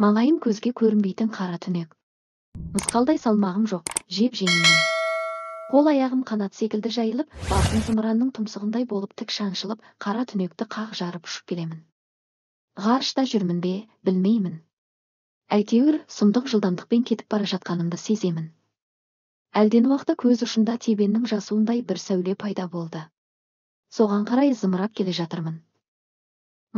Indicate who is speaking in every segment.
Speaker 1: Малайым көзге көрінбейтін қара түнек мысқалдай салмағым жоқ жеп жеңілмін қол аяғым қанат секілді жайылып басым зымыранның тұмсығындай болып тік шаншылып қара түнекті қақ жарып ұшып келемін ғарышта жүрмін бе білмеймін әйтеуір сұмдық жылдамдықпен кетіп бара жатқанымды сеземін әлден уақытта көз ұшында тебеннің жасуындай бір сәуле пайда болды соған қарай зымырап келе жатырмын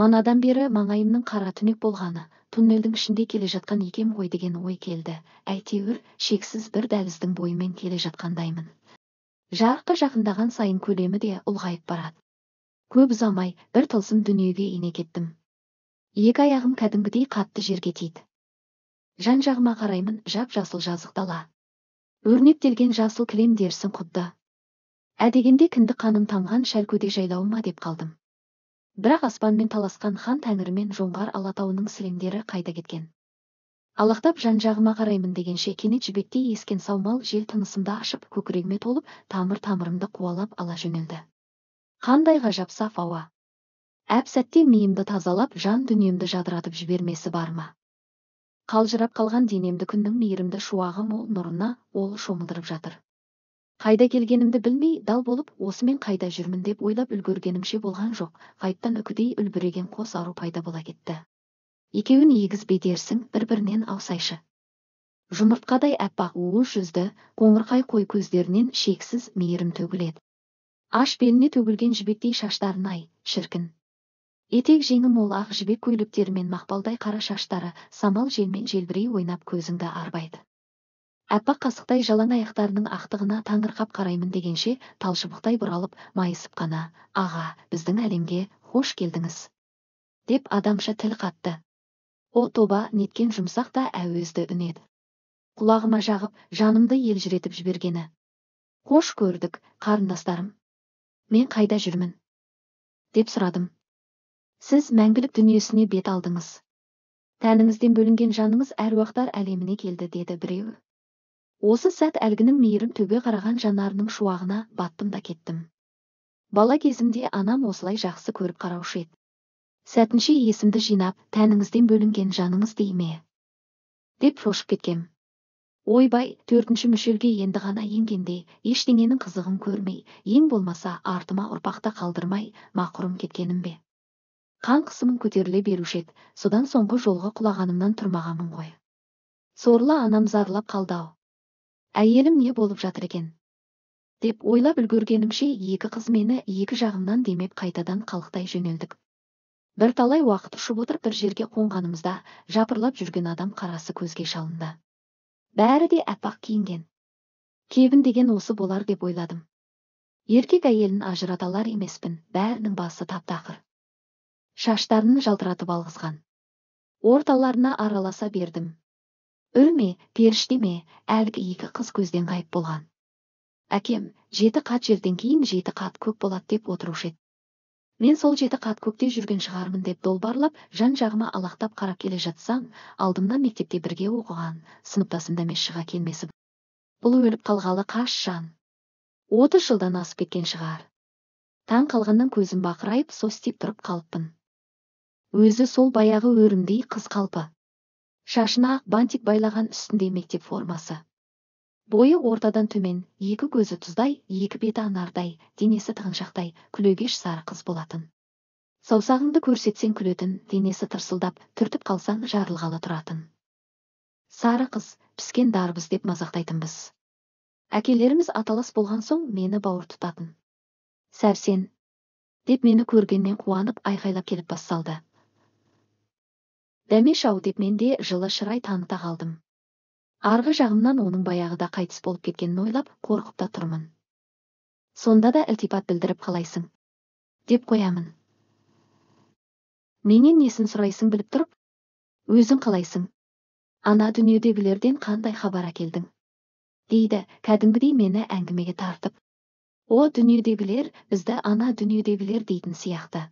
Speaker 1: манадан бері маңайымның қара түнек болғаны туннельдің ішінде келе жатқан екем ғой деген ой келді әйтеуір шексіз бір дәліздің бойымен келе жатқандаймын жарыққа жақындаған сайын көлемі де ұлғайып барады көп ұзамай бір тылсым дүниеге ене кеттім екі аяғым кәдімгідей қатты жерге тиді жан жағыма қараймын жап жасыл жазық дала өрнектелген жасыл кілем дерсің құдды әдегенде кіндік қаным тамған шәлкөде көде жайлауыма деп қалдым бірақ аспанмен таласқан хан тәңірімен жоңғар алатауының сілемдері қайда кеткен алақтап жан жағыма қараймын дегенше кенет жібектей ескен саумал жел тынысымды ашып көкірегіме толып тамыр тамырымды қуалап ала жөнелді қандай ғажап саф ауа әп сәтте миымды тазалап жан дүниемді жадыратып жібермесі бар ма қалжырап қалған денемді күннің мейірімді шуағы мол нұрына ол шомылдырып жатыр қайда келгенімді білмей дал болып осымен қайда жүрмін деп ойлап үлгергенімше болған жоқ ғайыптан үкідей үлбіреген қос ару пайда бола кетті екеуін егіз дерсің бір бірінен аусайшы жұмыртқадай аппақ уыз жүзді қоңырқай қой көздерінен шексіз мейірім төгіледі аш беліне төгілген жібектей шаштарын ай шіркін етек жеңі мол ақ жібек мен мақпалдай қара шаштары самал желмен желбірей ойнап көзіңді арбайды аппақ қасықтай жалаң аяқтарының ақтығына таңырқап қараймын дегенше талшыбықтай бұралып майысып қана аға біздің әлемге қош келдіңіз деп адамша тіл қатты о тоба неткен жұмсақ та әуезді үн еді құлағыма жағып жанымды елжіретіп жібергені қош көрдік қарындастарым мен қайда жүрмін деп сұрадым сіз мәңгілік дүниесіне бет алдыңыз тәніңізден бөлінген жаныңыз әруақтар әлеміне келді деді біреуі осы сәт әлгінің мейірім төбе қараған жанарының шуағына баттым да кеттім бала кезімде анам осылай жақсы көріп қараушы еді сәтінше есімді жинап тәніңізден бөлінген жаныңыз дей ме деп шошып кеткем ойбай төртінші мүшелге енді ғана енгенде ештеңенің қызығын көрмей ең болмаса артыма ұрпақта қалдырмай мақұрым кеткенім бе қан қысымым көтеріле беруші содан соңғы жолға құлағанымнан тұрмағанмын ғой сорлы анам зарлап қалды әйелім не болып жатыр екен деп ойлап үлгергенімше екі қыз мені екі жағымнан демеп қайтадан қалықтай жөнелдік бірталай уақыт ұшып отырып бір жерге қонғанымызда жапырлап жүрген адам қарасы көзге шалынды бәрі де аппақ киінген кебін деген осы болар деп ойладым еркек әйелін ажырата емеспін бәрінің басы тап тақыр шаштарын жалтыратып алғызған орталарына араласа бердім үр ме періште ме әлгі екі қыз көзден ғайып болған әкем жеті қат жерден кейін жеті қат көк болады деп отырушы еді мен сол жеті қат көкте жүрген шығармын деп долбарлап жан жағыма алақтап қарап келе жатсам алдымнан мектепте бірге оқыған сыныптасым мен шыға келмесі бұл өліп қалғалы жан. отыз жылдан асып кеткен шығар таң қалғаннан көзім бақырайып состиып тұрып қалыппын өзі сол баяғы өрімдей қыз қалпы шашына бантик байлаған үстінде мектеп формасы бойы ортадан төмен екі көзі тұздай екі беті анардай денесі тығыншақтай күлегеш сары қыз болатын саусағыңды көрсетсең күлетін денесі тырсылдап түртіп қалсаң жарылғалы тұратын сары қыз піскен дарбыз деп мазақтайтынбыз әкелеріміз аталас болған соң мені бауыр тұтатын сәрсен деп мені көргеннен қуанып айқайлап келіп бас дәмеш ау деп мен де жылы шырай таныта қалдым арғы жағымнан оның баяғыда қайтыс болып кеткенін ойлап қорқып та тұрмын сонда да ілтипат білдіріп қалайсың деп қоямын менен несін сұрайсың біліп тұрып өзің қалайсың ана дүниедегілерден қандай хабар әкелдің дейді кәдімгідей мені әңгімеге тартып о дүниедегілер бізді ана дүниедегілер дейтін сияқты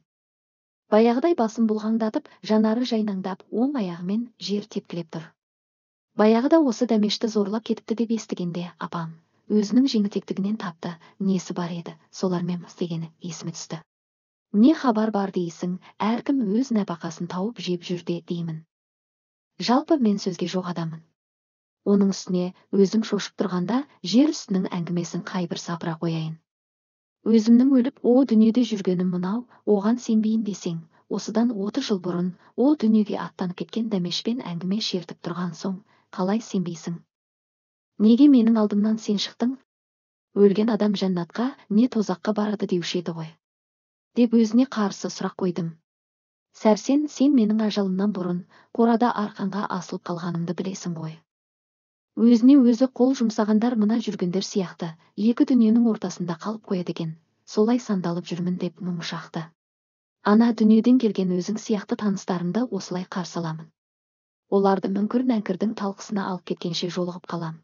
Speaker 1: баяғыдай басын бұлғаңдатып жанары жайнаңдап оң аяғымен жер тепкілеп тұр баяғыда осы дәмешті зорлап кетіпті деп естігенде апам өзінің жеңілтектігінен тапты несі бар еді солармен мыс дегені есіме түсті не хабар бар дейсің әркім өз нәпақасын тауып жеп жүрде деймін жалпы мен сөзге жоқ адаммын оның үстіне өзім шошып тұрғанда жер үстінің әңгімесін қайбір сапыра қояйын өзімнің өліп о дүниеде жүргенім мынау оған сенбейін десең осыдан отыз жыл бұрын ол дүниеге аттанып кеткен дәмешпен әңгіме шертіп тұрған соң қалай сенбейсің неге менің алдымнан сен шықтың өлген адам жәннатқа не тозаққа барады деуші еді ғой деп өзіне қарсы сұрақ қойдым сәрсен сен менің ажалымнан бұрын қорада арқанға асылып қалғанымды білесің ғой өзіне өзі қол жұмсағандар мына жүргендер сияқты екі дүниенің ортасында қалып қояды екен солай сандалып жүрмін деп мұң шақты ана дүниеден келген өзің сияқты таныстарымды осылай қарсы аламын оларды мүңкір нәңкірдің талқысына алып кеткенше жолығып қалам.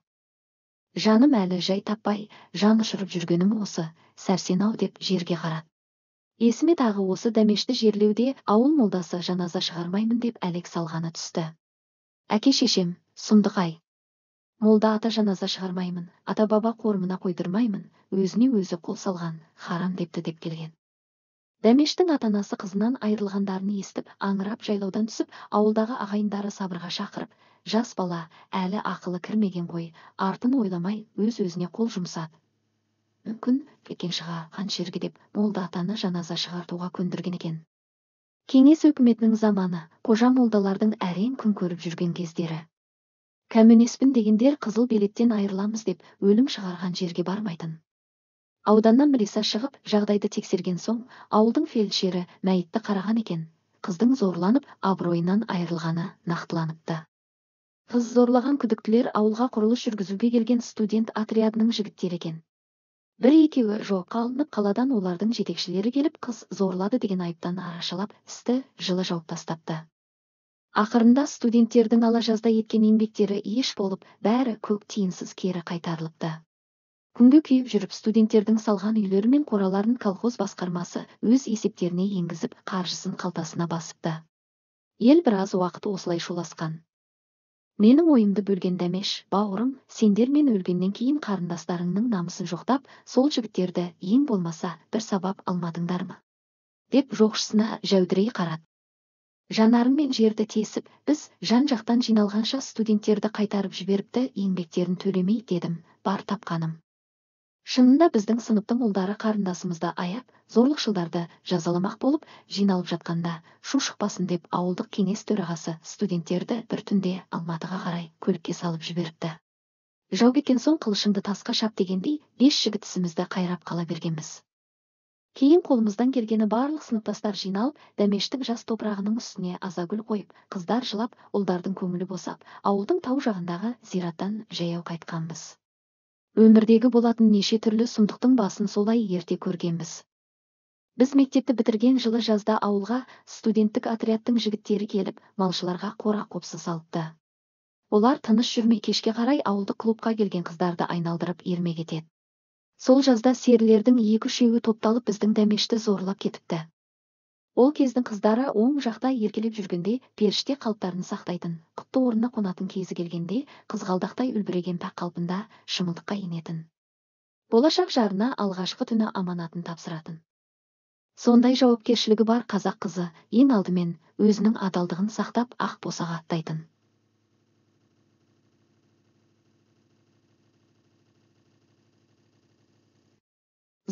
Speaker 1: жаным әлі жай таппай жан ұшырып жүргенім осы сәрсен ау деп жерге қарады есіме тағы осы дәмешті жерлеуде ауыл молдасы жаназа шығармаймын деп әлек салғаны түсті әке шешем сұмдық ай молда ата жаназа шығармаймын ата баба қорымына қойдырмаймын өзіне өзі қол салған харам депті деп келген дәмештің ата анасы қызынан айырылғандарын естіп аңырап жайлаудан түсіп ауылдағы ағайындары сабырға шақырып жас бала әлі ақылы кірмеген ғой артын ойламай өз өзіне қол жұмсады мүмкін кеткен шыға жерге деп молда атаны жаназа шығартуға көндірген екен кеңес өкіметінің заманы қожа молдалардың әрең күн көріп жүрген кездері Кәмінеспін дегендер қызыл билеттен айырыламыз деп өлім шығарған жерге бармайтын ауданнан мілиса шығып жағдайды тексерген соң ауылдың фельдшері мәйітті қараған екен қыздың зорланып абыройынан айырылғаны нақтыланыпты қыз зорлаған күдіктілер ауылға құрылыс жүргізуге келген студент отрядының жігіттері екен бір екеуі жоққа алынып қаладан олардың жетекшілері келіп қыз зорлады деген айыптан арашалап істі жылы жауып тастапты ақырында студенттердің ала жазда еткен еңбектері еш болып бәрі көк тиынсыз кері қайтарылыпты күнге күйіп жүріп студенттердің салған үйлері мен қораларын колхоз басқармасы өз есептеріне енгізіп қаржысын қалтасына басыпты ел біраз уақыт осылай шуласқан менің ойымды бөлген дәмеш бауырым сендер мен өлгеннен кейін қарындастарыңның намысын жоқтап сол жігіттерді ең болмаса бір сабап алмадыңдар ма деп жоқшысына жәудірей қарады мен жерді тесіп біз жан жақтан жиналғанша студенттерді қайтарып жіберіпті еңбектерін төлемей дедім бар тапқаным шынында біздің сыныптың ұлдары қарындасымызды аяп зорлықшылдарды жазаламақ болып жиналып жатқанда шу шықпасын деп ауылдық кеңес төрағасы студенттерді бір түнде алматыға қарай көлікке салып жіберіпті жау кеткен соң қылышыңды тасқа шап дегендей бес жігіт қайрап қала бергенбіз кейін қолымыздан келгені барлық сыныптастар жиналып дәмештік жас топырағының үстіне азагүл қойып қыздар жылап ұлдардың көңілі босап ауылдың тау жағындағы зираттан жаяу қайтқанбыз өмірдегі болатын неше түрлі сұмдықтың басын солай ерте көргенбіз біз мектепті бітірген жылы жазда ауылға студенттік отрядтың жігіттері келіп малшыларға қора қопсы салыпты олар тыныш жүрмей кешке қарай ауылдық клубқа келген қыздарды айналдырып ермек етеді сол жазда серілердің екі үшеуі топталып біздің дәмешті зорлап кетіпті ол кездің қыздары оң жақта еркелеп жүргенде періште қалыптарын сақтайтын құтты орнына қонатын кезі келгенде қызғалдақтай үлбіреген пәк қалпында шымылдыққа енетін болашақ жарына алғашқы түні аманатын тапсыратын сондай жауапкершілігі бар қазақ қызы ең алдымен өзінің адалдығын сақтап ақ босаға аттайтын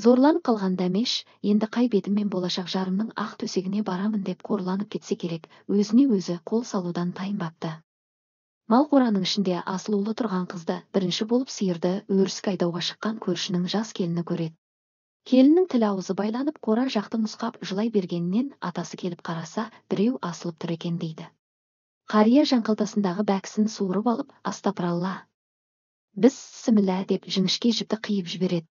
Speaker 1: Зорлан қалған дәмеш енді қай бетіммен болашақ жарымның ақ төсегіне барамын деп қорланып кетсе керек өзіне өзі қол салудан тайынбапты мал қораның ішінде асылулы тұрған қызды бірінші болып сиырды өріске айдауға шыққан көршінің жас келіні көреді келіннің тіл аузы байланып қора жақты нұсқап жылай бергенінен атасы келіп қараса біреу асылып тұр екен дейді қария жаңқалтасындағы бәкісін суырып алып астапыралла біз сімілә деп жіңішке жіпті қиып жібереді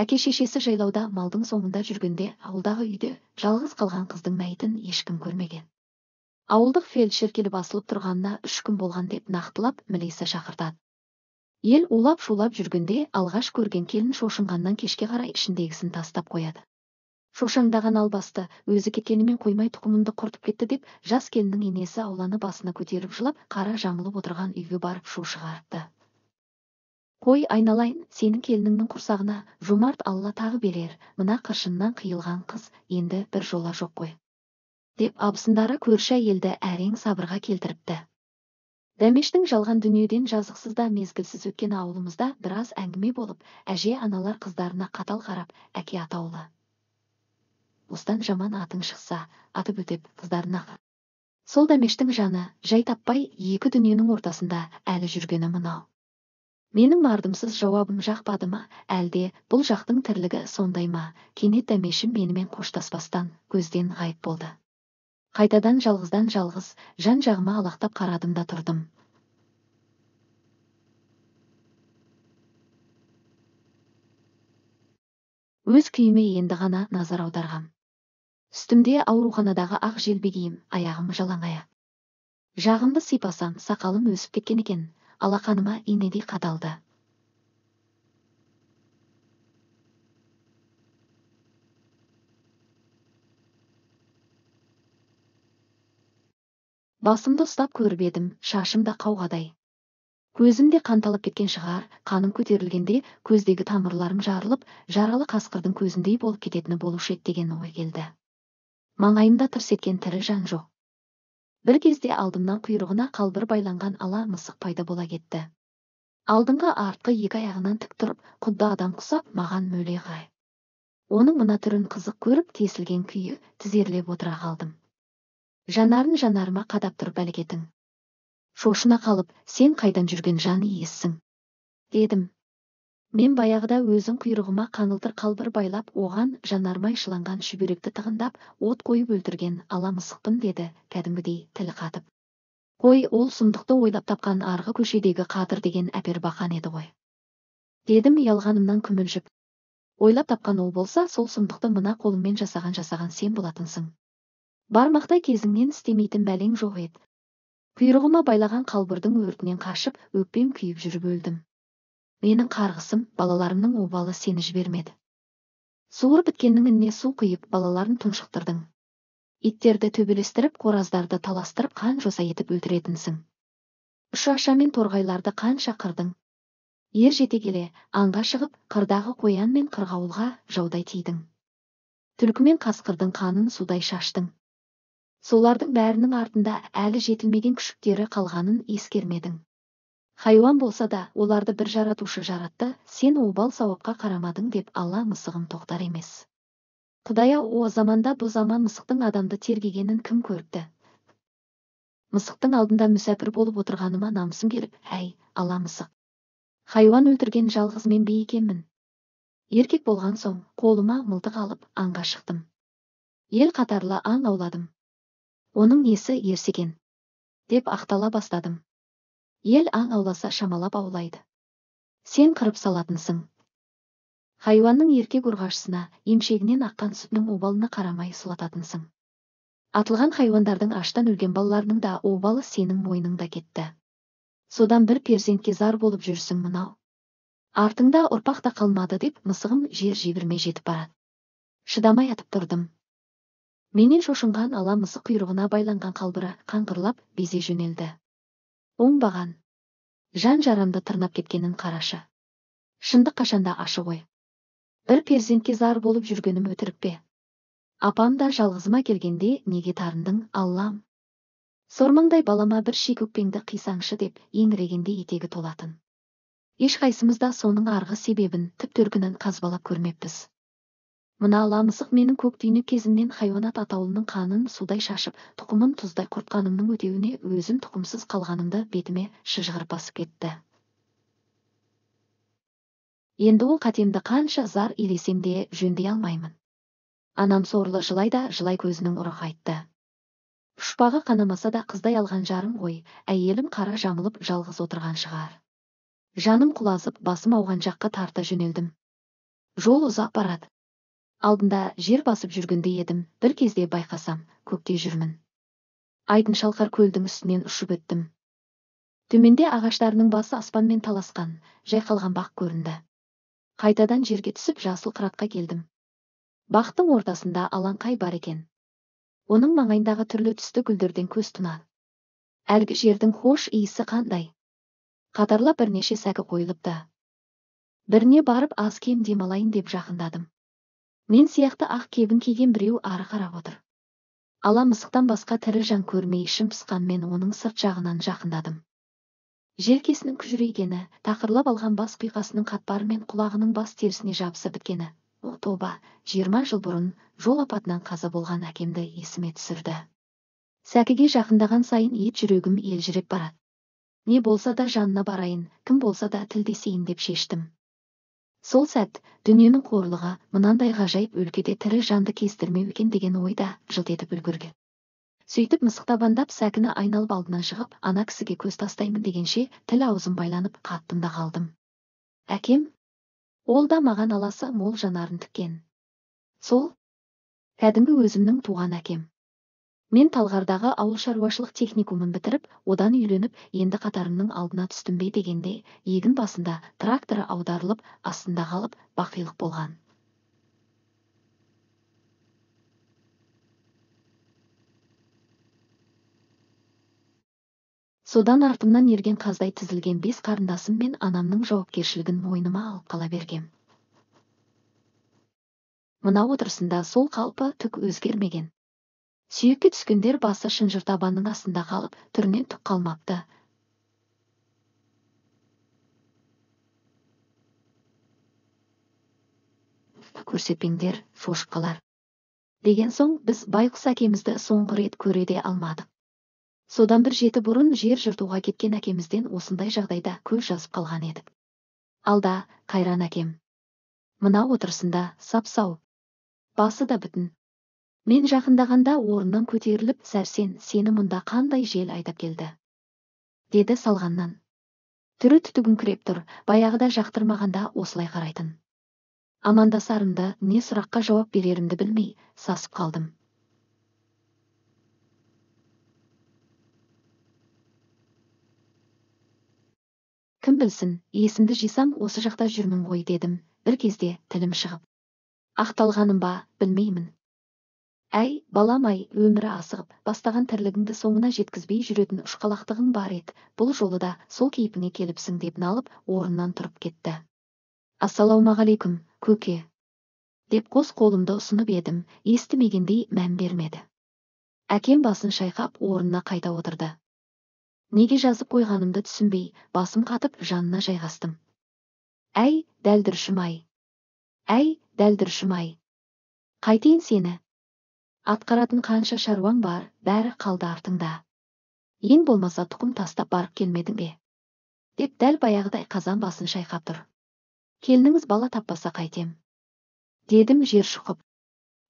Speaker 1: әке шешесі жайлауда малдың соңында жүргенде ауылдағы үйде жалғыз қалған қыздың мәйітін ешкім көрмеген ауылдық фельдшер келіп асылып тұрғанына үш күн болған деп нақтылап мілиса шақыртады ел улап шулап жүргенде алғаш көрген келін шошынғаннан кешке қарай ішіндегісін тастап қояды шошаңдаған албасты өзі кеткенімен қоймай тұқымымды құртып кетті деп жас келіннің енесі ауланы басына көтеріп жылап қара жамылып отырған үйге барып шу шығарыпты қой айналайын сенің келініңнің құрсағына жомарт алла тағы берер мына қыршыннан қиылған қыз енді бір жола жоқ қой деп абысындары көрші әйелді әрең сабырға келтіріпті дәмештің жалған дүниеден жазықсыз да мезгілсіз өткен ауылымызда біраз әңгіме болып әже аналар қыздарына қатал қарап әке атаулы осыдан жаман атың шықса атып өтеп қыздарына сол дәмештің жаны жай таппай екі дүниенің ортасында әлі жүргені мынау менің мардымсыз жауабым жақпады ма әлде бұл жақтың тірлігі сондай ма кенет дәмешім менімен қоштаспастан көзден ғайып болды қайтадан жалғыздан жалғыз жан жағыма алақтап қарадым да тұрдым өз күйіме енді ғана назар аударғам үстімде ауруханадағы ақ желбегейім аяғым аяқ жағымды сипасам сақалым өсіп кеткен екен алақаныма инедей қадалды басымды ұстап көріп едім шашым да қауғадай көзім де қанталап кеткен шығар қаным көтерілгенде көздегі тамырларым жарылып жаралы қасқырдың көзіндей болып кететіні болушы еді деген ой келді маңайымда тырс еткен тірі жан жоқ бір кезде алдымнан құйрығына қалбыр байланған ала мысық пайда бола кетті алдыңғы артқы екі аяғынан тік тұрып құдды адам құсап маған мөле оның мына түрін қызық көріп тесілген күйі тізерлеп отыра қалдым жанарын жанарыма қадап тұрып әлекетің шошына қалып сен қайдан жүрген жан иессің дедім мен баяғыда өзім құйрығыма қаңылтыр қалбыр байлап оған жанармай шыланған шүберекті тығындап от қойып өлтірген ала мысықпын деді кәдімгідей тіл қатып қой ол сұмдықты ойлап тапқан арғы көшедегі қадыр деген әпер еді ғой дедім ұялғанымнан күмілжіп ойлап тапқан ол болса сол сұмдықты мына қолыммен жасаған жасаған сен болатынсың бармақтай кезіңнен істемейтін бәлең жоқ еді құйрығыма байлаған қалбырдың өртінен қашып өкпем күйіп жүріп өлдім менің қарғысым балаларымның обалы сені жібермеді суыр біткеннің ініне су құйып балаларын тұншықтырдың иттерді төбелестіріп қораздарды таластырып қан жоса етіп өлтіретінсің ұшаша мен торғайларды қан шақырдың. ер жете келе аңға шығып қырдағы қоян мен қырғауылға жаудай тидің түлкі мен қасқырдың қанын судай шаштың солардың бәрінің артында әлі жетілмеген күшіктері қалғанын ескермедің хайуан болса да оларды бір жаратушы жаратты сен обал сауапқа қарамадың деп алла мысығын тоқтар емес құдай ау о заманда бұл заман мысықтың адамды тергегенін кім көріпті мысықтың алдында мүсәпір болып отырғаныма намысым келіп әй Алла мысық хайуан өлтірген жалғыз мен бе екенмін еркек болған соң қолыма мылтық алып аңға шықтым ел қатарлы аң ауладым оның несі ерсеген. деп ақтала бастадым ел аң ауласа шамалап аулайды сен қырып салатынсың хайуанның еркек ұрғашысына емшегінен аққан сүтінің обалына қарамай сұлататынсың атылған хайуандардың аштан өлген балаларының да обалы сенің мойныңда кетті содан бір перзентке зар болып жүрсің мынау артыңда ұрпақ та қалмады деп мысығым жер жебірмей жетіп барады шыдамай атып тұрдым менен шошынған ала мысық құйрығына байланған қалбыры қаңғырлап безе жөнелді оңбаған жан жарамды тырнап кеткенін қарашы шындық қашанда ашы ғой бір перзентке зар болып жүргенім өтірік пе апам да жалғызыма келгенде неге тарындың аллам сормаңдай балама бір ши көкпеңді қисаңшы деп еңірегенде етегі толатын ешқайсымыз да соның арғы себебін түп төркінін қазбалап көрмеппіз мына мысық менің көк түйнек кезімнен хайуанат атаулының қанын судай шашып тұқымын тұздай құртқанымның өтеуіне өзім тұқымсыз қалғанымды бетіме шыжғыр басып кетті енді ол қатемді қанша зар илесем де жөндей алмаймын анам сорлы жылай да жылай көзінің ұры қайтты пұшпағы қанамаса да қыздай алған жарым ғой әйелім қара жамылып жалғыз отырған шығар жаным құлазып басым ауған жаққа тарта жөнелдім жол ұзап барады алдында жер басып жүргендей едім бір кезде байқасам көкте жүрмін айдын шалқар көлдің үстінен ұшып өттім төменде ағаштарының басы аспанмен таласқан жайқалған бақ көрінді қайтадан жерге түсіп жасыл қыратқа келдім бақтың ортасында алаңқай бар екен оның маңайындағы түрлі түсті гүлдерден көз тұнар әлгі жердің хош иісі қандай қатарлап бірнеше сәкі қойылыпты біріне барып аз кем демалайын деп жақындадым мен сияқты ақ кебін киген біреу ары қарап отыр ала мысықтан басқа тірі жан көрмей ішім мен оның сырт жағынан жақындадым желкесінің күжірейгені тақырлап алған бас құйқасының қатпары мен құлағының бас терісіне жабысып біткені о тоба жиырма жыл бұрын жол апатынан қаза болған әкемді есіме түсірді сәкіге жақындаған сайын ет жүрегім елжіреп барады не болса да жанына барайын кім болса да тілдесейін деп шештім сол сәт дүниенің қорлығы мынандай ғажайып өлкеде тірі жанды кестірмеу екен деген ойда да жылт етіп үлгірген сөйтіп мысық табандап сәкіні айналып алдынан шығып ана кісіге көз тастаймын дегенше тіл аузым байланып қаттым да қалдым әкем ол да маған аласа мол жанарын тіккен сол кәдімгі өзімнің туған әкем мен талғардағы ауыл шаруашылық техникумын бітіріп одан үйленіп енді қатарымның алдына түстім бе дегенде егін басында тракторы аударылып астында қалып бақилық болған содан артымнан ерген қаздай тізілген бес қарындасым мен анамның жауапкершілігін мойныма алып қала бергем мына отырысында сол қалпы түк өзгермеген сүйекке түскендер басы шынжыр табанның астында қалып түрінен түк қалмапты көрсетпеңдер шошқалар деген соң біз байқұс әкемізді соңғы рет көре де алмадық содан бір жеті бұрын жер жыртуға кеткен әкемізден осындай жағдайда көз жазып қалған едік алда қайран әкем мына отырсында сап сау басы да бүтін мен жақындағанда орнынан көтеріліп сәрсен сені мұнда қандай жел айдап келді деді салғаннан түрі кіреп тұр баяғыда жақтырмағанда осылай қарайтын амандасарымды не сұраққа жауап берерімді білмей сасып қалдым кім білсін есімді жисам осы жақта жүрмін ғой дедім бір кезде тілім шығып ақталғаным ба білмеймін әй балам ай өмірі асығып бастаған тірлігіңді соңына жеткізбей жүретін ұшқалақтығың бар еді бұл жолы да сол кейпіңе келіпсің деп налып орнынан тұрып кетті ассалаумағалейкүм көке деп қос қолымды ұсынып едім естімегендей мән бермеді әкем басын шайқап орнына қайта отырды неге жазып қойғанымды түсінбей басым қатып жанына жайғастым әй дәлдіршім ай әй дәлдіршім ай қайтейін сені атқаратын қанша шаруаң бар бәрі қалды артыңда ең болмаса тұқым тастап барып келмедің бе деп дәл баяғыдай қазан басын шайқап тұр келініңіз бала таппаса қайтем дедім жер шұқып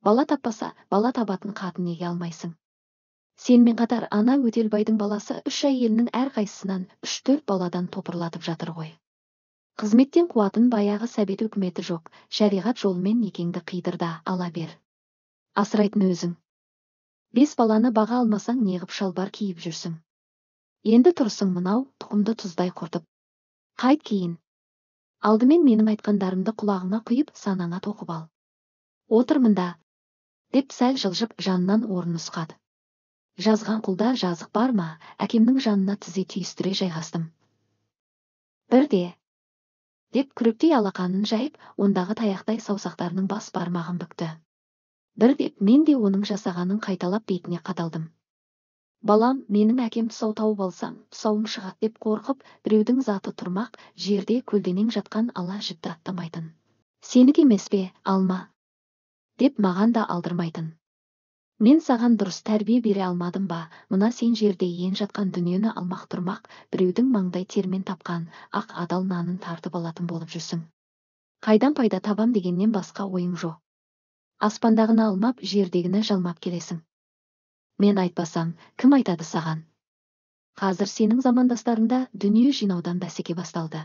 Speaker 1: бала таппаса бала табатын қатын неге алмайсың сенімен қатар ана өтелбайдың баласы үш әйелінің әрқайсысынан үш төрт баладан топырлатып жатыр ғой қызметтен қуатын баяғы сәбет өкіметі жоқ шариғат жолымен некеңді қидыр ала бер асырайтын өзің бес баланы баға алмасаң неғып шалбар киіп жүрсің енді тұрсың мынау тұқымды тұздай құртып қайт кейін алдымен менің айтқандарымды құлағыңа құйып санаңа тоқып ал отыр мында деп сәл жылжып жанынан орын нұсқады жазған құлда жазық бар ма әкемнің жанына тізе түйістіре жайғастым бірде деп күректей алақанын жайып ондағы таяқтай саусақтарының бас бармағын бүкті бір деп мен де оның жасағанын қайталап бетіне қадалдым балам менің әкем тұсау тауып алсам тұсауым шығады деп қорқып біреудің заты тұрмақ жерде көлденең жатқан ала жіпті аттамайтын сенікі емес пе алма деп маған да алдырмайтын мен саған дұрыс тәрбие бере алмадым ба мына сен жерде ен жатқан дүниені алмақ тұрмақ біреудің маңдай термен тапқан ақ адал нанын тартып алатын болып жүрсің қайдан пайда табам дегеннен басқа ойың жоқ аспандағыны алмап жердегіні жалмап келесің мен айтпасам кім айтады саған қазір сенің замандастарыңда дүние жинаудан бәсеке басталды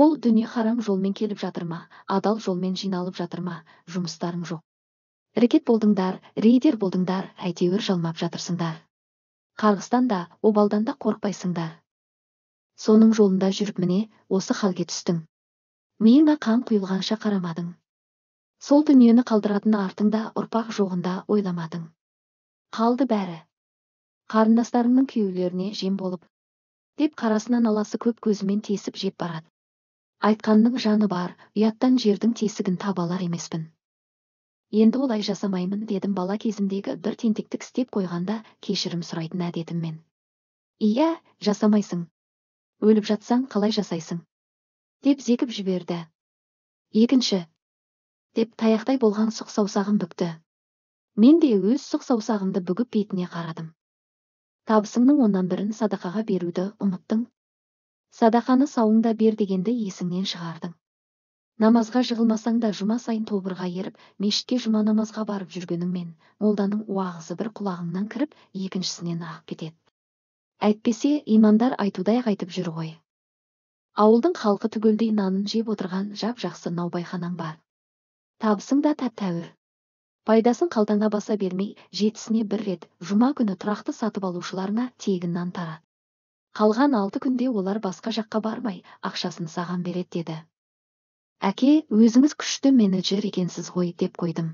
Speaker 1: ол дүние харам жолмен келіп жатыр ма адал жолмен жиналып жатыр ма жұмыстарың жоқ рекет болдыңдар рейдер болдыңдар әйтеуір жалмап жатырсыңдар қарғыстан да обалдан да қорықпайсыңдар соның жолында жүріп міне осы халге түстің миыңа қан құйылғанша қарамадың сол дүниені қалдыратын артыңда ұрпақ жоғында ойламадың қалды бәрі қарындастарыңның күйеулеріне жем болып деп қарасынан аласы көп көзімен тесіп жеп барады айтқанның жаны бар ұяттан жердің тесігін табалар алар емеспін енді олай жасамаймын дедім бала кезімдегі бір тентектік істеп қойғанда кешірім сұрайтын әдетіммен иә жасамайсың өліп жатсаң қалай жасайсың деп зекіп жіберді екінші деп таяқтай болған сұқ саусағын бүкті мен де өз сұқ саусағымды бүгіп бетіне қарадым табысыңның оннан бірін садақаға беруді ұмыттың садақаны сауыңда бер дегенді есіңнен шығардың намазға жығылмасаң да жұма сайын тобырға еріп мешітке жұма намазға барып жүргеніңмен молданың уағызы бір құлағыңнан кіріп екіншісінен ағып кетеді әйтпесе имандар айтудай ақ айтып жүр ғой ауылдың халқы түгелдей нанын жеп отырған жап жақсы наубайханаң бар табысың да тәп тәуір пайдасын қалтаңа баса бермей жетісіне бір рет жұма күні тұрақты сатып алушыларына тегін нан тарат қалған алты күнде олар басқа жаққа бармай ақшасын саған береді деді әке өзіңіз күшті менеджер екенсіз ғой деп қойдым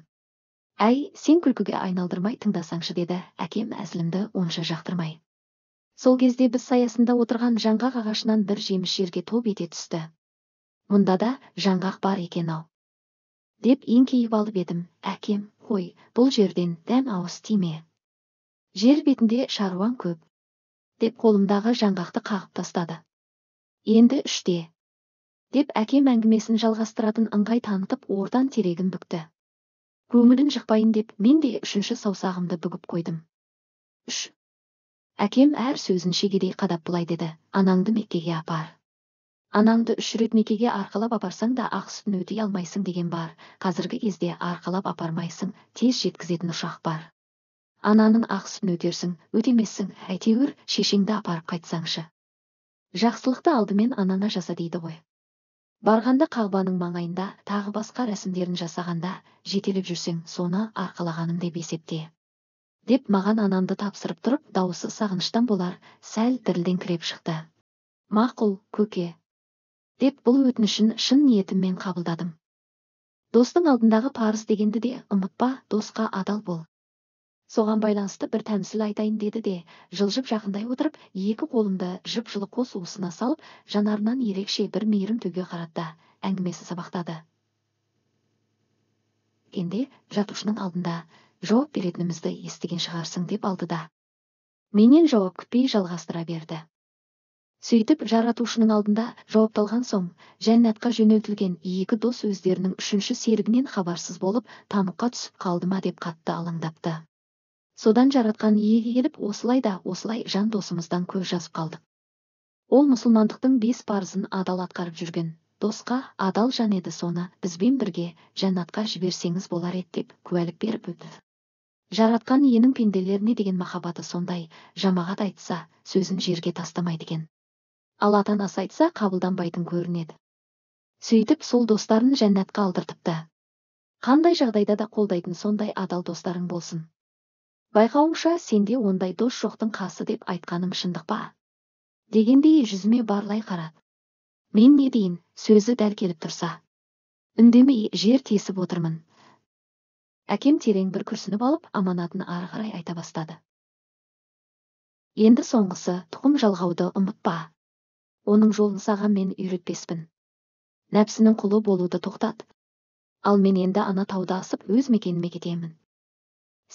Speaker 1: әй сен күлкіге айналдырмай тыңдасаңшы деді әкем әзілімді онша жақтырмай сол кезде біз саясында отырған жаңғақ ағашынан бір жеміс жерге топ ете түсті мұнда да жаңғақ бар екен ау деп еңкейіп алып едім әкем қой бұл жерден дәм ауыз тиме жер бетінде шаруаң көп деп қолымдағы жаңғақты қағып тастады енді үште деп әкем әңгімесін жалғастыратын ыңғай танытып ордан терегін бүкті көңілін жықпайын деп мен де үшінші саусағымды бүгіп қойдым үш әкем әр сөзін шегедей қадап былай деді анаңды меккеге апар анаңды үш рет некеге арқалап апарсаң да ақ сүтін өтей алмайсың деген бар қазіргі кезде арқалап апармайсың тез жеткізетін ұшақ бар ананың ақ сүтін өтерсің өтемессің әйтеуір шешеңді апарып қайтсаңшы жақсылықты алдымен анаңа жаса дейді ғой барғанда қағбаның маңайында тағы басқа рәсімдерін жасағанда жетелеп жүрсең соны арқалағаным деп есепте деп маған анамды тапсырып тұрып дауысы сағыныштан болар сәл дірілдеңкіреп шықты мақұл көке деп бұл өтінішін шын ниетіммен қабылдадым достың алдындағы парыз дегенді де ұмытпа досқа адал бол соған байланысты бір тәмсіл айтайын деді де жылжып жақындай отырып екі қолымды жып жылы қос уысына салып жанарынан ерекше бір мейірім төге қаратты әңгімесі сабақтады кенде жатушының алдында жауап беретінімізді естіген шығарсың деп алды да менен жауап күтпей жалғастыра берді сөйтіп жаратушының алдында жауапталған соң жәннатқа жөнелтілген екі дос өздерінің үшінші серігінен хабарсыз болып тамыққа түсіп қалдыма деп қатты алаңдапты содан жаратқан ие келіп осылай да осылай жан досымыздан көз жазып қалдық ол мұсылмандықтың бес парызын адал атқарып жүрген досқа адал жан еді соны бізбен бірге жәннатқа жіберсеңіз болар еді деп куәлік беріп өтті жаратқан иенің пенделеріне деген махаббаты сондай жамағат айтса сөзін жерге тастамайды екен ал ата анасы айтса қабылданбайтын көрінеді сөйтіп сол достарын жәннатқа алдыртыпты қандай жағдайда да қолдайтын сондай адал достарың болсын байқауымша сенде ондай дос жоқтың қасы деп айтқаным шындық па дегендей жүзіме барлай қарады мен не дейін сөзі дәл келіп тұрса үндемей жер тесіп отырмын әкем терең бір күрсініп алып аманатын ары қарай айта бастады енді соңғысы тұқым жалғауды ұмытпа оның жолын саған мен үйретпеспін нәпсінің құлы болуды тоқтат ал мен енді ана тауда асып өз мекеніме кетемін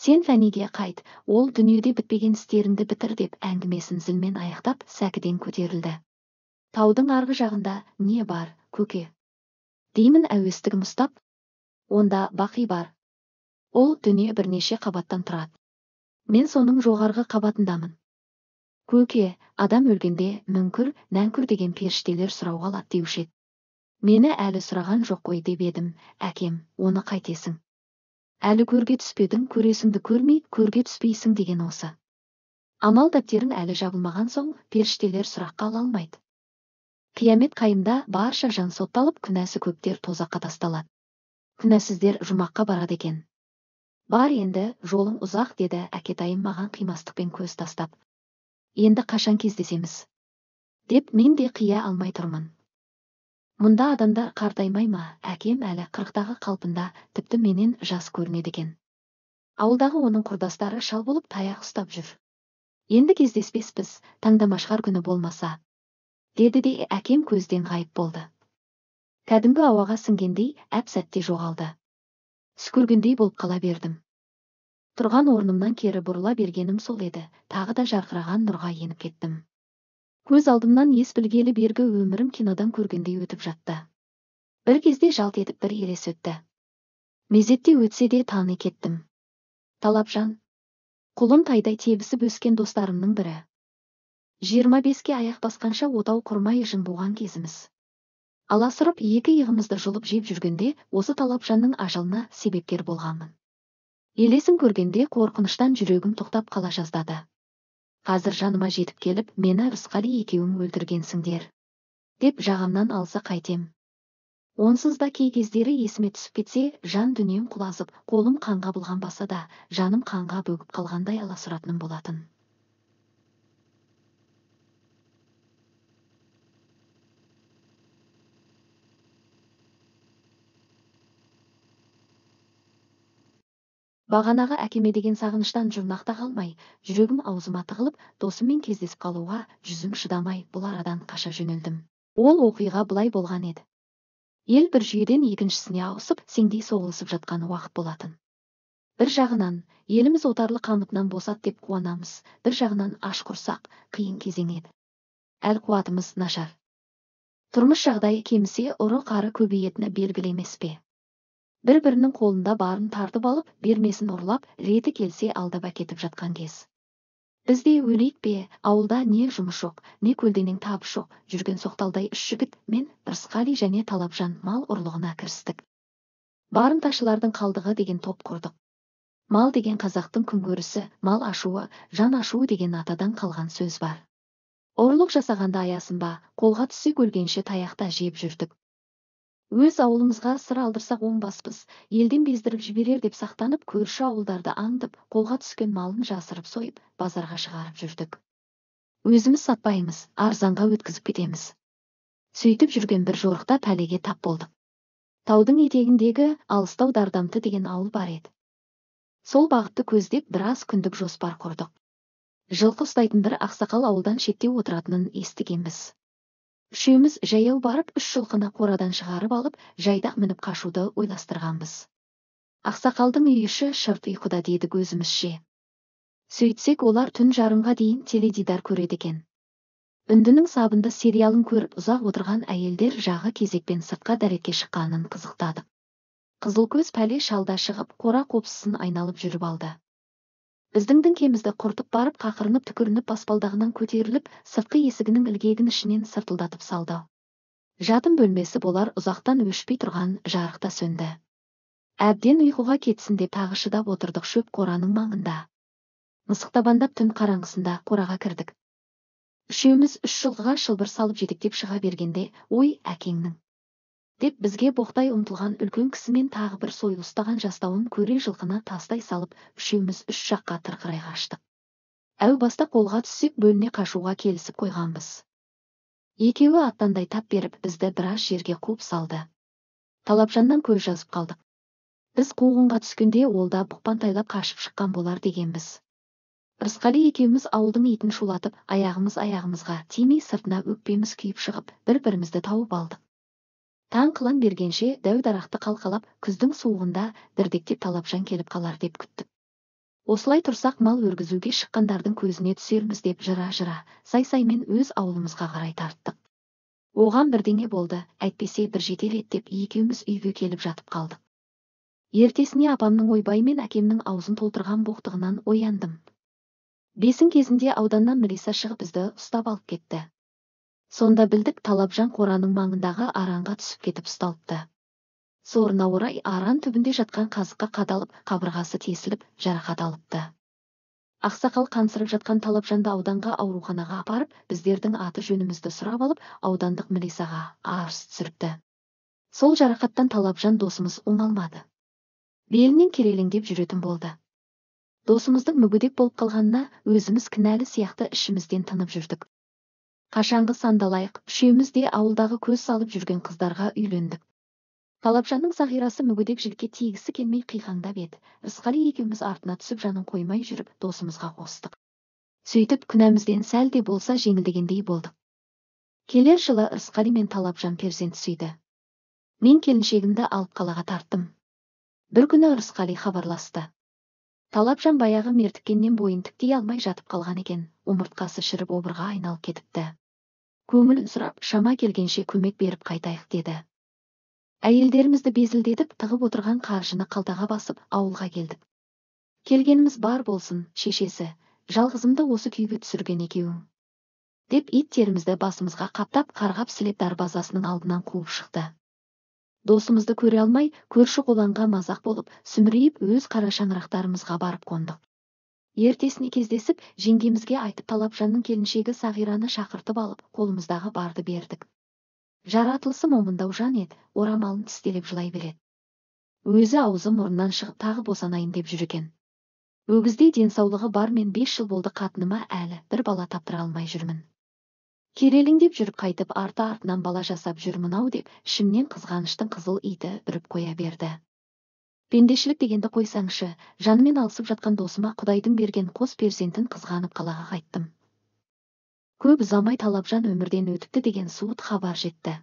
Speaker 1: сен фәниге қайт ол дүниеде бітпеген істеріңді бітір деп әңгімесін зілмен аяқтап сәкіден көтерілді таудың арғы жағында не бар көке деймін әуестігім ұстап онда бақи бар ол дүние бірнеше қабаттан тұрады мен соның жоғарғы қабатындамын көке адам өлгенде мүңкір нәңкүр деген періштелер сұрауға алады деуші еді мені әлі сұраған жоқ қой деп едім әкем оны қайтесің әлі көрге түспедің көресіңді көрмей көрге түспейсің деген осы амал дәптерін әлі жабылмаған соң періштелер сұраққа ала алмайды қиямет қайымда барша жан сотталып күнәсі көптер тозаққа тасталады күнәсіздер жұмаққа барады екен бар енді жолың ұзақ деді әкетайым маған қимастықпен көз тастап енді қашан кездесеміз деп мен де қия алмай тұрмын мұнда адамдар қартаймай ма әкем әлі қырықтағы қалпында тіпті менен жас көрінеді екен ауылдағы оның құрдастары шал болып таяқ ұстап жүр енді кездеспеспіз таңдамашқар күні болмаса деді де әкем көзден ғайып болды кәдімгі ауаға сіңгендей әп сәтте жоғалды сүкіргендей болып қала бердім тұрған орнымнан кері бұрыла бергенім сол еді тағы да жарқыраған нұрға еніп кеттім көз алдымнан ес білгелі бергі өмірім кинодан көргендей өтіп жатты бір кезде жалт етіп бір елес өтті мезетте өтсе де таны кеттім талапжан құлын тайдай тебісіп өскен достарымның бірі жиырма беске аяқ басқанша отау құрмай жын болған кезіміз аласұрып екі иығымызды жұлып жеп жүргенде осы талапжанның ажалына себепкер болғанмын елесін көргенде қорқыныштан жүрегім тоқтап қала жаздады қазір жаныма жетіп келіп мені рысқали екеуің өлтіргенсіңдер деп жағамнан алса қайтем онсыз да кей кездері есіме түсіп кетсе жан дүнием құлазып қолым қанға былғанбаса да жаным қанға бөгіп қалғандай аласұратыным болатын бағанағы әкеме деген сағыныштан жұрнақта қалмай жүрегім аузыма тығылып досыммен кездесіп қалуға жүзім шыдамай бұл арадан қаша жөнелдім ол оқиға былай болған еді ел бір жүйеден екіншісіне ауысып сеңдей соғылысып жатқан уақыт болатын бір жағынан еліміз отарлы қамытынан босат деп қуанамыз бір жағынан аш құрсақ қиын кезең еді әл қуатымыз нашар тұрмыс жағдайы кемісе ұры қары көбейетіні белгілі емес пе бір бірінің қолында барын тартып алып бермесін ұрлап реті келсе алдап әкетіп жатқан кез бізде өлейік пе ауылда не жұмыс жоқ не көлденең табыс жоқ жүрген соқталдай үш жігіт мен ырысқали және талапжан мал ұрлығына кірістік барымташылардың қалдығы деген топ құрдық мал деген қазақтың күнкөрісі мал ашуы жан ашуы деген атадан қалған сөз бар ұрлық жасағанда аясын ба қолға түссек өлгенше таяқта жеп жүрдік өз ауылымызға сыр алдырсақ оңбаспыз елден бездіріп жіберер деп сақтанып көрші ауылдарды аңдып қолға түскен малын жасырып сойып базарға шығарып жүрдік өзіміз сатпаймыз арзанға өткізіп кетеміз сөйтіп жүрген бір жорықта пәлеге тап болдық таудың етегіндегі алыстау дардамты деген ауыл бар еді сол бағытты көздеп біраз күндік жоспар құрдық жылқы ұстайтын бір ақсақал ауылдан шеттеу отыратынын естігенбіз үшеуміз жаяу барып үш жылқыны қорадан шығарып алып жайдақ мініп қашуды ойластырғанбыз ақсақалдың үй іші шырт ұйқыда дедік өзімізше сөйтсек олар түн жарымға дейін теледидар көреді екен үндінің сабында сериалын көріп ұзақ отырған әйелдер жағы кезекпен сыртқа дәретке шыққанын қызықтадық қызылкөз пәле шалда шығып қора қопсысын айналып жүріп алды біздің кемізді құртып барып қақырынып түкірініп баспалдағынан көтеріліп сыртқы есігінің ілгегін ішінен сыртылдатып салды Жатын бөлмесі болар ұзақтан өшпей тұрған жарық та сөнді әбден ұйқыға кетсін деп тағы шыдап отырдық шөп қораның маңында мысықтабандап түн қараңғысында қораға кірдік үшеуміз үш жылғыға шылбыр салып жетектеп шыға бергенде ой әкеңнің деп бізге боқтай ұмтылған үлкен кісімен тағы бір сойыл ұстаған жастауын көре жылқыны тастай салып үшеуміз үш жаққа тырқырай қаштық әу баста қолға түссек бөліне қашуға келісіп қойғанбыз екеуі аттандай тап беріп бізді біраз жерге қуып салды талапжаннан көз жазып қалдық біз қуғынға түскенде ол да бұқпантайлап қашып шыққан болар дегенбіз рысқали екеуміз ауылдың итін шулатып аяғымыз аяғымызға тимей сыртына өкпеміз күйіп шығып бір бірімізді тауып алдық таң қылан бергенше дәу дарақты қалқалап күздің суығында дірдектеп талапжан келіп қалар деп күттік осылай тұрсақ мал өргізуге шыққандардың көзіне түсерміз деп жыра жыра сай саймен өз ауылымызға қарай тарттық оған бірдеңе болды әйтпесе бір жетер деп екеуміз үйге келіп жатып қалдық ертесіне апамның ойбайы мен әкемнің аузын толтырған боқтығынан ояндым бесін кезінде ауданнан мілиса шығып бізді ұстап алып кетті сонда білдік талапжан қораның маңындағы аранға түсіп кетіп ұсталыпты сорына орай аран түбінде жатқан қазыққа қадалып қабырғасы тесіліп жарақат алыпты ақсақал қансырып жатқан талапжанды ауданға ауруханаға апарып біздердің аты жөнімізді сұрап алып аудандық мілисаға арыз түсіріпті сол жарақаттан талапжан досымыз оңалмады белінен керелеңдеп жүретін болды досымыздың мүгедек болып қалғанына өзіміз кінәлі сияқты ішімізден тынып жүрдік қашанғы сандалайық үшеуміз де ауылдағы көз салып жүрген қыздарға үйлендік талапжанның сахирасы мүгедек жігітке тигісі келмей қиқаңдап еді рысқали екеуміз артына түсіп жанын қоймай жүріп досымызға қостық сөйтіп күнәмізден сәл де болса жеңілдегендей болдық келер жылы рысқали мен талапжан перзент сүйді мен келіншегімді алып қалаға тарттым бір күні рысқали хабарласты талапжан баяғы мертіккеннен бойын тіктей алмай жатып қалған екен омыртқасы шіріп обырға айналып кетіпті көңілін сұрап шама келгенше көмек беріп қайтайық деді әйелдерімізді безілдетіп тығып отырған қаржыны қалтаға басып ауылға келдік келгеніміз бар болсын шешесі жалғызымды осы күйге түсірген екеуің деп иттерімізді басымызға қаптап қарғап сілеп дарбазасының алдынан қуып шықты досымызды көре алмай көрші қолаңға мазақ болып сүмірейіп өз қара шаңырақтарымызға барып қондық ертесіне кездесіп жеңгемізге айтып талапжанның келіншегі сағираны шақыртып алып қолымыздағы барды бердік жаратылысы момындау жан еді орамалын тістелеп жылай береді өзі аузы мұрнынан шығып тағы босанайын деп жүр екен өгіздей денсаулығы бар мен бес жыл болды қатыныма әлі бір бала таптыра алмай жүрмін деп жүріп қайтып арты артынан бала жасап жүрмін ау деп ішімнен қызғаныштың қызыл иті үріп қоя берді пендешілік дегенді қойсаңшы жанымен алысып жатқан досыма құдайдың берген қос перзентін қызғанып қалаға қайттым көп ұзамай талапжан өмірден өтіпті деген суыт хабар жетті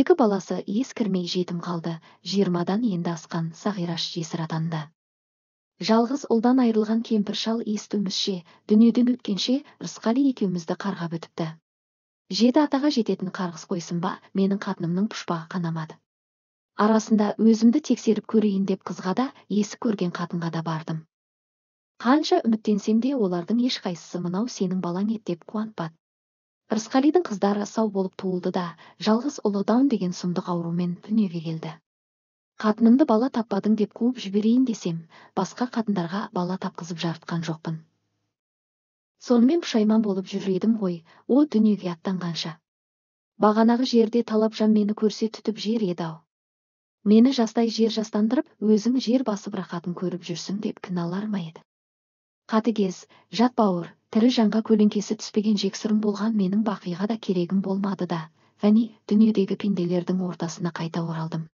Speaker 1: екі баласы ескірмей жетім қалды жиырмадан енді асқан сағираш жесір атанды жалғыз ұлдан айырылған кемпір шал естуімізше дүниеден өткенше рысқали екеумізді қарғап өтіпті жеті атаға жететін қарғыс қойсын ба менің қатынымның пұшпағы қанамады арасында өзімді тексеріп көрейін деп қызға да есі көрген қатынға да бардым қанша үміттенсем де олардың ешқайсысы мынау сенің балаң еді деп қуантпады ырысқалидың қыздары сау болып туылды да жалғыз ұлы даун деген сұмдық аурумен дүниеге келді қатынымды бала таппадың деп қуып жіберейін десем басқа қатындарға бала тапқызып жарытқан жоқпын сонымен пұшайман болып жүр едім ғой о дүниеге аттанғанша бағанағы жерде талапжан мені көрсе түтіп жер еді ау мені жастай жер жастандырып өзің жер басып рахатын көріп жүрсің деп кіналар ма еді қатыгез жат бауыр тірі жанға көлеңкесі түспеген жексұрын болған менің бақиға да керегім болмады да және дүниедегі пенделердің ортасына қайта оралдым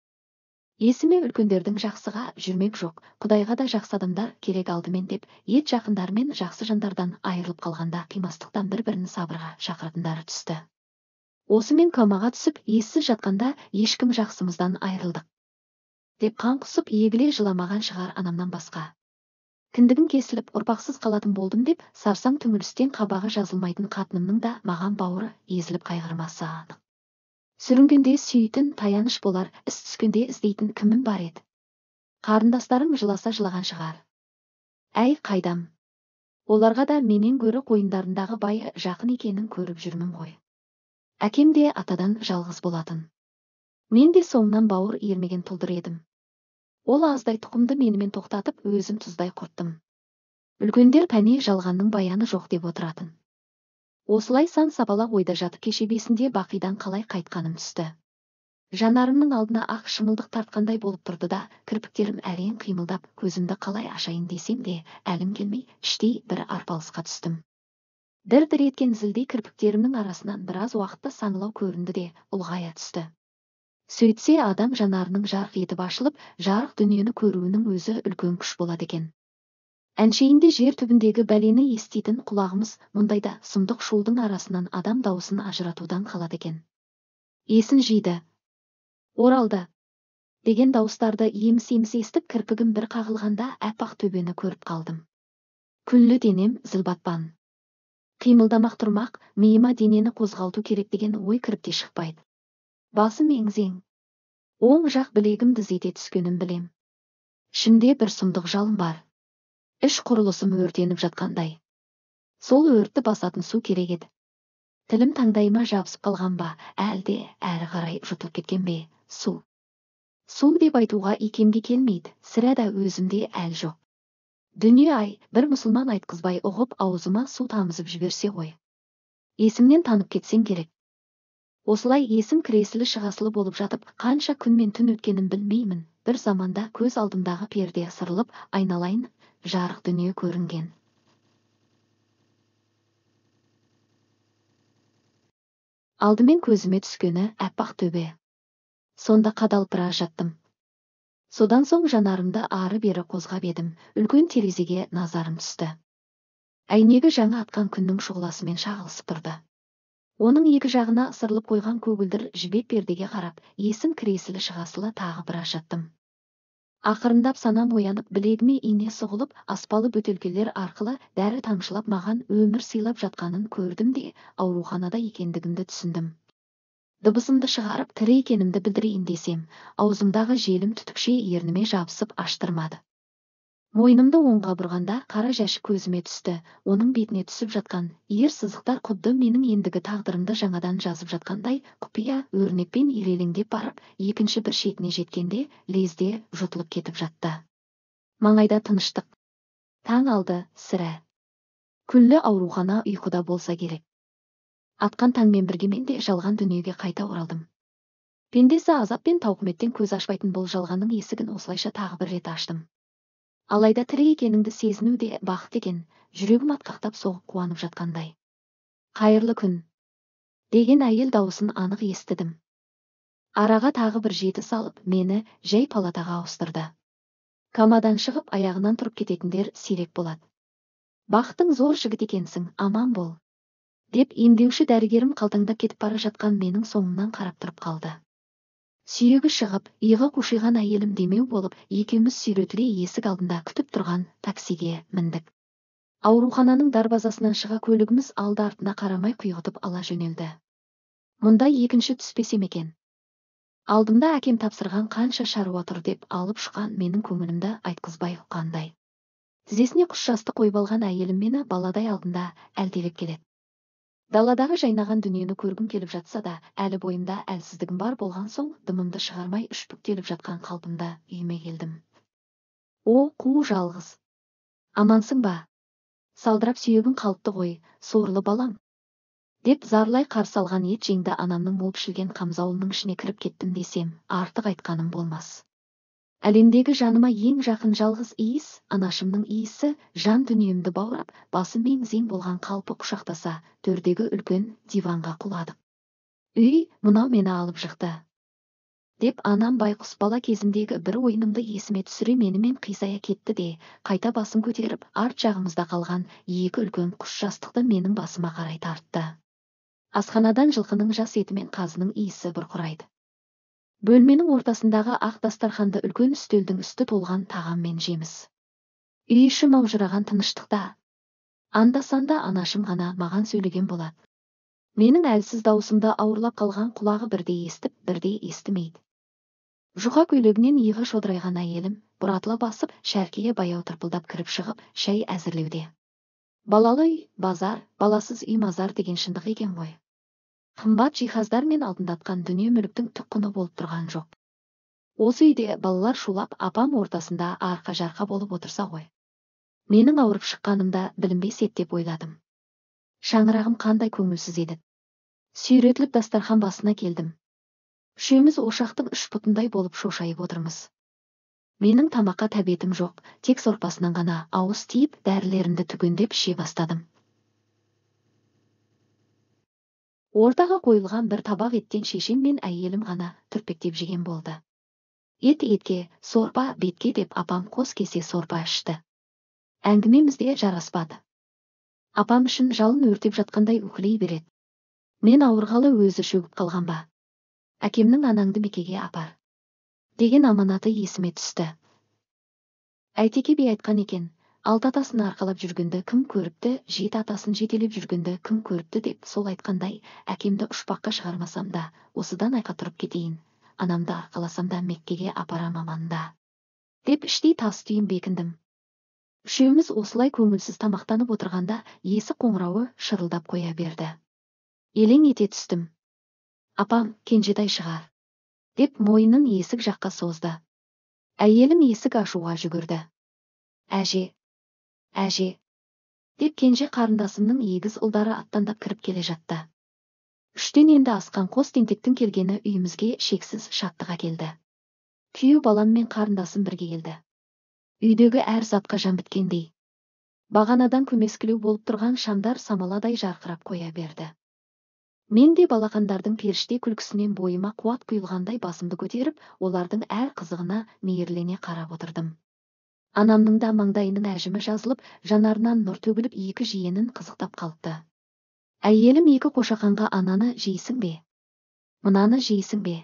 Speaker 1: есіме үлкендердің жақсыға жүрмек жоқ құдайға да жақсы адамдар керек алдымен деп ет жақындарымен жақсы жандардан айырылып қалғанда қимастықтан бір бірін сабырға шақыратындары түсті осымен комаға түсіп ессіз жатқанда ешкім жақсымыздан айырылдық деп қан құсып егіле жыламаған шығар анамнан басқа кіндігім кесіліп ұрпақсыз қалатын болдым деп сарсаң түңілістен қабағы жазылмайтын қатынымның да маған бауыры езіліп қайғырмасы анық сүрінгенде сүйейтін таяныш болар іс түскенде іздейтін кімім бар еді қарындастарым жыласа жылаған шығар әй қайдам оларға да менен гөрі қойындарындағы бай жақын екенін көріп жүрмін ғой әкем де атадан жалғыз болатын мен де соңынан бауыр ермеген тұлдыр едім ол аздай тұқымды менімен тоқтатып өзім тұздай құрттым үлкендер пәне жалғанның баяны жоқ деп отыратын осылай сан сабала ойда жатып кеше бесінде бақидан қалай қайтқаным түсті жанарымның алдына ақ шымылдық тартқандай болып тұрды да кірпіктерім әрең қимылдап көзімді қалай ашайын десем де әлім келмей іштей бір арпалысқа түстім дір дір еткен зілдей кірпіктерімнің арасынан біраз уақытта саңылау көрінді де ұлғая түсті сөйтсе адам жанарының жарқ етіп ашылып жарық дүниені көруінің өзі үлкен күш болады екен әншейінде жер түбіндегі бәлені еститін құлағымыз мұндайда сұмдық шолдың арасынан адам даусын ажыратудан қалады екен есін жиды оралды деген дауыстарды еміс еміс естіп кірпігім бір қағылғанда аппақ төбені көріп қалдым күллі денем зілбатпан қимылдамақ тұрмақ миыма денені қозғалту керек деген ой кіріп те шықпайды басым еңзең оң жақ білегім діз ете түскенін білем ішімде бір сұмдық жалын бар іш құрылысым өртеніп жатқандай сол өртті басатын су керек еді тілім таңдайыма жабысып қалған ба әлде әрі қарай жұтып кеткен бе су су деп айтуға икемге келмейді сірә да өзімде әл жоқ дүние ай бір мұсылман айтқызбай ұғып аузыма су тамызып жіберсе ғой есімнен танып кетсең керек осылай есім кіресілі шығасылы болып жатып қанша күн мен түн өткенін білмеймін бір заманда көз алдымдағы перде сырылып айналайын жарық дүние көрінген алдымен көзіме түскені әппақ төбе сонда қадалып біраз жаттым содан соң жанарымды ары бері қозғап едім үлкен терезеге назарым түсті әйнегі жаңа атқан күннің шұғыласымен шағылысып тұрды оның екі жағына ысырылып қойған көгілдір жібек пердеге қарап есім кіресілі шығасылы тағы бір ашаттым ақырындап санам оянып білегіме ине сұғылып аспалы бөтелкелер арқылы дәрі тамшылап маған өмір сыйлап жатқанын көрдім де ауруханада екендігімді түсіндім дыбысымды шығарып тірі екенімді білдірейін десем аузымдағы желім түтікше ерніме жабысып аштырмады мойнымды оңға бұрғанда қара жәшік көзіме түсті оның бетіне түсіп жатқан иір сызықтар құдды менің ендігі тағдырымды жаңадан жазып жатқандай құпия өрнекпен ирелеңдеп барып екінші бір шетіне жеткенде лезде жұтылып кетіп жатты маңайда тыныштық таң алды сірә күллі аурухана ұйқыда болса керек атқан таңмен бірге мен де жалған дүниеге қайта оралдым пендесі азап пен тауқыметтен көз ашпайтын бұл жалғанның есігін осылайша тағы бір рет аштым алайда тірі екеніңді сезіну де бақыт екен жүрегім атқақтап соғып қуанып жатқандай қайырлы күн деген әйел дауысын анық естідім араға тағы бір жеті салып мені жай палатаға ауыстырды комадан шығып аяғынан тұрып кететіндер сирек болады «Бақтың зор жігіт екенсің аман бол деп емдеуші дәрігерім қалтаңдап кетіп бара жатқан менің соңымнан қарап тұрып қалды сүйегі шығып иығы қушиған әйелім демеу болып екеуміз сүйретіле есік алдында күтіп тұрған таксиге міндік аурухананың дарбазасынан шыға көлігіміз алды артына қарамай құйғытып ала жөнелді мұнда екінші түспесем екен алдымда әкем тапсырған қанша шаруа тұр деп алып шыққан менің көңілімді айтқызбай ұққандай тізесіне құс жасты қойып алған әйелім мені баладай алдында әлдилеп келеді даладағы жайнаған дүниені көргім келіп жатса да әлі бойымда әлсіздігім бар болған соң дымымды шығармай үшпіктеліп жатқан қалпымда үйіме келдім о қу жалғыз амансың ба салдырап сүйегің қалыпты ғой сорлы балам деп зарлай қарсалған алған ет жеңді анамның болып пішілген қамзауының ішіне кіріп кеттім десем артық айтқаным болмас әлемдегі жаныма ең жақын жалғыз иіс анашымның иісі жан дүниемді баурап басым зең болған қалпы құшақтаса төрдегі үлкен диванға құладық. үй мынау мені алып жықты деп анам байқұс бала кезімдегі бір ойынымды есіме түсіре менімен қисая кетті де қайта басым көтеріп арт жағымызда қалған екі үлкен құс жастықты менің басыма қарай тартты асханадан жылқының жас еті мен қазының иісі бұрқырайды бөлменің ортасындағы ақ дастарханды үлкен үстелдің үсті толған тағам мен жеміс үй іші маужыраған тыныштықта анда санда анашым ғана маған сөйлеген болады менің әлсіз даусымды ауырлап қалған құлағы бірде естіп бірде естімейді жұқа көйлегінен иығы шодырайған әйелім бұратыла басып шәркеге баяу тырпылдап кіріп шығып шәй әзірлеуде балалы үй базар баласыз үй мазар деген шындық екен ғой қымбат жиһаздар мен алтындатқан дүние мүліктің түк құны болып тұрған жоқ осы үйде балалар шулап апам ортасында арқа жарқа болып отырса ғой менің ауырып шыққанымда білінбес еді деп ойладым шаңырағым қандай көңілсіз еді сүйретіліп дастархан басына келдім үшеуміз ошақтың үш бұтындай болып шошайып отырмыз менің тамаққа тәбетім жоқ тек сорпасынан ғана ауыз тиіп дәрілерімді түгендеп іше бастадым ортаға қойылған бір табақ еттен шешем мен әйелім ғана түрпектеп жеген болды ет етке сорпа бетке деп апам қос кесе сорпа ішті әңгімеміз де жараспады апам үшін жалын өртеп жатқандай үкілей береді мен ауырғалы өзі шөгіп қалған ба әкемнің анаңды мекеге апар деген аманаты есіме түсті әйтеке би айтқан екен алты атасын арқалап жүргенді кім көріпті жеті атасын жетелеп жүргенді кім көріпті деп сол айтқандай әкемді ұшпаққа шығармасам да осыдан айқа тұрып кетейін анамды арқаласам да меккеге апарам аманда деп іштей тас түйін бекіндім үшеуміз осылай көңілсіз тамақтанып отырғанда есік қоңырауы шырылдап қоя берді елең ете түстім апам кенжетай шығар деп мойнын есік жаққа созды әйелім есік ашуға жүгірді әже әже деп кенже қарындасымның егіз ұлдары аттандап кіріп келе жатты үштен енді асқан қос тентектің келгені үйімізге шексіз шаттық келді. күйеу балам мен қарындасым бірге келді үйдегі әр затқа жан біткендей бағанадан көмескілеу болып тұрған шамдар самаладай жарқырап қоя берді мен де балақандардың періште күлкісінен бойыма қуат құйылғандай басымды көтеріп олардың әр қызығына мейірлене қарап отырдым анамның да маңдайының әжімі жазылып жанарынан нұр төгіліп екі жиенін қызықтап қалыпты әйелім екі қошақанға ананы жейсің бе мынаны жейсің бе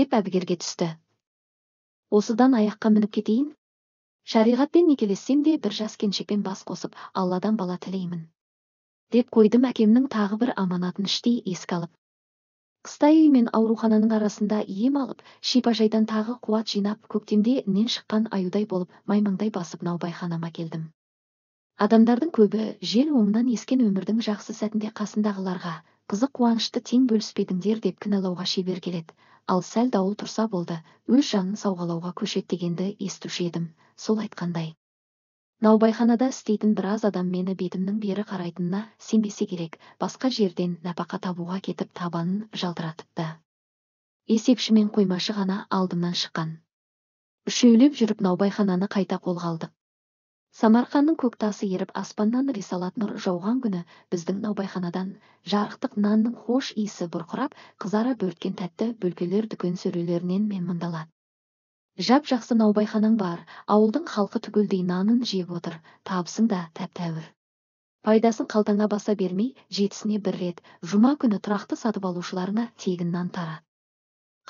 Speaker 1: деп әбігерге түсті осыдан аяққа мініп кетейін шариғатпен некелессем де бір жас кеншекпен бас қосып алладан бала тілеймін деп қойдым әкемнің тағы бір аманатын іштей еске алып Қыстай үй мен аурухананың арасында ем алып шипажайдан тағы қуат жинап көктемде нен шыққан аюдай болып маймаңдай басып наубайханама келдім адамдардың көбі жел оңынан ескен өмірдің жақсы сәтінде қасындағыларға қызық қуанышты тең бөліспедіңдер деп кінәлауға шебер келеді ал сәл дауыл тұрса болды өз жанын сауғалауға көшеді дегенді естуші едім сол айтқандай наубайханада істейтін біраз адам мені бетімнің бері қарайтынына сенбесе керек басқа жерден нәпақа табуға кетіп табанын жалтыратыпты есепші мен қоймашы ғана алдымнан шыққан үшеулеп жүріп наубайхананы қайта қолға алдық самарқанның көк тасы еріп аспаннан рисалат нұр жауған күні біздің наубайханадан жарықтық нанның хош иісі бұрқырап қызара бөрткен тәтті бөлкелер дүкен сөрелерінен мұндалады жап жақсы наубайханаң бар ауылдың халқы түгелдей нанын жеп отыр табысың да тәп тәуір пайдасын қалтаңа баса бермей жетісіне бір рет жұма күні тұрақты сатып алушыларыңа тегін нан тарат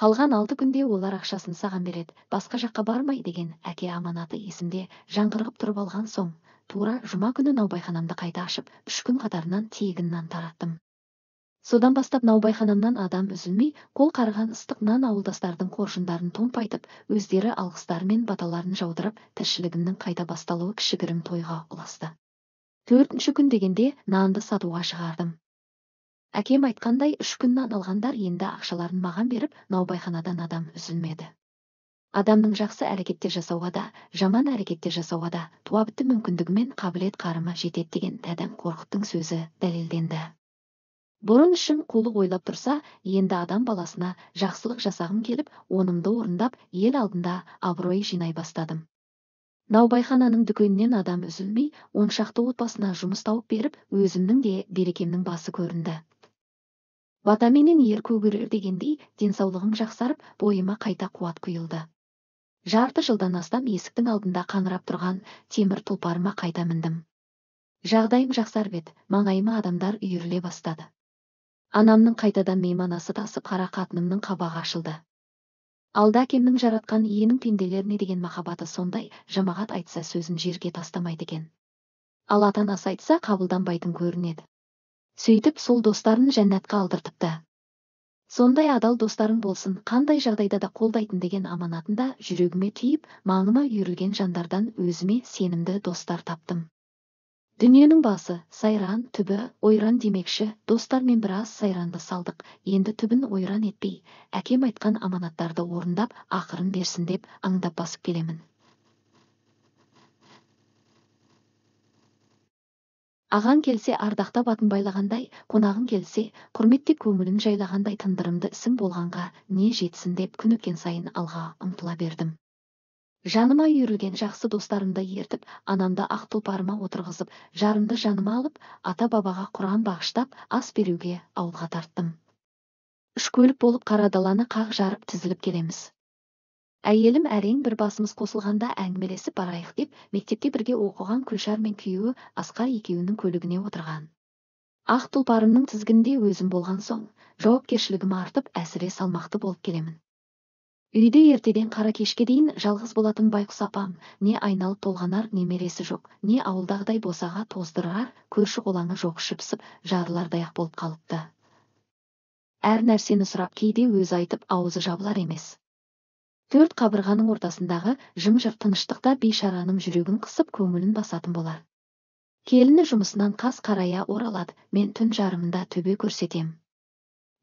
Speaker 1: қалған алты күнде олар ақшасын саған береді басқа жаққа бармай деген әке аманаты есімде жаңғырығып тұрып алған соң тура жұма күні наубайханамды қайта ашып үш күн қатарынан тегін нан тараттым содан бастап наубайханамнан адам үзілмей қол қарыған ыстық нан ауылдастардың қоржындарын томпайтып өздері алғыстары мен баталарын жаудырып тіршілігімнің қайта басталуы кішігірім тойға ұласты төртінші күн дегенде нанды сатуға шығардым әкем айтқандай үш күн нан алғандар енді ақшаларын маған беріп наубайханадан адам үзілмеді адамның жақсы әрекеттер жасауға да жаман әрекеттер жасауға да туа мүмкіндігі мүмкіндігімен қабілет қарымы жетеді деген тәдім қорқыттың сөзі дәлелденді бұрын ішім қулық ойлап тұрса енді адам баласына жақсылық жасағым келіп онымды орындап ел алдында абырой жинай бастадым наубайхананың дүкенінен адам үзілмей оншақты отбасына жұмыс тауып беріп өзімнің де берекемнің басы көрінді батаменен ер көгерер дегендей денсаулығым жақсарып бойыма қайта қуат құйылды жарты жылдан астам есіктің алдында қаңырап тұрған темір тұлпарыма қайта міндім жағдайым жақсарып еді маңайыма адамдар үйіріле бастады анамның қайтадан мейманасы тасып қара қатынымның қабағы ашылды алда әкемнің жаратқан иенің пенделеріне деген махаббаты сондай жамағат айтса сөзін жерге тастамайды екен ал ата анасы айтса қабылданбайтын көрінеді сөйтіп сол достарын жәннатқа алдыртыпты сондай адал достарың болсын қандай жағдайда да қолдайтын деген аманатын жүрегіме түйіп маңыма үйірілген жандардан өзіме сенімді достар таптым дүниенің басы сайран түбі ойран демекші достармен біраз сайранды салдық енді түбін ойран етпей әкем айтқан аманаттарды орындап ақырын берсін деп аңдап басып келемін ағаң келсе ардақтап атын байлағандай қонағың келсе құрметтеп көңілін жайлағандай тындырымды ісің болғанға не жетсін деп күн өткен сайын алға ұмтыла бердім жаныма үйірілген жақсы достарымды ертіп анамды ақ тұлпарыма отырғызып жарымды жаныма алып ата бабаға құран бағыштап ас беруге ауылға тарттым үш көлік болып қарадаланы қақ жарып тізіліп келеміз әйелім әрең бір басымыз қосылғанда әңгімелесіп барайық деп мектепте бірге оқыған күлшар мен күйеуі асқар екеуінің көлігіне отырған ақ тұлпарымның тізгінде өзім болған соң жауапкершілігім артып әсіре салмақты болып келемін үйде ертеден қара кешке дейін жалғыз болатын байқұс апам не айналып толғанар немересі жоқ не ауылдағыдай босаға тоздырар көрші қолаңы жоқ шыпсып жарылардай ақ болып қалыпты әр нәрсені сұрап кейде өзі айтып аузы жабылар емес төрт қабырғаның ортасындағы жым жырт тыныштықта бейшараның жүрегін қысып көңілін басатын болар келіні жұмысынан қас қарая оралады мен түн жарымында төбе көрсетем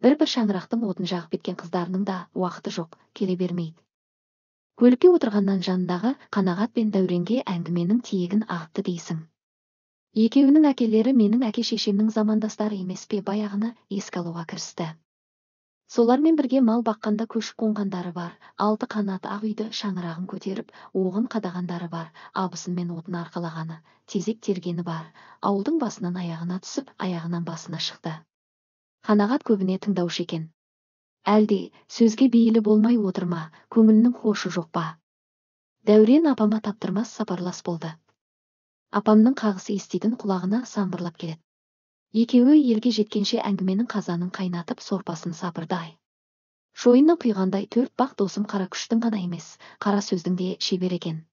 Speaker 1: бір бір шаңырақтың отын жағып кеткен қыздарының да уақыты жоқ келе бермейді көлікке отырғаннан жанындағы қанағат пен дәуренге әңгіменің тиегін ағытты дейсің екеуінің әкелері менің әке шешемнің замандастары емес пе баяғыны еске алуға кірісті солармен бірге мал баққанда көшіп қонғандары бар алты қанат ақ үйді шаңырағын көтеріп оғын қадағандары бар абысынмен отын арқалағаны тезек тергені бар ауылдың басынан аяғына түсіп аяғынан басына шықты қанағат көбіне тыңдаушы екен әлде сөзге бейілі болмай отыр ма көңілінің хошы жоқ па дәурен апама таптырмас сапарлас болды апамның қағысы еститін құлағына самбырлап келеді екеуі елге жеткенше әңгіменің қазанын қайнатып сорпасын сапырдай Шойынның құйғандай төрт бақ досым қара күштің ғана емес қара сөздің де шебер екен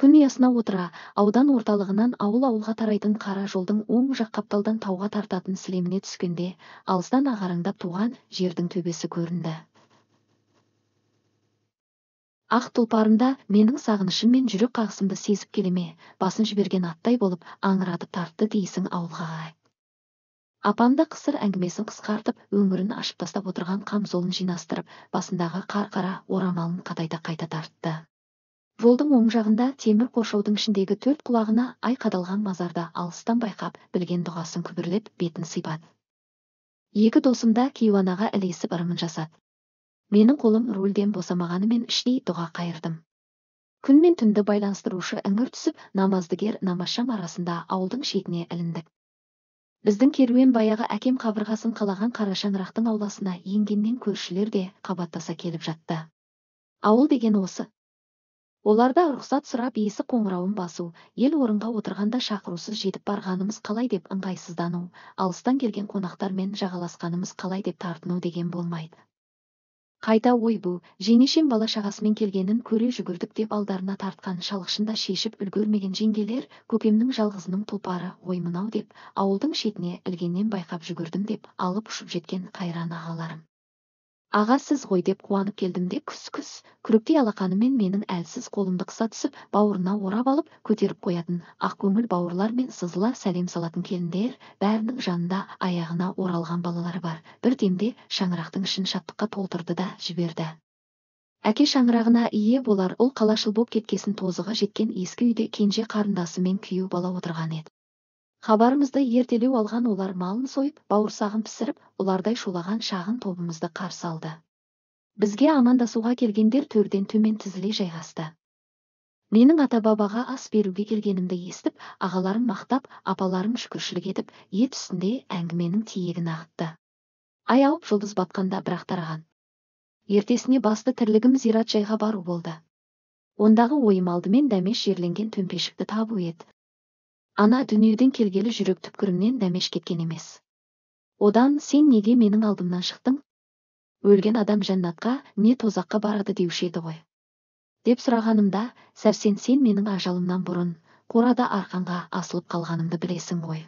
Speaker 1: күн ұясына отыра аудан орталығынан ауыл ауылға тарайтын қара жолдың оң жақ қапталдан тауға тартатын сілеміне түскенде алыстан ағараңдап туған жердің төбесі көрінді ақ тұлпарында менің сағынышым мен жүрек қағысымды сезіп келеме басын жіберген аттай болып аңыратып тартты дейсің ауылға апамды қысыр әңгімесін қысқартып өңірін ашып тастап отырған қамзолын жинастырып басындағы қар қара орамалын қатайта қайта тартты жолдың оң жағында темір қоршаудың ішіндегі төрт құлағына ай қадалған мазарда алыстан байқап білген дұғасын күбірлеп бетін сипады екі досым да кейуанаға ілесіп ырымын жасады менің қолым рульден босамағанымен іштей дұға қайырдым күн мен түнді байланыстырушы іңір түсіп намаздыгер намазшам арасында ауылдың шетіне іліндік біздің керуен баяғы әкем қабырғасын қалаған қара шаңырақтың ауласына енгеннен көршілер де қабаттаса келіп жатты ауыл деген осы оларда рұқсат сұрап есік қоңырауын басу ел орынға отырғанда шақырусыз жетіп барғанымыз қалай деп ыңғайсыздану алыстан келген қонақтармен жағаласқанымыз қалай деп тартыну деген болмайды қайта ой бұл жеңешем бала шағасымен келгенін көре жүгірдік деп алдарына тартқан шалықшында да шешіп үлгермеген жеңгелер көкемнің жалғызының тұлпары ой мынау деп ауылдың шетіне ілгеннен байқап жүгірдім деп алып ұшып жеткен қайран ағаларым аға сіз ғой деп қуанып келдім де күс күс күректей алақанымен менің әлсіз қолымды қыса түсіп бауырына орап алып көтеріп қоятын ақкөңіл мен сызыла сәлем салатын келіндер бәрінің жанында аяғына оралған балалар бар бір демде шаңырақтың ішін шаттыққа толтырды да жіберді әке шаңырағына ие болар ұл қалашыл боп кеткесін тозығы жеткен ескі үйде кенже қарындасы мен күйеу бала отырған еді хабарымызды ертелеу алған олар малын сойып бауырсағын пісіріп олардай шулаған шағын тобымызды қарсы алды бізге амандасуға келгендер төрден төмен тізіле жайғасты менің ата бабаға ас беруге келгенімді естіп ағаларым мақтап апаларым шүкіршілік етіп ет үстінде әңгіменің тиегін ағытты ай ауып жұлдыз батқанда бірақ тараған ертесіне басты тірлігім зират жайға бару болды ондағы ойым алдымен дәмеш жерленген төмпешікті табу еді ана дүниеден келгелі жүрек түпкірімнен дәмеш кеткен емес одан сен неге менің алдымнан шықтың өлген адам жәннатқа не тозаққа барады деуші еді ғой деп сұрағанымда сәрсен сен менің ажалымнан бұрын қорада арқанға асылып қалғанымды білесің ғой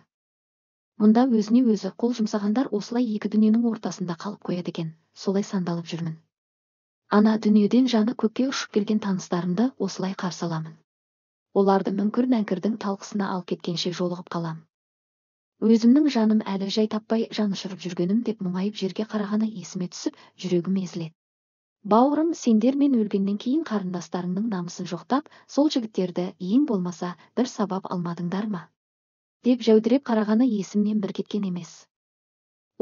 Speaker 1: мұнда өзіне өзі қол жұмсағандар осылай екі дүниенің ортасында қалып қояды екен солай сандалып жүрмін ана дүниеден жаны көкке ұшып келген таныстарымды осылай қарсы аламын оларды мүңкір нәңкірдің талқысына алып кеткенше жолығып қалам өзімнің жаным әлі жай таппай жанұшырып жүргенім деп мұңайып жерге қарағаны есіме түсіп жүрегім езіледі бауырым сендер мен өлгеннен кейін қарындастарыңның намысын жоқтап сол жігіттерді ең болмаса бір сабап алмадыңдар ма деп жәудіреп қарағаны есімнен бір кеткен емес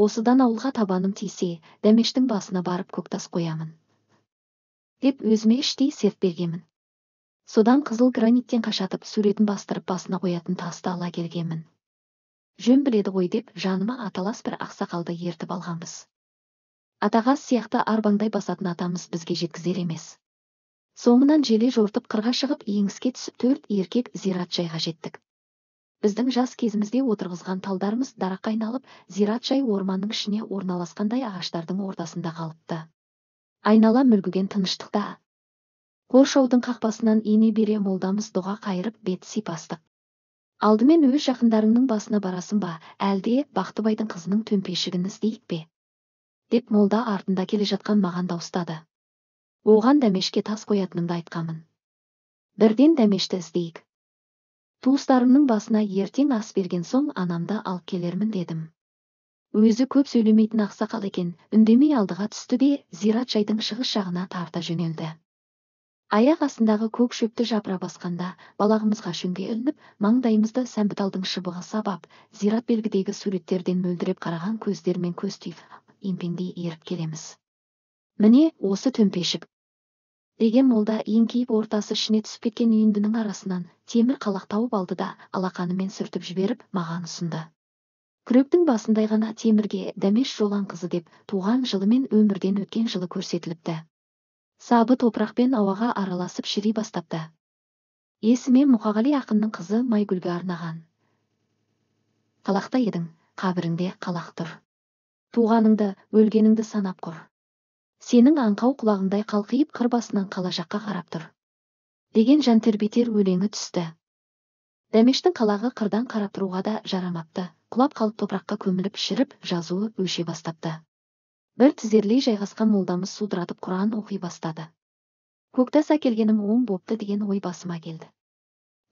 Speaker 1: осыдан ауылға табаным тисе дәмештің басына барып көктас қоямын деп өзіме іштей серт бергенмін содан қызыл граниттен қашатып суретін бастырып басына қоятын тасты ала келгенмін жөн біледі ғой деп жаныма аталас бір ақсақалды ертіп алғанбыз Атағас сияқты арбаңдай басатын атамыз бізге жеткізер емес соңынан желе жортып қырға шығып еңіске түсіп төрт еркек зират жайға жеттік біздің жас кезімізде отырғызған талдарымыз дараққа айналып зират жай орманның ішіне орналасқандай ағаштардың ортасында қалыпты айнала мүлгіген тыныштықта шоудың қақпасынан ене бере молдамыз дұға қайырып бет сипастық алдымен өз жақындарыңның басына барасың ба әлде бақтыбайдың қызының төмпешігін іздейік пе деп молда артында келе жатқан маған дауыстады оған дәмешке тас қоятынымды айтқанмын бірден дәмешті іздейік туыстарымның басына ертең ас берген соң анамды алып келермін дедім өзі көп сөйлемейтін ақсақал екен үндемей алдыға түсті де зират жайдың шығыс жағына тарта жөнелді аяқ астындағы көк шөпті жапыра басқанда балағымызға шөңге ілініп маңдайымызды сәмбіталдың шыбығы сабап зират белгідегі суреттерден мөлдіреп қараған көздермен көз түйіп емпеңдей еріп келеміз міне осы төмпешік деген молда еңкейіп ортасы ішіне түсіп кеткен үйіндінің арасынан темір қалақ тауып алды да алақанымен сүртіп жіберіп маған ұсынды күректің басындай ғана темірге дәмеш қызы деп туған жылы мен өмірден өткен жылы көрсетіліпті сабы топырақпен ауаға араласып шіри бастапты есіме мұқағали ақынның қызы майгүлге арнаған қалақта едің қабіріңде қалақ тұр туғаныңды өлгеніңді санап құр сенің аңқау құлағыңдай қалқиып қыр басынан қала жаққа қарап тұр деген жантербетер өлеңі түсті дәмештің қалағы қырдан қарап тұруға да жарамапты құлап қалып топыраққа көміліп шіріп жазуы өше бастапты бір тізерлей жайғасқан молдамыз судыратып құран оқи бастады көктас әкелгенім оң бопты деген ой басыма келді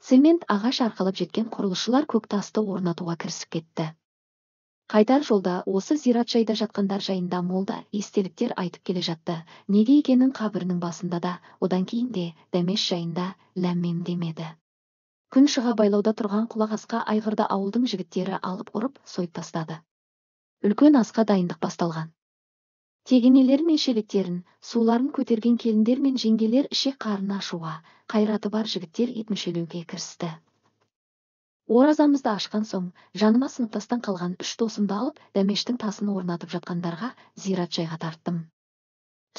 Speaker 1: цемент ағаш арқалап жеткен құрылысшылар көктасты орнатуға кірісіп кетті қайтар жолда осы зиратшайда жатқандар жайында молда естеліктер айтып келе жатты неге екенін қабірінің басында да одан кейін де дәмеш жайында ләммем демеді күн шыға байлауда тұрған асқа айғырды ауылдың жігіттері алып ұрып сойып тастады үлкен асқа дайындық басталған тегенелер мен шелектерін суларын көтерген келіндер мен жеңгелер ішек қарын ашуға қайраты бар жігіттер ет мүшелеуге кірісті оразамызды ашқан соң жаныма сыныптастан қалған үш досымды алып дәмештің тасын орнатып жатқандарға зират жайға тарттым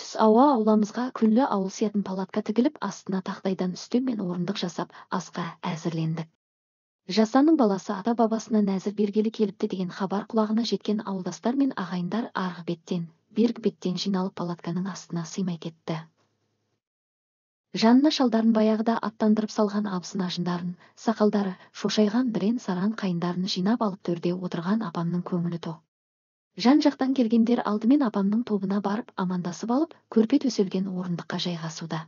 Speaker 1: түс ауа ауламызға күллі ауыл сиятын палатка тігіліп астына тақтайдан үстел мен орындық жасап асқа әзірлендік Жасаның баласы ата бабасына нәзір бергелі келіпті деген хабар құлағына жеткен ауылдастар мен ағайындар арғы беттен бергі беттен жиналып палатканың астына сыймай кетті жанына шалдарын баяғыда аттандырып салған абысын ажындарын сақалдары шошайған бірен саран қайындарын жинап алып төрде отырған апамның көңілі то. жан жақтан келгендер алдымен апамның тобына барып амандасып алып көрпе төселген орындыққа жайғасуда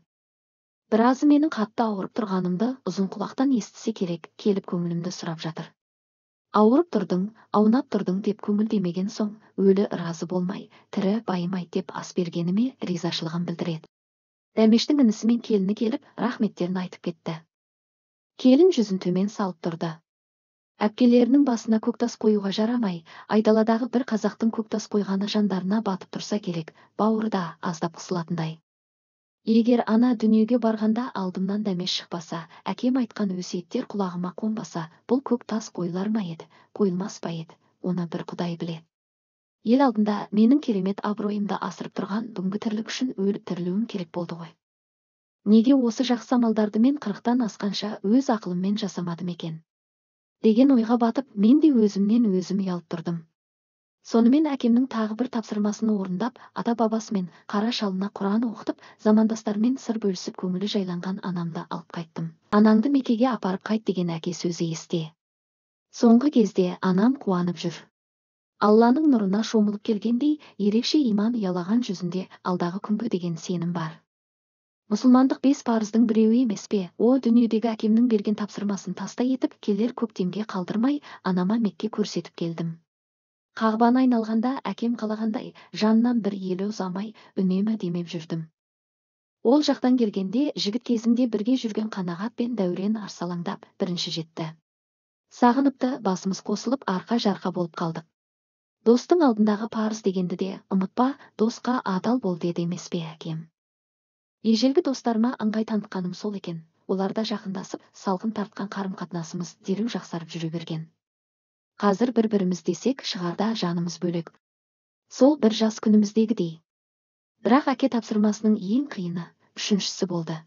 Speaker 1: біразы менің қатты ауырып тұрғанымды ұзынқұлақтан естісе керек келіп көңілімді сұрап жатыр ауырып тұрдың аунап тұрдың деп көңілдемеген соң өлі разы болмай тірі байымай деп ас бергеніме ризашылығын білдіреді дәмештің інісі мен келіні келіп рахметтерін айтып кетті келін жүзін төмен салып тұрды әпкелерінің басына көктас қоюға жарамай айдаладағы бір қазақтың көктас қойғаны жандарына батып тұрса керек бауыры да аздап қысылатындай егер ана дүниеге барғанда алдымнан дәме шықпаса әкем айтқан өсиеттер құлағыма қонбаса бұл көк тас қойылар ма еді қойылмас па еді оны бір құдай біледі ел алдында менің керемет абыройымды асырып тұрған бүгінгі тірлік үшін өлі тірілуім керек болды ғой неге осы жақсы амалдарды мен қырықтан асқанша өз ақылыммен жасамадым екен деген ойға батып мен де өзімнен өзім ұялып тұрдым сонымен әкемнің тағы бір тапсырмасын орындап ата бабасымен қара шалына құран оқытып замандастарымен сыр бөлісіп көңілі жайланған анамды алып қайттым анаңды мекеге апарып қайт деген әке сөзі есте соңғы кезде анам қуанып жүр алланың нұрына шомылып келгендей ерекше иман ұялаған жүзінде алдағы күнгі деген сенім бар мұсылмандық бес парыздың біреуі емес пе о дүниедегі әкемнің берген тапсырмасын тастай етіп келер көктемге қалдырмай анама мекке көрсетіп келдім қағбаны айналғанда әкем қалағандай жанынан бір елі ұзамай үнемі демеп жүрдім ол жақтан келгенде жігіт кезінде бірге жүрген қанағат пен дәурен арсалаңдап бірінші жетті сағыныпты басымыз қосылып арқа жарқа болып қалдық достың алдындағы парыз дегенді де ұмытпа досқа адал бол деді емес пе әкем ежелгі достарыма ыңғай танытқаным сол екен оларда жақындасып салқын тартқан қарым қатынасымыз дереу жақсарып жүре берген қазір бір біріміз десек шығарда жанымыз бөлек сол бір жас күніміздегідей бірақ әке тапсырмасының ең қиыны үшіншісі болды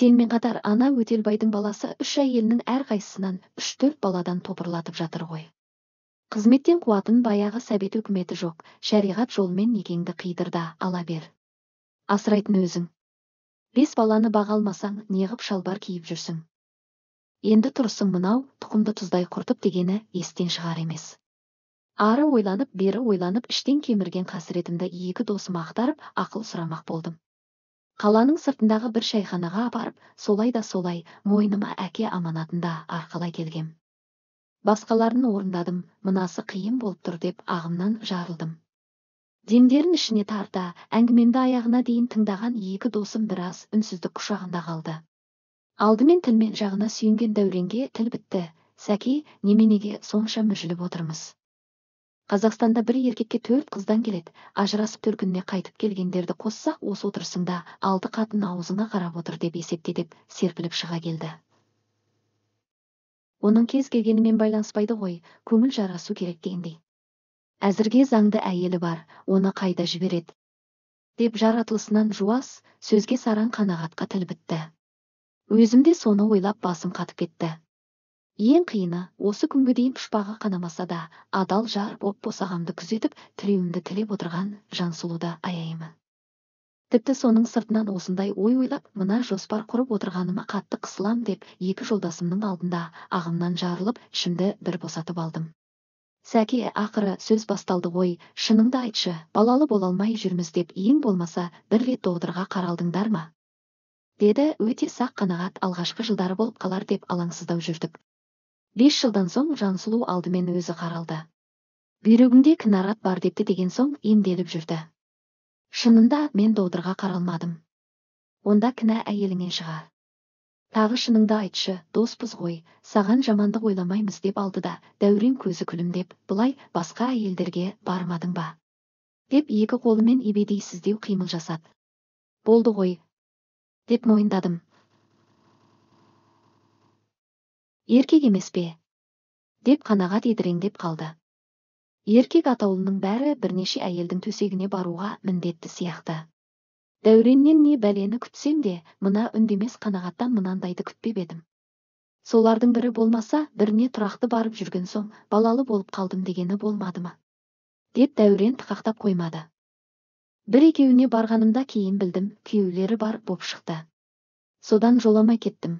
Speaker 1: Сенмен қатар ана өтелбайдың баласы үш әйелінің әрқайсысынан үш төрт баладан топырлатып жатыр ғой қызметтен қуатын баяғы совет үкіметі жоқ шариғат жолымен некеңді қидырда ала бер асырайтын өзің бес баланы баға алмасаң неғып шалбар киіп жүрсің енді тұрсын мынау тұқымды тұздай құртып дегені естен шығар емес ары ойланып бері ойланып іштен кемірген қасіретімді екі досыма ақтарып ақыл сұрамақ болдым қаланың сыртындағы бір шайханаға апарып солай да солай мойныма әке аманатында арқала келгем басқаларын орындадым мынасы қиын болып тұр деп ағымнан жарылдым демдерін ішіне тарта әңгімемді аяғына дейін тыңдаған екі досым біраз үнсіздік құшағында қалды алдымен тілмен жағына сүйенген дәуренге тіл бітті сәке неменеге сонша мүжіліп отырмыз қазақстанда бір еркекке төрт қыздан келеді ажырасып төркініне қайтып келгендерді қоссақ осы отырсында алты қатын аузына қарап отыр деп есепте деп серпіліп шыға келді оның кез келгенімен байланыспайды ғой көңіл жарасу керек дегендей әзірге заңды әйелі бар оны қайда жібереді деп жаратылысынан жуас сөзге сараң қанағатқа тіл бітті Өзімде соны ойлап басым қатып кетті ең қиыны осы күнге дейін пұшпағы қанамаса да адал жар боп босағамды күзетіп тілеуімді тілеп отырған жансұлуды аяймын тіпті соның сыртынан осындай ой ойлап мына жоспар құрып отырғаныма қатты қысылам деп екі жолдасымның алдында ағымнан жарылып ішімді бір босатып алдым сәке ақыры сөз басталды ғой шыныңды айтшы балалы бола алмай жүрміз деп ең болмаса бір рет доғдырға қаралдыңдар ма деді өте сақ қанағат алғашқы жылдары болып қалар деп алаңсыздау жүрдік бес жылдан соң жансұлу алдымен өзі қаралды бүйрегімде кінарат бар депті деген соң емделіп жүрді шынында мен додырға қаралмадым онда кінә әйеліңе шыға. тағы шыныңды айтшы доспыз ғой саған жамандық ойламаймыз деп алды да дәурен көзі күлімдеп былай басқа әйелдерге бармадың ба деп екі қолымен ебедейсіздеу қимыл жасады болды ғой деп мойындадым еркек емес пе деп қанағат едіреңдеп қалды еркек атаулының бәрі бірнеше әйелдің төсегіне баруға міндетті сияқты дәуреннен не бәлені күтсем де мына үндемес қанағаттан мынандайды күтпеп едім солардың бірі болмаса біріне тұрақты барып жүрген соң балалы болып қалдым дегені болмады ма деп дәурен тықақтап қоймады бір екеуіне барғанымда кейін білдім күйеулері бар боп шықты содан жоламай кеттім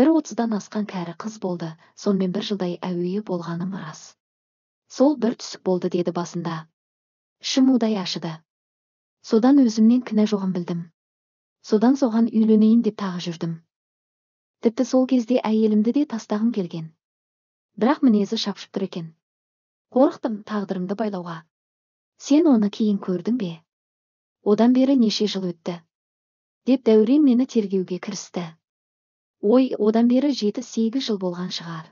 Speaker 1: бір отыздан асқан кәрі қыз болды сонымен бір жылдай әуейі болғаным рас сол бір түсік болды деді басында ішім удай ашыды содан өзімнен кінә жоғын білдім содан соған үйленейін деп тағы жүрдім тіпті сол кезде әйелімді де тастағым келген бірақ мінезі шапшып тұр екен қорықтым тағдырымды байлауға сен оны кейін көрдің бе одан бері неше жыл өтті деп дәурен мені тергеуге кірісті ой одан бері жеті сегіз жыл болған шығар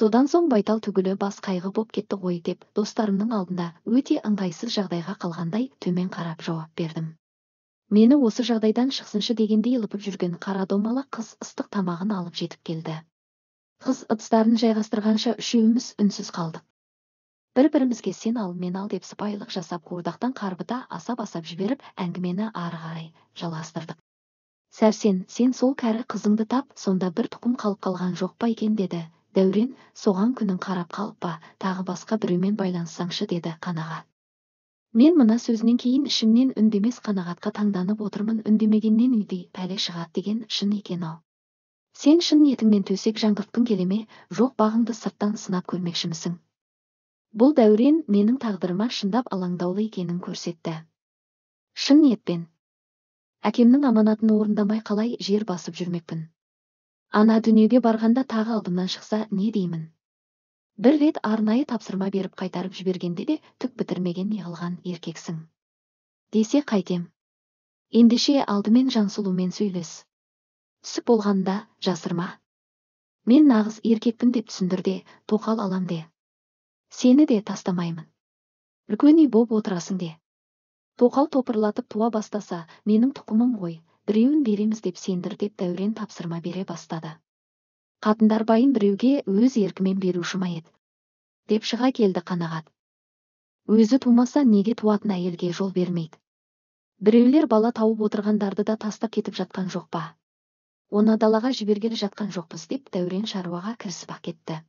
Speaker 1: содан соң байтал түгілі бас қайғы боп кетті ғой деп достарымның алдында өте ыңғайсыз жағдайға қалғандай төмен қарап жауап бердім мені осы жағдайдан шықсыншы дегендей лыпып жүрген қара домалақ қыз ыстық тамағын алып жетіп келді қыз ыдыстарын жайғастырғанша үшеуміз үнсіз қалдық бір бірімізге сен ал мен ал деп сыпайылық жасап қуырдақтан қарбыта асап асап жіберіп әңгімені ары қарай жалғастырдық сәрсен сен сол кәрі қызыңды тап сонда бір тұқым қалып қалған жоқ па екен деді дәурен соған күнің қарап қалып па тағы басқа біреумен байланыссаңшы деді қанағат мен мына сөзінен кейін ішімнен үндемес қанағатқа таңданып отырмын үндемегеннен үйдей пәле шығады деген шын екен ау сен шын ниетіңмен төсек жаңғыртқың келе ме жоқ бағыңды сырттан сынап көрмекшімісің бұл дәурен менің тағдырыма шындап алаңдаулы екенін көрсетті шын ниетпен әкемнің аманатын орындамай қалай жер басып жүрмекпін ана дүниеге барғанда тағы алдымнан шықса не деймін бір рет арнайы тапсырма беріп қайтарып жібергенде де түк бітірмеген неғылған еркексің десе қайтем ендеше алдымен жансұлумен сөйлес түсіп болғанда жасырма мен нағыз еркекпін деп түсіндір де тоқал алам де сені де тастамаймын үй боп отырасың де тоқал топырлатып туа бастаса менің тұқымым ғой біреуін береміз деп сендір деп дәурен тапсырма бере бастады қатындар байын біреуге өз еркімен беруші ма еді деп шыға келді қанағат өзі тумаса неге туатын әйелге жол бермейді біреулер бала тауып отырғандарды да тастап кетіп жатқан жоқ па оны далаға жібергелі жатқан жоқпыз деп дәурен шаруаға кірісіп ақ кетті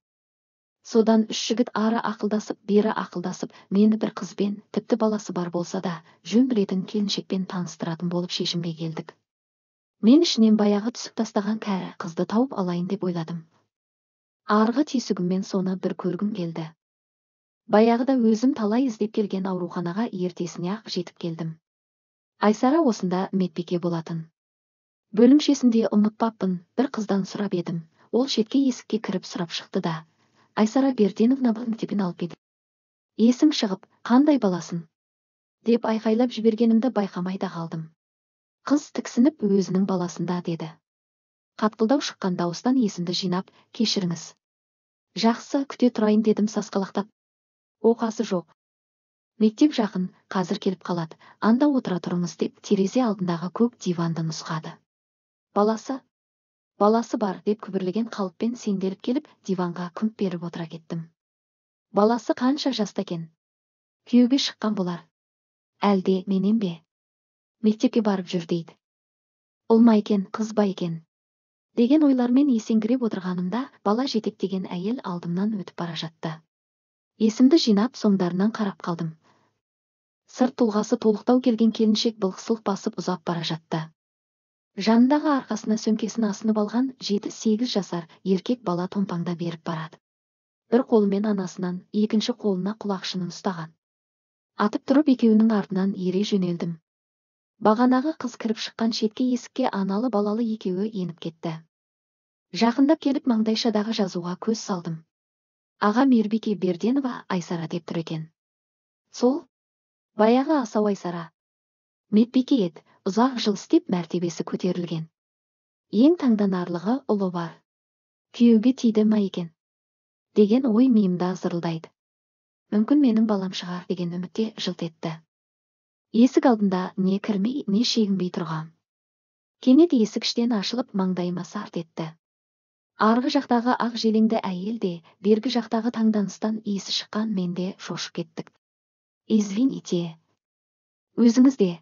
Speaker 1: содан үш жігіт ары ақылдасып бері ақылдасып мені бір қызбен тіпті баласы бар болса да жөн білетін келіншекпен таныстыратын болып шешімге келдік мен ішінен баяғы түсіп тастаған кәрі қызды тауып алайын деп ойладым арғы түйсігіммен соны бір көргім келді баяғыда өзім талай іздеп келген ауруханаға ертесіне ақ жетіп келдім айсара осында медбике болатын бөлімшесінде ұмытпаппын бір қыздан сұрап едім ол шетке есікке кіріп сұрап шықты да айсара берденовна тепін алып еді есім шығып қандай баласын? деп айқайлап жібергенімді байқамай да қалдым қыз тіксініп өзінің баласында деді қатқылдау шыққан дауыстан есімді жинап кешіріңіз жақсы күте тұрайын дедім сасқалақтап оқасы жоқ мектеп жақын қазір келіп қалады анда отыра тұрыңыз деп терезе алдындағы көк диванды нұсқады баласы баласы бар деп күбірлеген қалыппен сенделіп келіп диванға күмп беріп отыра кеттім баласы қанша жаста екен күйеуге шыққан болар әлде менен бе мектепке барып жүр дейді ұл екен қыз ба екен деген ойлармен есеңгіреп отырғанымда бала жетектеген әйел алдымнан өтіп бара жатты есімді жинап соңдарынан қарап қалдым сырт тұлғасы толықтау келген келіншек былқ басып ұзап бара жатты жанындағы арқасына сөмкесін асынып алған жеті сегіз жасар еркек бала томпаңда беріп барады бір қолымен анасынан екінші қолына құлақшынын ұстаған атып тұрып екеуінің артынан ере жөнелдім бағанағы қыз кіріп шыққан шеткі есікке аналы балалы екеуі еніп кетті жақындап келіп маңдайшадағы жазуға көз салдым аға мейірбике берденова айсара деп тұр екен сол баяғы асау айсара медбике еді ұзақ жыл істеп мәртебесі көтерілген ең таңданарлығы ұлы бар күйеуге тиді ма екен деген ой миымда зырылдайды мүмкін менің балам шығар деген үмітте жылт етті есік алдында не кірмей не шегінбей тұрғам кенет есік іштен ашылып маңдайыма сарт етті арғы жақтағы ақ желеңді әйел де бергі жақтағы таңданыстан есі шыққан мен де шошып кеттік извините өзіңіз де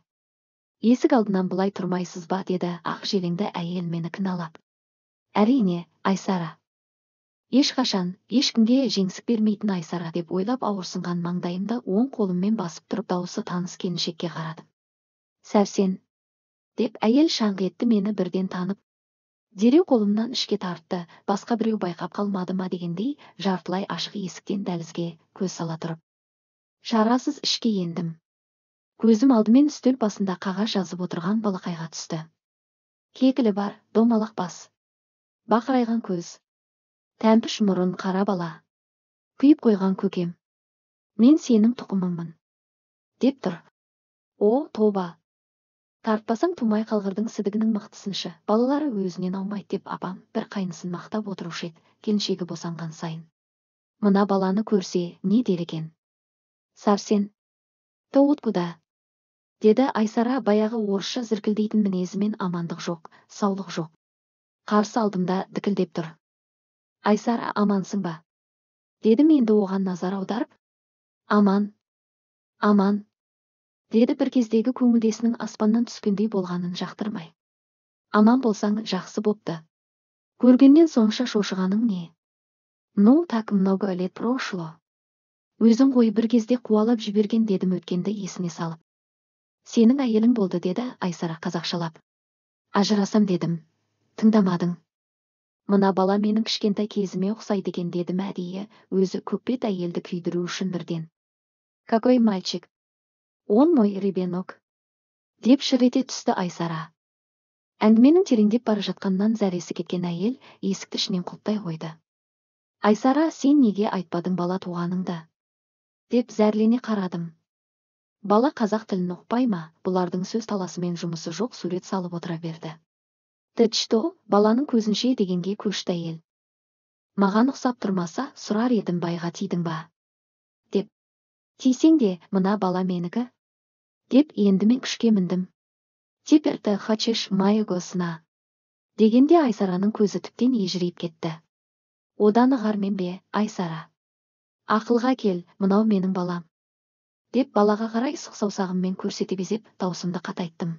Speaker 1: есік алдынан былай тұрмайсыз ба деді ақ желеңді әйел мені кінәлап әрине айсара ешқашан ешкімге жеңсік бермейтін айсара деп ойлап ауырсынған маңдайымды оң қолыммен басып тұрып дауысы таныс келіншекке қарадым сәрсен деп әйел шаңқ етті мені бірден танып дереу қолымнан ішке тартты басқа біреу байқап қалмады ма дегендей жартылай ашық есіктен дәлізге көз сала тұрып шарасыз ішке ендім көзім алдымен үстел басында қағаз жазып отырған балақайға түсті кекілі бар домалақ бас бақырайған көз тәмпіш мұрын қара бала күйіп қойған көкем мен сенің тұқымыңмын деп тұр о тоба тартпасаң тумай қалғырдың сідігінің мықтысыншы балалары өзінен аумайды деп апам бір қайнысын мақтап отырушы еді келіншегі босанған сайын мына баланы көрсе не дер екен сарсен откуда деді айсара баяғы орысша зіркілдейтін мінезімен амандық жоқ саулық жоқ қарсы алдымда дікілдеп тұр айсара амансың ба дедім енді оған назар аударып аман аман деді бір кездегі көңілдесінің аспаннан түскендей болғанын жақтырмай аман болсаң жақсы бопты көргеннен сонша шошығаның не ну так много лет прошло өзің ғой бір кезде қуалап жіберген дедім өткенді есіне салып сенің әйелің болды деді айсара қазақшалап ажырасам дедім тыңдамадың мына бала менің кішкентай кезіме ұқсайды екен деді әдейі өзі көкбет әйелді күйдіру үшін бірден какой мальчик он мой ребенок деп шыр ете түсті айсара әңгіменің тереңдеп бара жатқанынан зәресі кеткен әйел есікті ішінен құлптай қойды айсара сен неге айтпадың бала туғаныңды деп зәрлене қарадым бала қазақ тілін ұқпай ма бұлардың сөз таласымен жұмысы жоқ сурет салып отыра берді ты баланың көзінше дегенге көшті әйел маған ұқсап тұрмаса сұрар едім байға тидің ба деп тисең де мына бала менікі деп енді мен күшке міндім теперь ты хочешь моего сына дегенде айсараның көзі тіптен ежірейіп кетті одан ығармен бе айсара ақылға кел мынау менің балам деп балаға қарай ысық саусағыммен көрсете безеп даусымды қатайттым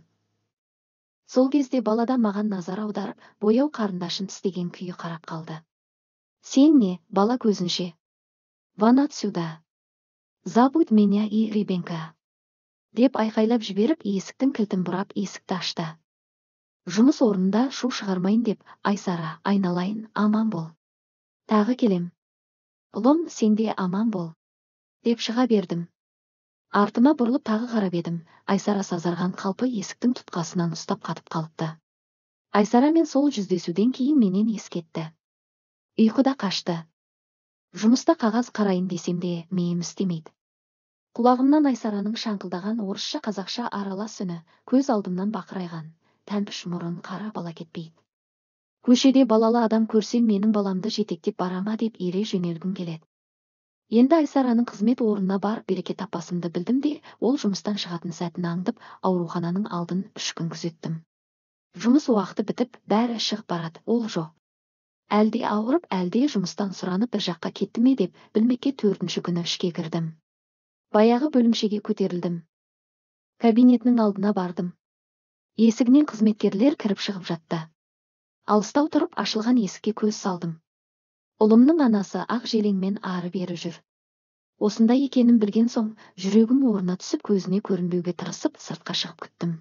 Speaker 1: сол кезде балада маған назар аударып бояу қарындашын тістеген күйі қарап қалды сен не бала көзінше ван отсюда забудь меня и ребенка деп айқайлап жіберіп есіктің кілтін бұрап есікті ашты жұмыс орнында шу шығармайын деп айсара айналайын аман бол тағы келем ұлым сен аман бол деп шыға бердім артыма бұрылып тағы қарап едім айсара сазарған қалпы есіктің тұтқасынан ұстап қатып қалыпты айсара мен сол жүздесуден кейін менен ескетті. кетті ұйқыда қашты жұмыста қағаз қарайын десем де миым істемейді құлағымнан айсараның шаңқылдаған орысша қазақша аралас үні көз алдымнан бақырайған тәмпіш мұрын қара бала кетпейді көшеде балалы адам көрсем менің баламды жетектеп барама деп ере жөнелгім келеді енді айсараның қызмет орнына бар, береке таппасымды білдім де ол жұмыстан шығатын сәтін аңдып аурухананың алдын үш күн күзеттім жұмыс уақыты бітіп бәрі шығып барады ол жоқ әлде ауырып әлде жұмыстан сұранып бір жаққа кетті ме деп білмекке төртінші күні ішке кірдім баяғы бөлімшеге көтерілдім кабинетінің алдына бардым есігінен қызметкерлер кіріп шығып жатты алыстау тұрып ашылған есікке көз салдым ұлымның анасы ақ желеңмен ары бері жүр Осында екенін білген соң жүрегім орнына түсіп көзіне көрінбеуге тырысып сыртқа шығып күттім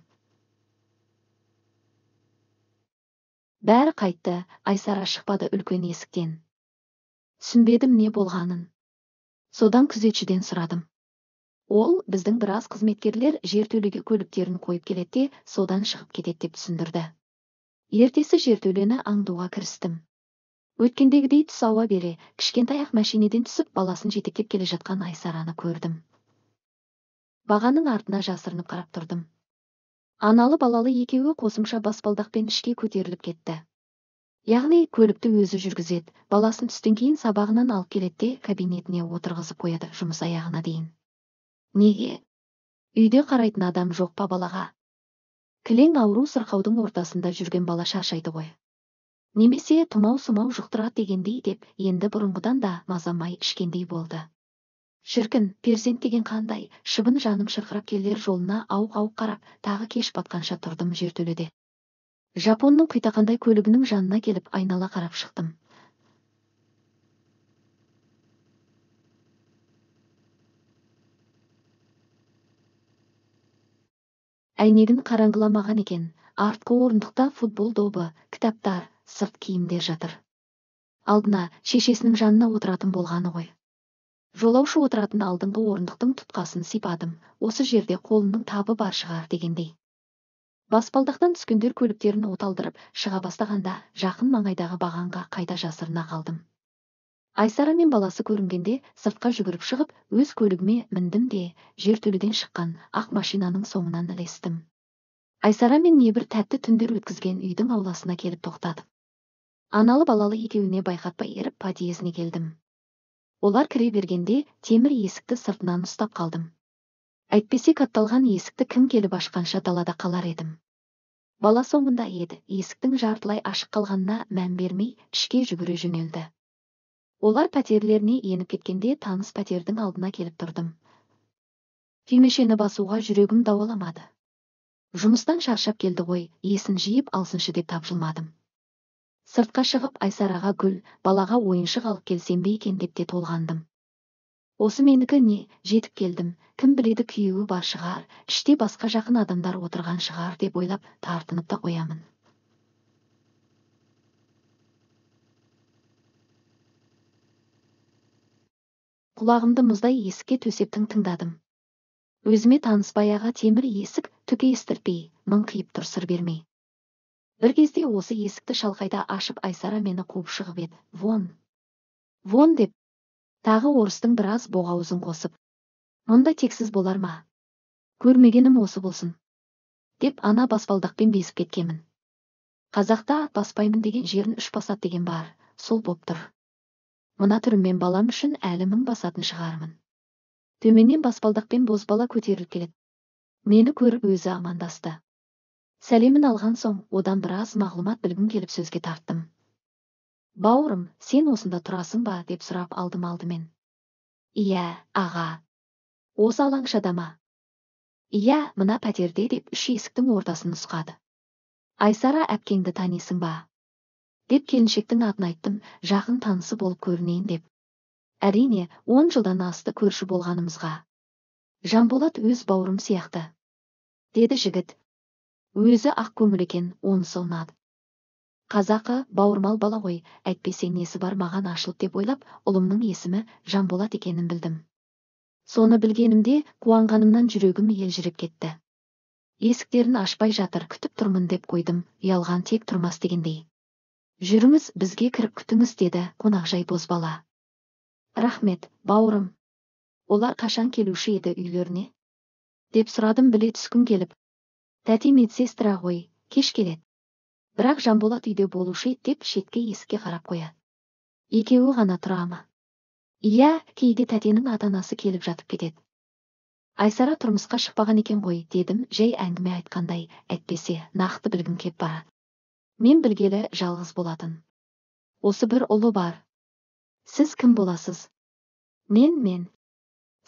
Speaker 1: бәрі қайтты айсара шықпады үлкен есіктен түсінбедім не болғанын содан күзетшіден сұрадым ол біздің біраз қызметкерлер жертөлеге көліктерін қойып келеді содан шығып кетеді деп түсіндірді ертесі жертөлені аңдуға кірістім өткендегідей түс ауа бере кішкентай ақ мәшинеден түсіп баласын жетектеп келе жатқан айсараны көрдім бағаның артына жасырынып қарап тұрдым аналы балалы екеуі қосымша баспалдақпен ішке көтеріліп кетті яғни көлікті өзі жүргізет, баласын түстен кейін сабағынан алып келетте кабинетіне отырғызып қояды жұмыс аяғына дейін неге үйде қарайтын адам жоқ па балаға кілең ауру сырқаудың ортасында жүрген бала шаршайды ғой немесе тұмау сұмау жұқтырады дегендей деп енді бұрынғыдан да мазамай ішкендей болды шіркін перзент деген қандай шыбын жаным шырқырап келер жолына ауық ауық қарап тағы кеш батқанша тұрдым жертөледе жапонның құйтақандай көлігінің жанына келіп айнала қарап шықтым әйнегін қараңғыламаған екен артқы орындықта футбол добы кітаптар сырт киімде жатыр алдына шешесінің жанына отыратын болғаны ғой жолаушы отыратын алдыңғы орындықтың тұтқасын сипадым осы жерде қолымның табы бар шығар дегендей баспалдақтан түскендер көліктерін оталдырып шыға бастағанда жақын маңайдағы бағанға қайта жасырына қалдым айсара мен баласы көрінгенде сыртқа жүгіріп шығып өз көлігіме міндім де жертөледен шыққан ақ машинаның соңынан ілестім айсара мен небір тәтті түндер өткізген үйдің ауласына келіп тоқтадық аналы балалы екеуіне байқатпай еріп подъездіне келдім олар кіре бергенде темір есікті сыртынан ұстап қалдым әйтпесе катталған есікті кім келіп ашқанша далада қалар едім бала соңында еді есіктің жартылай ашық қалғанына мән бермей ішке жүгіре жөнелді олар пәтерлеріне еніп кеткенде таныс пәтердің алдына келіп тұрдым түймешені басуға жүрегім дауаламады жұмыстан шаршап келді ғой есін жиып алсыншы деп тапжылмадым сыртқа шығып айсараға гүл балаға ойыншық алып келсем бе екен деп те толғандым осы менікі не жетіп келдім кім біледі күйеуі бар шығар іште басқа жақын адамдар отырған шығар деп ойлап тартынып та қоямын құлағымды мұздай есікке төсептің тыңдадым өзіме таныс аға темір есік түк естіртпей мыңқиып тұр сыр бермей бір кезде осы есікті шалқайта ашып айсара мені қуып шығып еді вон вон деп тағы орыстың біраз боғауызын қосып мұнда тексіз болар ма көрмегенім осы болсын деп ана баспалдақпен безіп кеткенмін қазақта ат баспаймын деген жерін үш басат деген бар сол боп тұр мына түріммен балам үшін әлі мың басатын шығармын төменнен баспалдақпен бозбала көтеріліп келеді мені көріп өзі амандасты сәлемін алған соң одан біраз мағлұмат білгім келіп сөзге тарттым бауырым сен осында тұрасың ба деп сұрап алдым алдымен иә аға осы алаңшада ма иә мына пәтерде деп үш есіктің ортасын нұсқады айсара әпкеңді танисың ба деп келіншектің атын айттым жақын танысы болып көрінейін деп әрине он жылдан асты көрші болғанымызға жанболат өз бауырым сияқты деді жігіт өзі ақкөңіл екен онысы ұнады қазақы бауырмал бала ғой әйтпесе несі бар маған ашылып деп ойлап ұлымның есімі жанболат екенін білдім соны білгенімде қуанғанымнан жүрегім елжіреп кетті есіктерін ашпай жатыр күтіп тұрмын деп қойдым ұялған тек тұрмас дегендей жүріңіз бізге кіріп күтіңіз деді қонақжай бозбала рахмет бауырым олар қашан келуші еді үйлеріне деп сұрадым біле түскім келіп тәте медсестра ғой кеш келеді бірақ жанболат үйде болушы еді деп шеткі есікке қарап қояды екеуі ғана тұра ма иә кейде тәтенің ата анасы келіп жатып кетеді айсара тұрмысқа шықпаған екен ғой дедім жай әңгіме айтқандай әйтпесе нақты білгім кеп бара мен білгелі жалғыз болатын осы бір ұлы бар сіз кім боласыз мен мен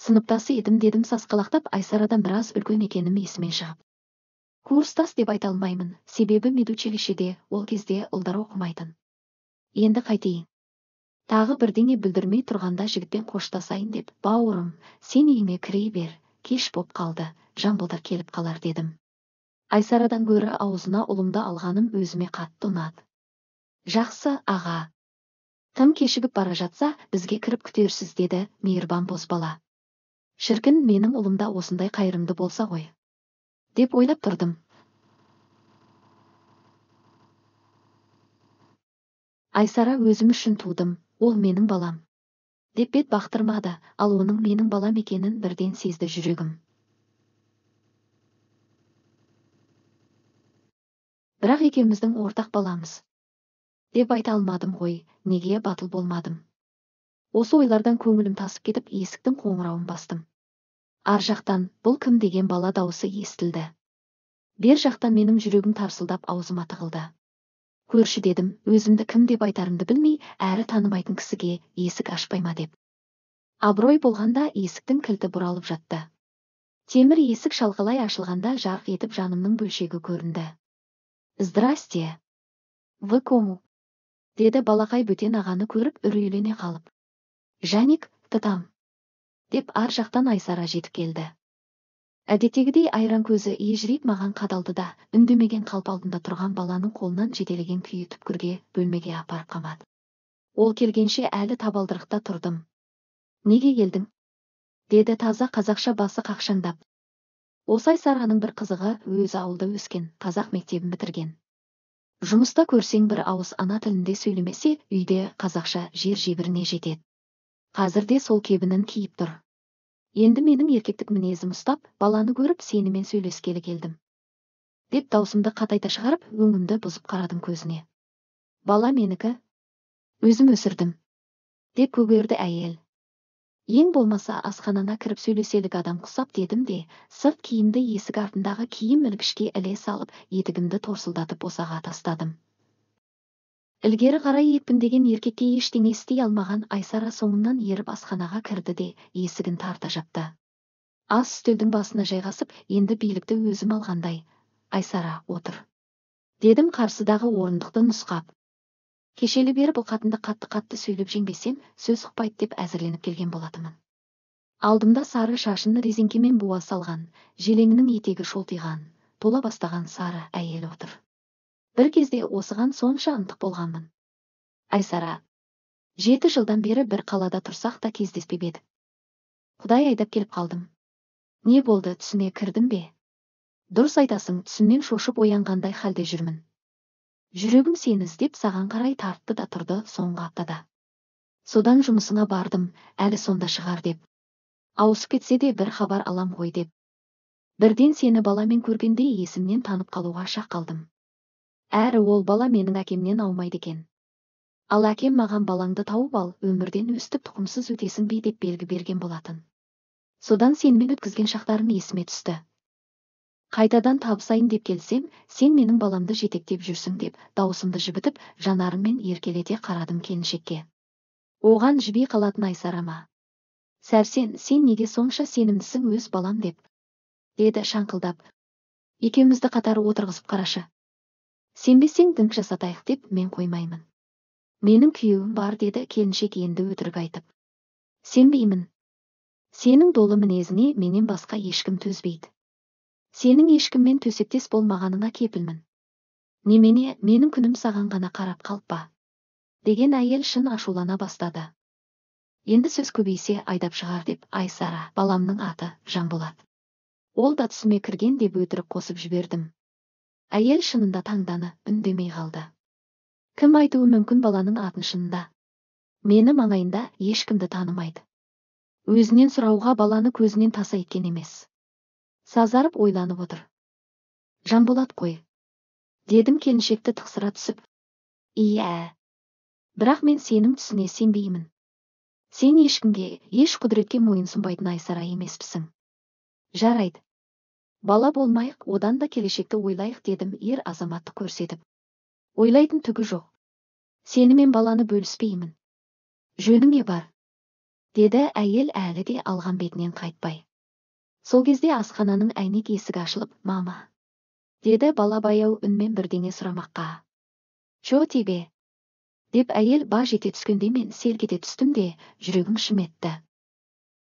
Speaker 1: сыныптасы едім дедім сасқалақтап айсарадан біраз үлкен екенім есіме шығып курстас деп айта алмаймын себебі медучилищеде ол кезде ұлдар оқымайтын енді қайтейін тағы бірдеңе бүлдірмей тұрғанда жігітпен қоштасайын деп бауырым сен үйіңе кіре бер кеш боп қалды жамбылдар келіп қалар дедім айсарадан гөрі аузына ұлымды алғаным өзіме қатты ұнады жақсы аға тым кешігіп бара жатса бізге кіріп күтерсіз деді мейірбан бозбала шіркін менің ұлым осындай қайырымды болса ғой деп ойлап тұрдым айсара өзім үшін тудым ол менің балам деп бет бақтырмады ал оның менің балам екенін бірден сезді жүрегім бірақ екеміздің ортақ баламыз деп айта алмадым ғой неге батыл болмадым осы ойлардан көңілім тасып кетіп есіктің қоңырауын бастым ар жақтан бұл кім деген бала дауысы естілді бер жақтан менің жүрегім тарсылдап аузыма тығылды көрші дедім өзімді кім деп айтарымды білмей әрі танымайтын кісіге есік ашпай ма деп абырой болғанда есіктің кілті бұралып жатты темір есік шалғылай ашылғанда жарқ етіп жанымның бөлшегі көрінді здрасте вы кому деді балақай бөтен ағаны көріп үрейлене қалып жәник тытам деп ар жақтан айсара жетіп келді әдеттегідей айран көзі ежірейіп маған қадалды да үндемеген қалп алдында тұрған баланың қолынан жетелеген күйі түпкірге бөлмеге апарып қамады ол келгенше әлі табалдырықта тұрдым неге келдің деді таза қазақша басы қақшаңдап осы айсараның бір қызығы өз ауылда өскен қазақ мектебін бітірген жұмыста көрсең бір ауыз ана тілінде сөйлемесе үйде қазақша жер жебіріне жетеді қазір де сол кебінін киіп тұр енді менің еркектік мінезім ұстап баланы көріп сенімен сөйлескелі келдім деп даусымды қатайта шығарып өңімді бұзып қарадым көзіне бала менікі өзім өсірдім деп көгерді әйел ең болмаса асханана кіріп сөйлеселік адам құсап дедім де сырт киімді есік артындағы киім ілгішке іле салып етігімді торсылдатып босаға тастадым ілгері қарай екпіндеген еркекке ештеңе істей алмаған айсара соңынан еріп асханаға кірді де есігін тарта жапты ас үстелдің басына жайғасып енді билікті өзім алғандай айсара отыр дедім қарсыдағы орындықты нұсқап кешелі бері бұл қатынды қатты қатты сөйлеп жеңбесем сөз ұқпайды деп әзірленіп келген болатынмын алдымда сары шашын резеңкемен буа салған желеңінің етегі шолтиған тола бастаған сары әйел отыр бір кезде осыған сонша ынтық болғанмын айсара жеті жылдан бері бір қалада тұрсақ та кездеспеп едік құдай айдап келіп қалдым не болды түсіне кірдім бе дұрыс айтасың түсімнен шошып оянғандай халде жүрмін жүрегім сені іздеп саған қарай тартты да тұрды соңғы аптада содан жұмысыңа бардым әлі сонда шығар деп ауысып кетсе де бір хабар алам ғой деп бірден сені баламен көргенде есімнен танып қалуға шақ қалдым әрі ол бала менің әкемнен аумайды екен ал әкем маған балаңды тауып ал өмірден өстіп тұқымсыз өтесің бе деп белгі берген болатын содан сенімен өткізген шақтарым есіме түсті қайтадан табысайын деп келсем сен менің баламды жетектеп жүрсің деп даусымды жібітіп жанарыммен еркелете қарадым келіншекке оған жібей қалатын айсарама сәрсен сен неге сонша сенімдісің өз балам деп деді шаңқылдап екеумізді қатар отырғызып қарашы сенбесең дінк жасатайық деп мен қоймаймын менің күйеуім бар деді келіншек енді өтірік айтып сенбеймін сенің долы мінезіңе менен басқа ешкім төзбейді сенің ешкіммен төсектес болмағаныңа кепілмін немене менің күнім саған ғана қарап қалып па деген әйел шын ашулана бастады енді сөз көбейсе айдап шығар деп айсара баламның аты жанболат ол да түсіме кірген деп өтірік қосып жібердім әйел шынында таңданы үндемей қалды кім айтуы мүмкін баланың атын шынында мені маңайында ешкімді танымайды өзінен сұрауға баланы көзінен таса еткен емес сазарып ойланып отыр жанболат қой дедім келіншекті тықсыра түсіп иә бірақ мен сенің түсіне сенбеймін сен ешкімге еш құдіретке мойынсұнбайтын айсара емеспісің жарайды бала болмайық одан да келешекті ойлайық дедім ер азаматты көрсетіп ойлайтын түгі жоқ Сенімен баланы бөліспеймін жөніңе бар деді әйел әлі де алған бетінен қайтпай сол кезде асхананың әйнек есігі ашылып мама деді бала баяу үнмен бірдеңе сұрамаққа Чо тебе деп әйел баж ете түскенде мен селк ете түстім де жүрегім шым етті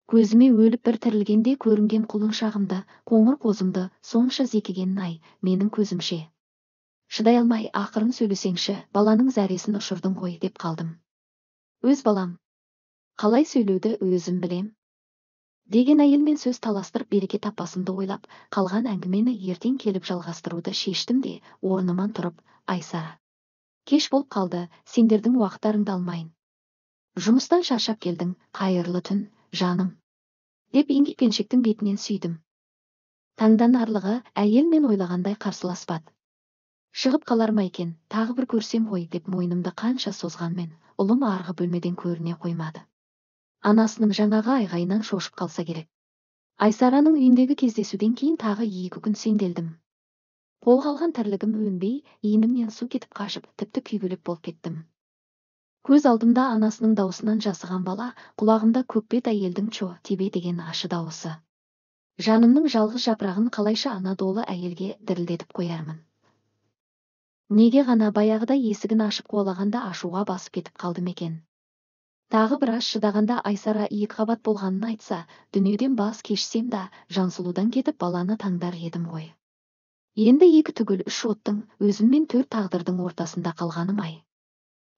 Speaker 1: көзіме өліп бір тірілгенде көрінген құлыншағымды қоңыр қозымды сонша зекігенін ай менің көзімше шыдай алмай ақырын сөйлесеңші баланың зәресін ұшырдың ғой деп қалдым өз балам қалай сөйлеуді өзім білем деген әйелмен сөз таластырып береке таппасымды ойлап қалған әңгімені ертең келіп жалғастыруды шештім де орныман тұрып айса кеш болып қалды сендердің уақыттарыңды алмайын жұмыстан шаршап келдің қайырлы түн жаным деп еңгекеншектің бетінен сүйдім таңдан арлығы әйел мен ойлағандай қарсыласпады шығып қалар ма екен тағы бір көрсем ғой деп мойнымды қанша созғанмен ұлым арғы бөлмеден көріне қоймады анасының жаңағы айғайынан шошып қалса керек айсараның үйіндегі кездесуден кейін тағы екі күн сенделдім қолға алған тірлігім өнбей иінімнен су кетіп қашып тіпті күйгелек болып кеттім көз алдымда анасының даусынан жасыған бала құлағымда көкбет әйелдің чо тебе деген ашы дауысы жанымның жалғыз жапырағын қалайша ана долы әйелге дірілдетіп қоярмын неге ғана баяғыда есігін ашып қуалағанда ашуға басып кетіп қалдым екен тағы біраз шыдағанда айсара қабат болғанын айтса дүниеден бас кешсем да жансұлудан кетіп баланы таңдар едім ғой енді екі түгіл үш оттың өзіммен төрт тағдырдың ортасында қалғаным ай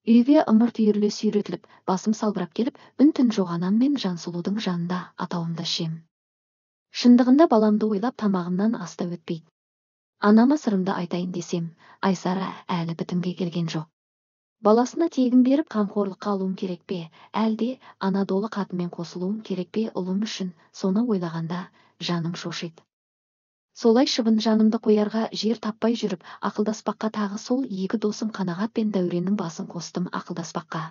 Speaker 1: үйге ымырт үйіріле сүйретіліп басым салбырап келіп үн түн жоғанам мен жансұлудың жанында атауымды ішем шындығында баламды ойлап тамағымнан аста өтпейді анама сырымды айтайын десем айсара әлі бітімге келген жоқ баласына тегін беріп қамқорлыққа алуым керек пе әлде анадолы қатынмен қосылуым керек пе ұлым үшін соны ойлағанда жаным шошиды солай шыбын жанымды қоярға жер таппай жүріп ақылдаспаққа тағы сол екі досым қанағат пен дәуреннің басын қостым ақылдаспаққа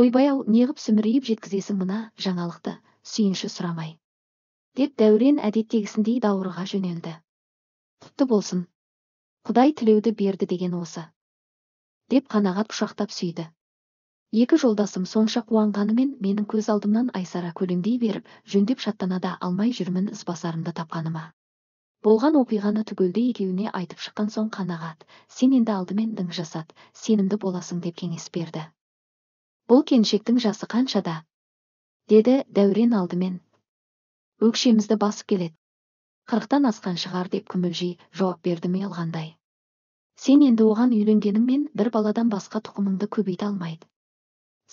Speaker 1: ойбай ау неғып сүмірейіп жеткізесің мына жаңалықты сүйінші сұрамай деп дәурен әдеттегісіндей даурыға жөнелді құтты болсын құдай тілеуді берді деген осы деп қанағат құшақтап сүйді екі жолдасым сонша қуанғанымен менің көз алдымнан айсара көлемдей беріп жөндеп шаттана да алмай жүрмін ізбасарымды тапқаныма болған оқиғаны түгелдей екеуіне айтып шыққан соң қанағат сен енді алдымен дың жасат сенімді боласың деп кеңес берді бұл келіншектің жасы қаншада деді дәурен алдымен өкшемізді басып келеді қырықтан асқан шығар деп күмілжи жауап берді ме сен енді оған үйленгеніңмен бір баладан басқа тұқымыңды көбейте алмайды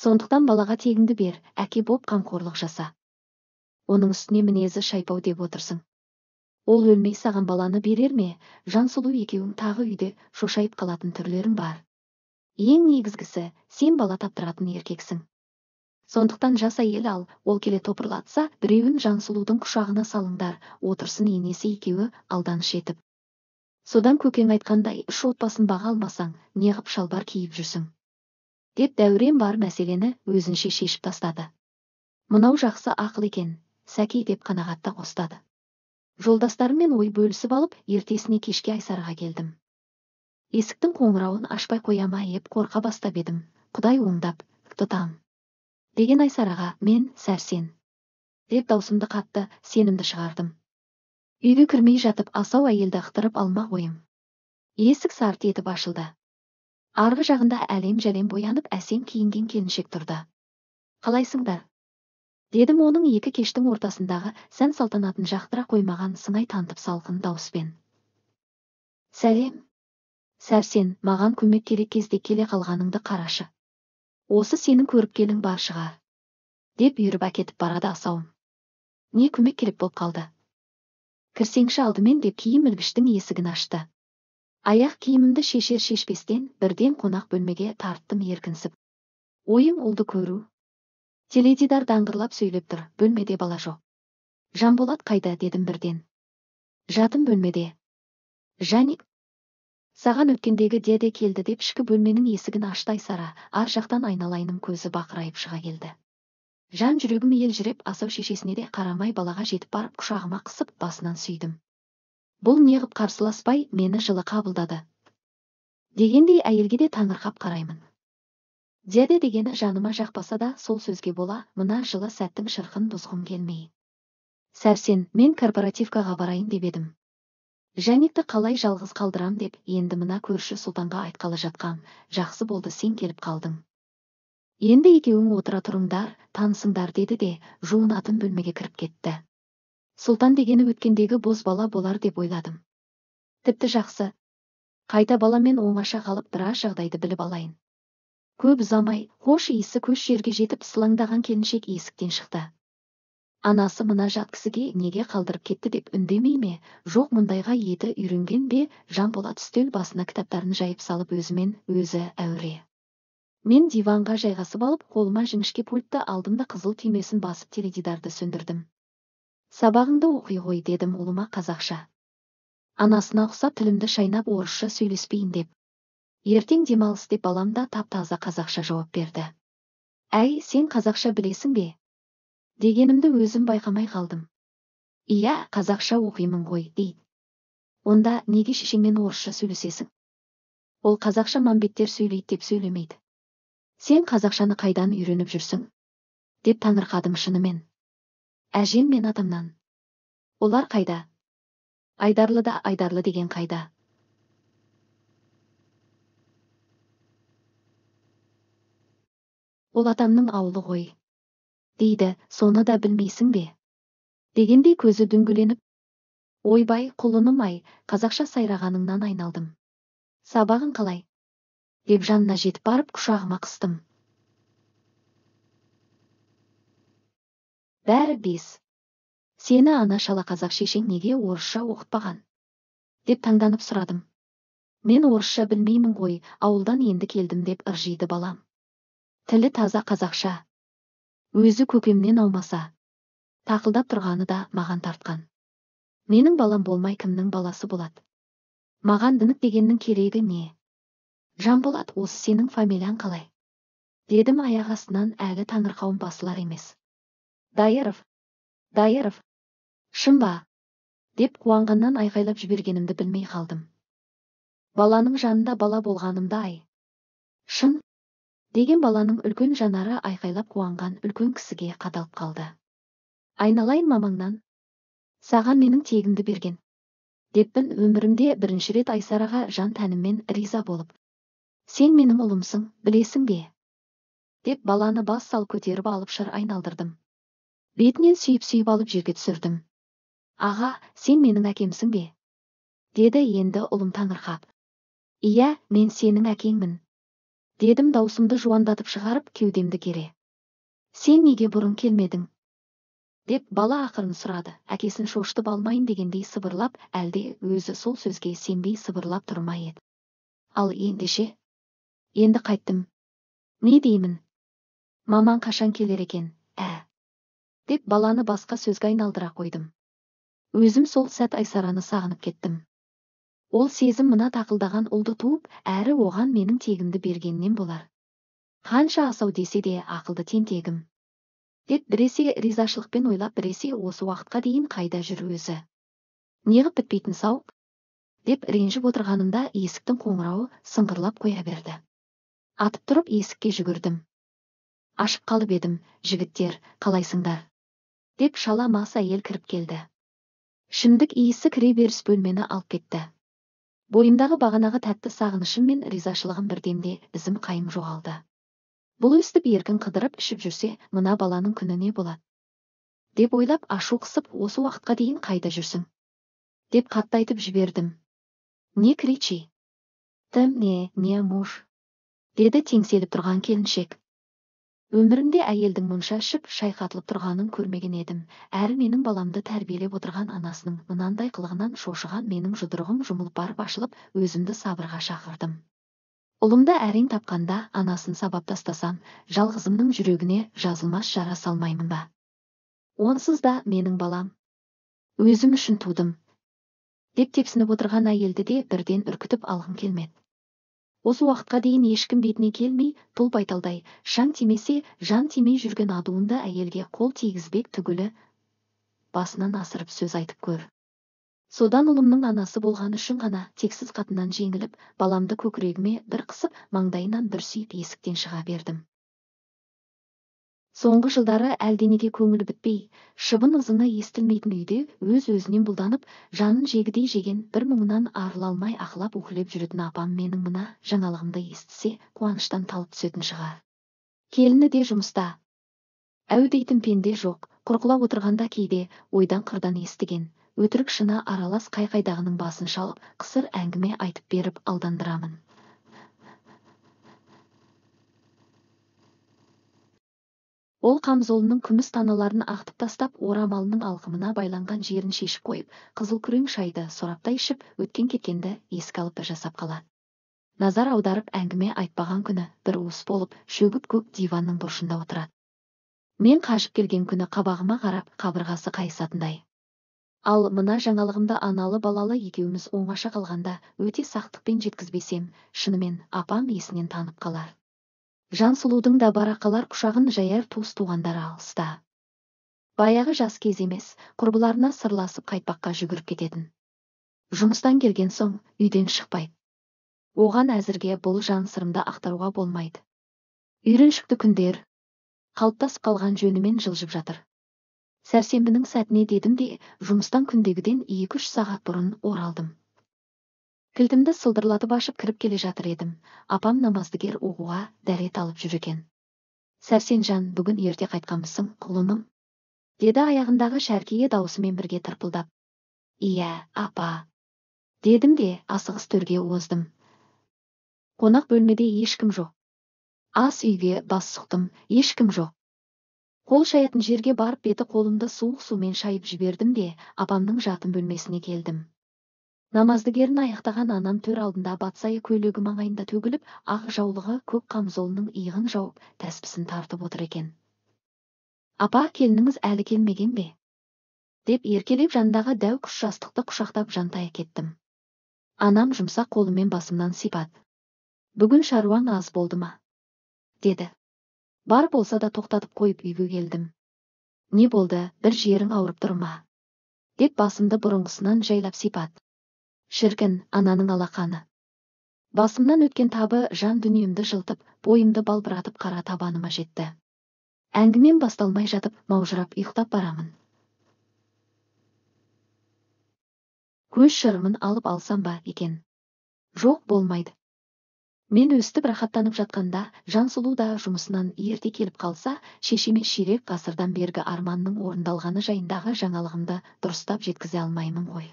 Speaker 1: сондықтан балаға тегіңді бер әке боп қамқорлық жаса оның үстіне мінезі шайпау деп отырсың ол өлмей саған баланы берер ме жансұлу екеуің тағы үйде шошайып қалатын түрлерің бар ең негізгісі сен бала таптыратын еркексің сондықтан жас әйел ал ол келе топырлатса біреуін жансұлудың құшағына салыңдар отырсын енесі екеуі алданыш етіп содан көкең айтқандай үш отбасын баға алмасаң неғып шалбар киіп жүрсің деп дәурен бар мәселені өзінше шешіп тастады мынау жақсы ақыл екен сәке деп қанағатта қостады жолдастарыммен ой бөлісіп алып ертесіне кешке айсарға келдім есіктің қоңырауын ашпай қоя еп қорқа бастап едім құдай оңдап тұтам деген айсараға мен сәрсен деп даусымды қатты сенімді шығардым үйге кірмей жатып асау әйелді ықтырып алма ойым есік сарт етіп ашылды арғы жағында әлем жәлем боянып әсем киінген келіншек тұрды қалайсыңдар дедім оның екі кештің ортасындағы сән салтанатын жақтыра қоймаған сыңай танытып салқын дауыспен сәлем сәрсен маған көмек керек кезде келе қалғаныңды қарашы осы сенің көріпкелің бар шығар деп үйіріп әкетіп барады асауым не көмек керек болып қалды кірсеңші алдымен деп киім ілгіштің есігін ашты аяқ киімімді шешер шешпестен бірден қонақ бөлмеге тарттым еркінсіп ойым ұлды көру теледидар даңғырлап сөйлеп тұр бөлмеде бала жоқ жанболат қайда дедім бірден Жатын бөлмеде және саған өткендегі деде келді деп ішкі бөлменің есігін ашты айсара ар жақтан айналайыным көзі бақырайып шыға келді жан жүрегім елжіреп асау шешесіне де қарамай балаға жетіп барып құшағыма қысып басынан сүйдім бұл неғып қарсыласпай мені жылы қабылдады дегендей әйелге де таңырқап қараймын деді дегені жаныма жақпаса да сол сөзге бола мына жылы сәттің шырқын бұзғым келмей сәрсен мен корпоративкаға барайын деп едім жәнетті қалай жалғыз қалдырам деп енді мына көрші сұлтанға айтқалы жатқам жақсы болды сен келіп қалдың енді екеуің отыра тұрыңдар танысыңдар деді де жуынатын бөлмеге кіріп кетті сұлтан дегені өткендегі боз бала болар деп ойладым тіпті жақсы қайта баламен оңаша қалып біраз жағдайды біліп алайын көп ұзамай хош иісі көш жерге жетіп сылаңдаған келіншек есіктен шықты анасы мына жат кісіге неге қалдырып кетті деп үндемей ме жоқ мұндайға еті үйренген бе жанболат үстел басына кітаптарын жайып салып өзімен өзі әуре мен диванға жайғасып алып қолыма жіңішке пультты алдым да қызыл түймесін басып теледидарды сөндірдім сабағыңды оқи ғой дедім ұлыма қазақша анасына ұқсап тілімді шайнап орысша сөйлеспейін деп ертең демалыс деп балам да тап таза қазақша жауап берді әй сен қазақша білесің бе дегенімді өзім байқамай қалдым иә қазақша оқимын ғой дейді онда неге шешеңмен орысша сөйлесесің ол қазақша мамбеттер сөйлейді деп сөйлемейді сен қазақшаны қайдан үйреніп жүрсің деп таңырқадым шынымен әжем мен атамнан олар қайда айдарлы да айдарлы деген қайда ол атамның ауылы ғой дейді соны да білмейсің бе дегендей көзі дүңгіленіп ойбай құлыным ай қазақша сайрағаныңнан айналдым сабағың қалай деп жанына жетіп барып құшағыма қыстым бәрі бес сені ана шала қазақ шешең неге орысша оқытпаған деп таңданып сұрадым мен орысша білмеймін ғой ауылдан енді келдім деп ыржиды балам тілі таза қазақша өзі көкемнен алмаса. тақылдап тұрғаны да маған тартқан менің балам болмай кімнің баласы болады маған дінік дегеннің керегі не жанболат осы сенің фамилияң қалай дедім аяқ астынан әлі таңырқауым басылар емес дайыров дайыров шын ба деп қуанғаннан айқайлап жібергенімді білмей қалдым баланың жанында бала болғанымда ай шын деген баланың үлкен жанары айқайлап қуанған үлкен кісіге қадалып қалды айналайын мамаңнан саған менің тегімді берген деппін өмірімде бірінші рет айсараға жан тәніммен риза болып сен менің ұлымсың білесің бе деп баланы бас сал көтеріп алып шыр айналдырдым бетінен сүйіп сүйіп алып жерге түсірдім аға сен менің әкемсің бе деді енді ұлым таңырқап иә мен сенің әкеңмін дедім даусымды жуандатып шығарып кеудемді кере сен неге бұрын келмедің деп бала ақырын сұрады әкесін шошытып алмайын дегендей сыбырлап әлде өзі сол сөзге сенбей сыбырлап тұр ма еді ал ендеше енді қайттым не деймін «Маман қашан келер екен ә деп баланы басқа сөзге айналдыра қойдым өзім сол сәт айсараны сағынып кеттім ол сезім мына тақылдаған ұлды туып әрі оған менің тегімді бергеннен болар қанша асау десе де ақылды тентегім деп біресе ризашылықпен ойлап біресе осы уақытқа дейін қайда жүр өзі неғып бітпейтін сауық деп ренжіп отырғанымда есіктің қоңырауы сыңғырлап қоя берді атып тұрып есікке жүгірдім Ашып қалып едім жігіттер қалайсыңдар деп шала мас әйел кіріп келді ішімдік иісі кіре бөлмені алып кетті бойымдағы бағанағы тәтті сағынышым мен ризашылығым бірденде ізім қайым жоғалды бұл өстіп еркін қыдырып ішіп жүрсе мына баланың күні не болады деп ойлап ашу қысып осы уақытқа дейін қайда жүрсің деп қатты айтып жібердім не кричи ты мне не муж деді теңселіп тұрған келіншек өмірімде әйелдің мұнша ішіп шайқатылып тұрғанын көрмеген едім әрі менің баламды тәрбиелеп отырған анасының мынандай қылығынан шошыған менің жұдырығым жұмылып барып ашылып өзімді сабырға шақырдым ұлымды әрең тапқанда анасын сабап тастасам жалғызымның жүрегіне жазылмас жара салмаймын ба онсыз да менің балам өзім үшін тудым деп тепсініп отырған әйелді де бірден үркітіп алғым келмеді осы уақытқа дейін ешкім бетіне келмей тұл байталдай шаң тимесе жан тимей жүрген адуынды әйелге қол тигізбек түгілі басынан асырып сөз айтып көр содан ұлымның анасы болған үшін ғана тексіз қатыннан жеңіліп баламды көкірегіме бір қысып маңдайынан бір сүйіп есіктен шыға бердім соңғы жылдары әлденеге көңілі бітпей шыбын ызыңы естілмейтін үйде өз өзінен бұлданып жанын жегідей жеген бір мұңынан арыла алмай ақылап уһілеп жүретін апам менің мына жаңалығымды естісе қуаныштан талып түсетін шығар келіні де жұмыста әу дейтін пенде жоқ құрқылап отырғанда кейде ойдан қырдан естіген өтірік шына аралас қайдағының басын шалып қысыр әңгіме айтып беріп алдандырамын ол қамзолының күміс таналарын ақтып тастап орамалының алқымына байланған жерін шешіп қойып қызыл күрең шайды сораптай ішіп өткен кеткенді еске алып жасап қалады назар аударып әңгіме айтпаған күні бір уыс болып шөгіп көк диванның бұрышында отырады мен қашып келген күні қабағыма қарап қабырғасы қайысатындай ал мына жаңалығымды аналы балалы екеуміз оңаша қалғанда өте сақтықпен жеткізбесем шынымен апам есінен танып қалар жансұлудың да барақалар құшағын жаяр туыс туғандары алыста баяғы жас кез емес құрбыларына сырласып қайтпаққа жүгіріп кететін жұмыстан келген соң үйден шықпай оған әзірге бұл жан сырымды ақтаруға болмайды үйреншікті күндер қалыптасып қалған жөнімен жылжып жатыр сәрсенбінің сәтіне дедім де жұмыстан күндегіден екі үш сағат бұрын оралдым кілтімді сылдырлатып ашып кіріп келе жатыр едім апам намаздыгер оқуға дәрет алып жүр екен сәрсенжан бүгін ерте қайтқанбысың құлыным деді аяғындағы шәркие даусымен бірге тырпылдап иә апа дедім де асығыс төрге оздым қонақ бөлмеде ешкім жоқ ас үйге бас сұқтым ешкім жоқ қол шаятын жерге барып беті қолымды суық сумен шайып жібердім де апамның жатын бөлмесіне келдім Намаздыгерін аяқтаған анам төр алдында батсайы көйлегі маңайында төгіліп ақ жаулығы көк қамзолының иығын жауып тәспісін тартып отыр екен апа келініңіз әлі келмеген бе деп еркелеп жандағы дәу күш жастықты құшақтап жантая кеттім анам жұмсақ қолымен басымнан сипат бүгін шаруаң аз болды ма деді бар болса да тоқтатып қойып үйге келдім не болды бір жерің ауырып тұр ма деп басымды бұрынғысынан жайлап сипат шіркін ананың алақаны басымнан өткен табы жан дүниемді жылтып бойымды балбыратып қара табаныма жетті әңгімем басталмай жатып маужырап ұйықтап барамын көз шырымын алып алсам ба екен жоқ болмайды мен өстіп рахаттанып жатқанда жансұлу да жұмысынан ерте келіп қалса шешеме ширек ғасырдан бергі арманның орындалғаны жайындағы жаңалығымды дұрыстап жеткізе алмаймын ғой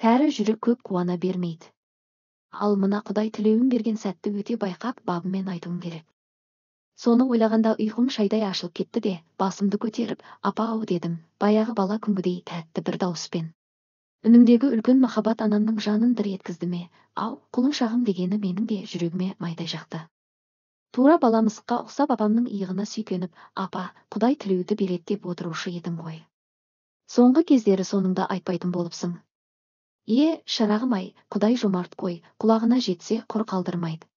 Speaker 1: кәрі жүрек көп қуана бермейді ал мына құдай тілеуін берген сәтті өте байқап бабымен айтуым керек соны ойлағанда ұйқым шайдай ашылып кетті де басымды көтеріп апа ау дедім баяғы бала күнгідей тәтті бір дауыспен Үнімдегі үлкен махаббат анамның жанын дір еткізді ме ау құлыншағым дегені менің де жүрегіме майдай жақты тура бала мысыққа ұқсап апамның иығына сүйкеніп апа құдай тілеуді береді деп отырушы едің ғой соңғы кездері соныңды айтпайтын болыпсың е шырағым ай құдай жомарт қой құлағына жетсе құр қалдырмайды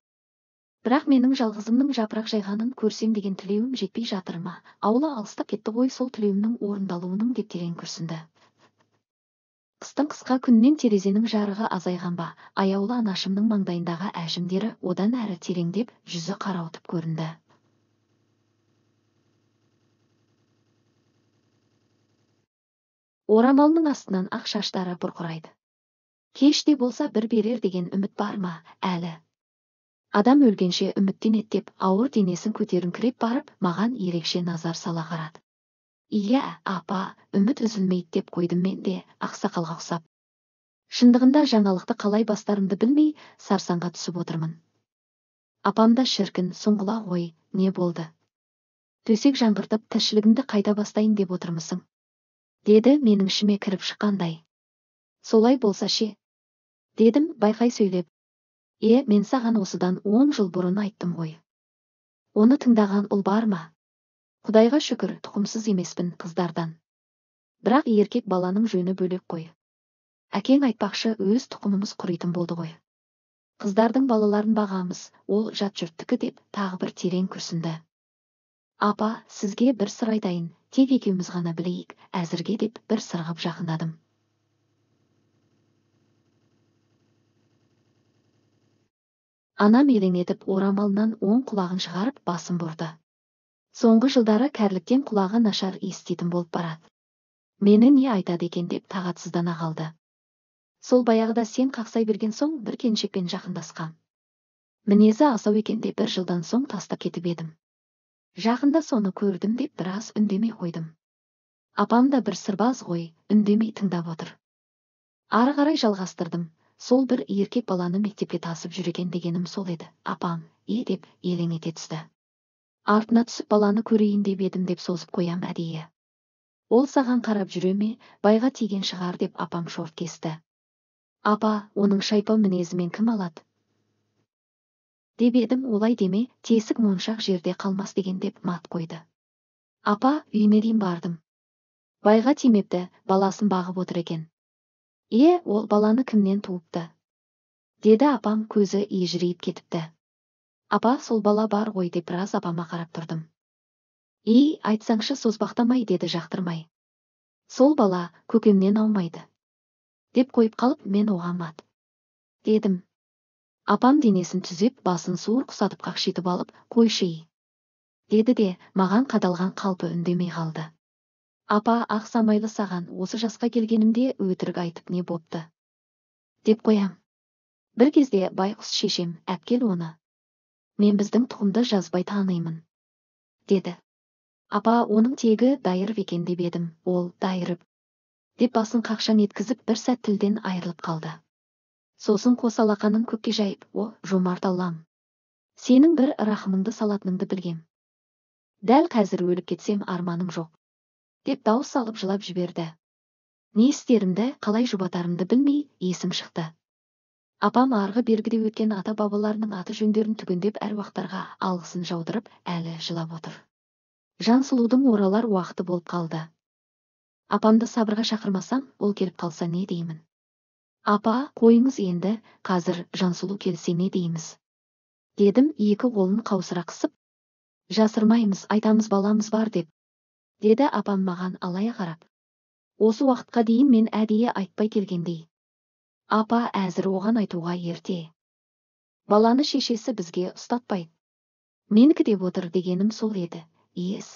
Speaker 1: бірақ менің жалғызымның жапырақ жайғанын көрсем деген тілеуім жетпей жатыр ма ауылы алыстап кетті ғой сол тілеуімнің орындалуының деп терең күрсінді қыстың қысқа күннен терезенің жарығы азайған ба аяулы анашымның маңдайындағы әжімдері одан әрі тереңдеп жүзі қарауытып көрінді орамалының астынан ақ шаштары бұрқырайды кеште болса бір берер деген үміт бар ма әлі адам өлгенше үміттен деп ауыр денесін көтеріңкіреп барып маған ерекше назар сала қарады иә апа үміт үзілмейді деп қойдым мен де ақсақалға ұқсап шындығында жаңалықты қалай бастарымды білмей сарсаңға түсіп отырмын Апамда шіркін сұңғыла ғой не болды төсек жаңғыртып тіршілігімді қайта бастайын деп отырмысың деді менің ішіме кіріп шыққандай солай болса ше дедім байқай сөйлеп е мен саған осыдан он жыл бұрын айттым ғой оны тыңдаған ұл бар ма құдайға шүкір тұқымсыз емеспін қыздардан бірақ еркек баланың жөні бөлек қой әкең айтпақшы өз тұқымымыз құритын болды ғой қыздардың балаларын бағамыз ол жат жұрттікі деп тағы бір терең күрсінді апа сізге бір сыр айтайын тек екеуміз ғана білейік әзірге деп бір сырғып жақындадым анам етіп орамалынан оң құлағын шығарып басын бұрды соңғы жылдары кәріліктен құлағы нашар еститін болып барады мені не айтады екен деп тағатсыздана қалды сол баяғыда сен қақсай берген соң бір келіншекпен жақындасқам мінезі асау екен деп бір жылдан соң тастап кетіп едім жақында соны көрдім деп біраз үндемей қойдым апам да бір сырбаз ғой үндемей тыңдап отыр ары қарай жалғастырдым сол бір еркек баланы мектепке тасып жүрген дегенім сол еді апам е деп елең ете түсті артына түсіп баланы көрейін деп едім деп созып қоям әдейі ол саған қарап жүре ме байға тиген шығар деп апам шорт кесті апа оның шайпа мінезімен кім алады деп едім олай деме тесік моншақ жерде қалмас деген деп мат қойды апа үйіме дейін бардым байға тимепті баласын бағып отыр екен е ол баланы кімнен туыпты деді апам көзі ежірейіп кетіпті апа сол бала бар ғой деп біраз апама қарап тұрдым ей айтсаңшы созбақтамай деді жақтырмай сол бала көкемнен аумайды деп қойып қалып мен оған мат дедім апам денесін түзеп басын суыр құсатып қақшитып алып қойшы деді де маған қадалған қалпы үндемей қалды апа ақсамайлы саған осы жасқа келгенімде өтірік айтып не бопты деп қоям бір кезде байқұс шешем әпкел оны мен біздің тұқымды жазбай танимын деді апа оның тегі дайыр екен деп едім ол дайырып деп басын қақшаң еткізіп бір сәт тілден айырылып қалды сосын қос алақанын көкке жайып о жомарт аллам сенің бір рахымыңды салатыныңды білгем дәл қазір өліп кетсем арманым жоқ деп дауыс салып жылап жіберді не істерімді қалай жұбатарымды білмей есім шықты апам арғы бергіде өткен ата бабаларының аты жөндерін түгендеп әруақтарға алғысын жаудырып әлі жылап отыр жансұлудың оралар уақыты болып қалды апамды сабырға шақырмасам ол келіп қалса не деймін апа қойыңыз енді қазір жансұлу келсе не дейміз дедім екі қолын қаусыра қысып жасырмаймыз айтамыз баламыз бар деп деді апам маған алай қарап осы уақытқа дейін мен әдейі айтпай келгендей апа әзір оған айтуға ерте баланы шешесі бізге ұстатпай. менікі деп отыр дегенім сол еді иес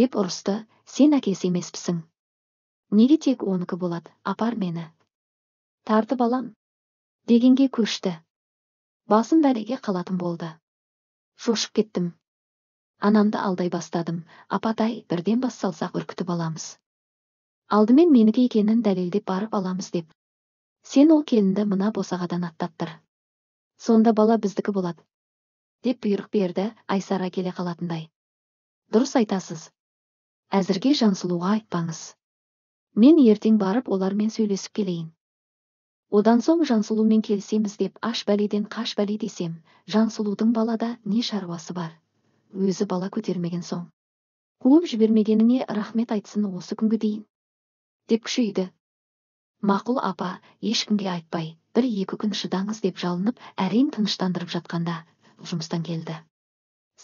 Speaker 1: деп ұрысты сен әкесі емеспісің неге тек оныкі болады апар мені тартып алам дегенге көшті басым бәлеге қалатын болды шошып кеттім анамды алдай бастадым апатай бірден бас салсақ үркітіп аламыз алдымен менікі екенін дәлелдеп барып аламыз деп сен ол келінді мына босағадан аттаттыр сонда бала біздікі болады деп бұйрық берді айсара келе қалатындай дұрыс айтасыз әзірге жансұлуға айтпаңыз мен ертең барып олармен сөйлесіп келейін одан соң жансұлумен келісеміз деп аш бәледен қаш бәле десем жансұлудың балада не шаруасы бар өзі бала көтермеген соң қуып жібермегеніне рахмет айтсын осы күнгі дейін деп күшейді мақұл апа ешкімге айтпай бір екі күн шыдаңыз деп жалынып әрең тыныштандырып жатқанда жұмыстан келді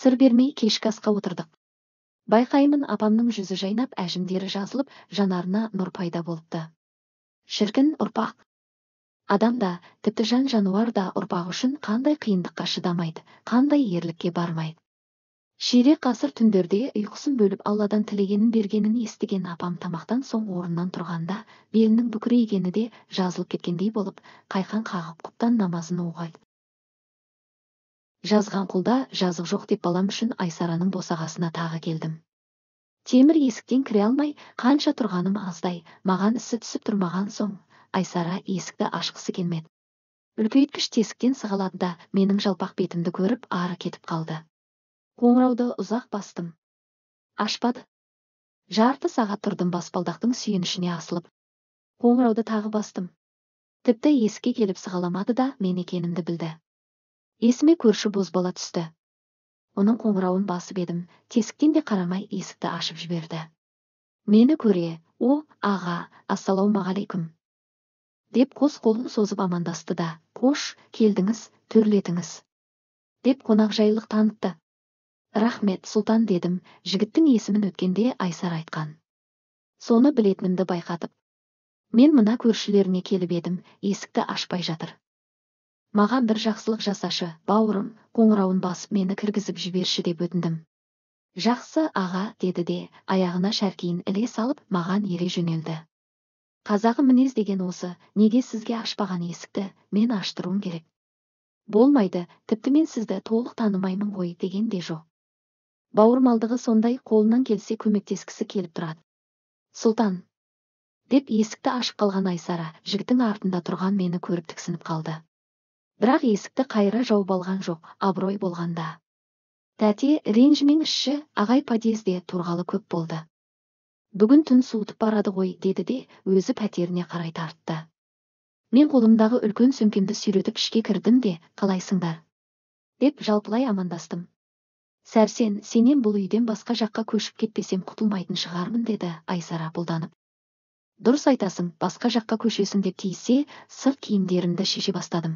Speaker 1: сыр бермей кешкі асқа отырдық байқаймын апамның жүзі жайнап әжімдері жазылып жанарына нұр пайда болыпты шіркін ұрпақ адам да тіпті жан жануар да ұрпақ үшін қандай қиындыққа шыдамайды қандай ерлікке бармайды ширек ғасыр түндерде ұйқысын бөліп алладан тілегенін бергенін естіген апам тамақтан соң орнынан тұрғанда белінің бүкірейгені де жазылып кеткендей болып қайқан қағып құптан намазын оғай. жазған құлда жазық жоқ деп балам үшін айсараның босағасына тағы келдім темір есіктен кіре алмай қанша тұрғаным аздай маған ісі түсіп тұрмаған соң айсара есікті ашқысы келмеді үлкейткіш тесіктен сығалады да менің жалпақ бетімді көріп ары кетіп қалды қоңырауды ұзақ бастым ашпады жарты сағат тұрдым баспалдақтың сүйенішіне асылып қоңырауды тағы бастым тіпті еске келіп сығаламады да мен екенімді білді есіме көрші бозбала түсті оның қоңырауын басып едім тесіктен де қарамай есікті ашып жіберді мені көре о аға ассалаумағалейкум деп қос қолын созып амандасты да қош келдіңіз төрлетіңіз деп қонақжайлық танытты рахмет сұлтан дедім жігіттің есімін өткенде айсар айтқан соны білетінімді байқатып мен мына көршілеріне келіп едім есікті ашпай жатыр маған бір жақсылық жасашы бауырым қоңырауын басып мені кіргізіп жіберші деп өтіндім жақсы аға деді де аяғына шәркейін іле салып маған ере жөнелді қазағы мінез деген осы неге сізге ашпаған есікті мен аштыруым керек болмайды тіпті мен сізді толық танымаймын ғой деген де жоқ бауырмалдығы сондай қолынан келсе көмектескісі келіп тұрады сұлтан деп есікті ашып қалған айсара жігіттің артында тұрған мені көріп тіксініп қалды бірақ есікті қайыра жауып алған жоқ абырой болғанда тәте ренжімеңізші ағай подъезде тұрғалы көп болды бүгін түн суытып барады ғой деді де өзі пәтеріне қарай тартты мен қолымдағы үлкен сөмкемді сүйретіп ішке кірдім де қалайсыңдар деп жалпылай амандастым сәрсен сенен бұл үйден басқа жаққа көшіп кетпесем құтылмайтын шығармын деді айсара бұлданып дұрыс айтасың басқа жаққа көшесің деп тиіссе сырт киімдерімді шеше бастадым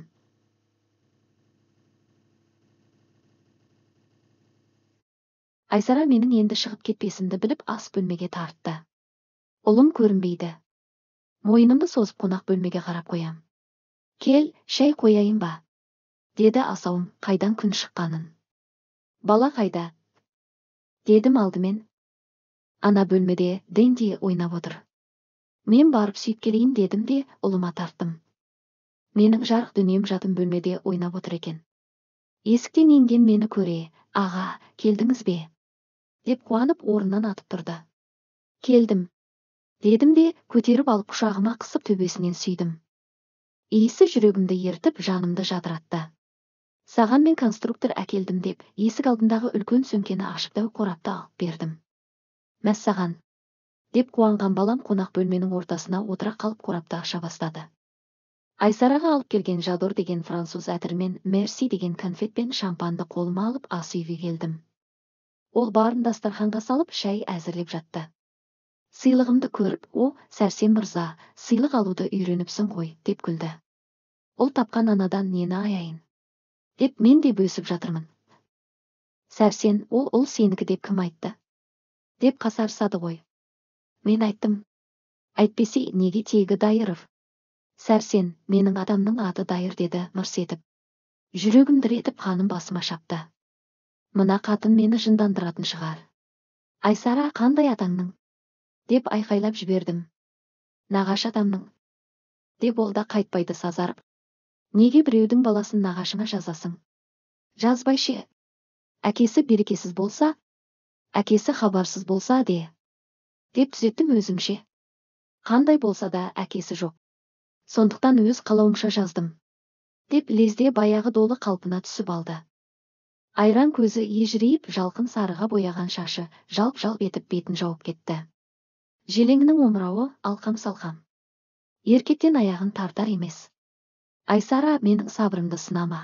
Speaker 1: айсара менің енді шығып кетпесімді біліп ас бөлмеге тартты ұлым көрінбейді мойнымды созып қонақ бөлмеге қарап қоям кел шәй қояйын ба деді асауым қайдан күн шыққанын бала қайда дедім алдымен ана бөлмеде дэнди ойнап отыр мен барып сүйіп келейін дедім де ұлыма тарттым менің жарық дүнием жатын бөлмеде ойнап отыр екен есіктен енген мені көре аға келдіңіз бе деп қуанып орнынан атып тұрды келдім дедім де көтеріп алып құшағыма қысып төбесінен сүйдім иісі жүрегімді ертіп жанымды жадыратты саған мен конструктор әкелдім деп есік алдындағы үлкен сөмкені ашып дәу қорапты алып бердім мәссаған деп қуанған балам қонақ бөлменің ортасына отыра қалып қорапты аша бастады айсараға алып келген жадор деген француз әтірмен мерси деген конфет пен шампанды қолыма алып ас үйге келдім ол барын дастарханға салып шай әзірлеп жатты сыйлығымды көріп о сәрсен мырза сыйлық алуды үйреніпсің ғой деп күлді ол тапқан анадан нені аяйын деп мен де бөсіп жатырмын сәрсен ол ол сенікі деп кім айтты деп қасарысады ғой мен айттым әйтпесе неге тегі дайыров сәрсен менің адамның аты дайыр деді мырс етіп жүрегім дір етіп қаным басыма шапты мына қатын мені жындандыратын шығар айсара қандай атаңның деп айқайлап жібердім нағашы адамның? деп ол да қайтпайды сазарып неге біреудің баласын нағашыңа жазасың жазбай ше әкесі берекесіз болса әкесі хабарсыз болса де деп түзеттім өзімше қандай болса да әкесі жоқ сондықтан өз қалауымша жаздым деп лезде баяғы долы қалпына түсіп алды айран көзі ежірейіп жалқын сарыға бояған шашы жалп жалп етіп бетін жауып кетті желеңінің омырауы алқам салқам еркектен аяғын тартар емес айсара менің сабырымды сынама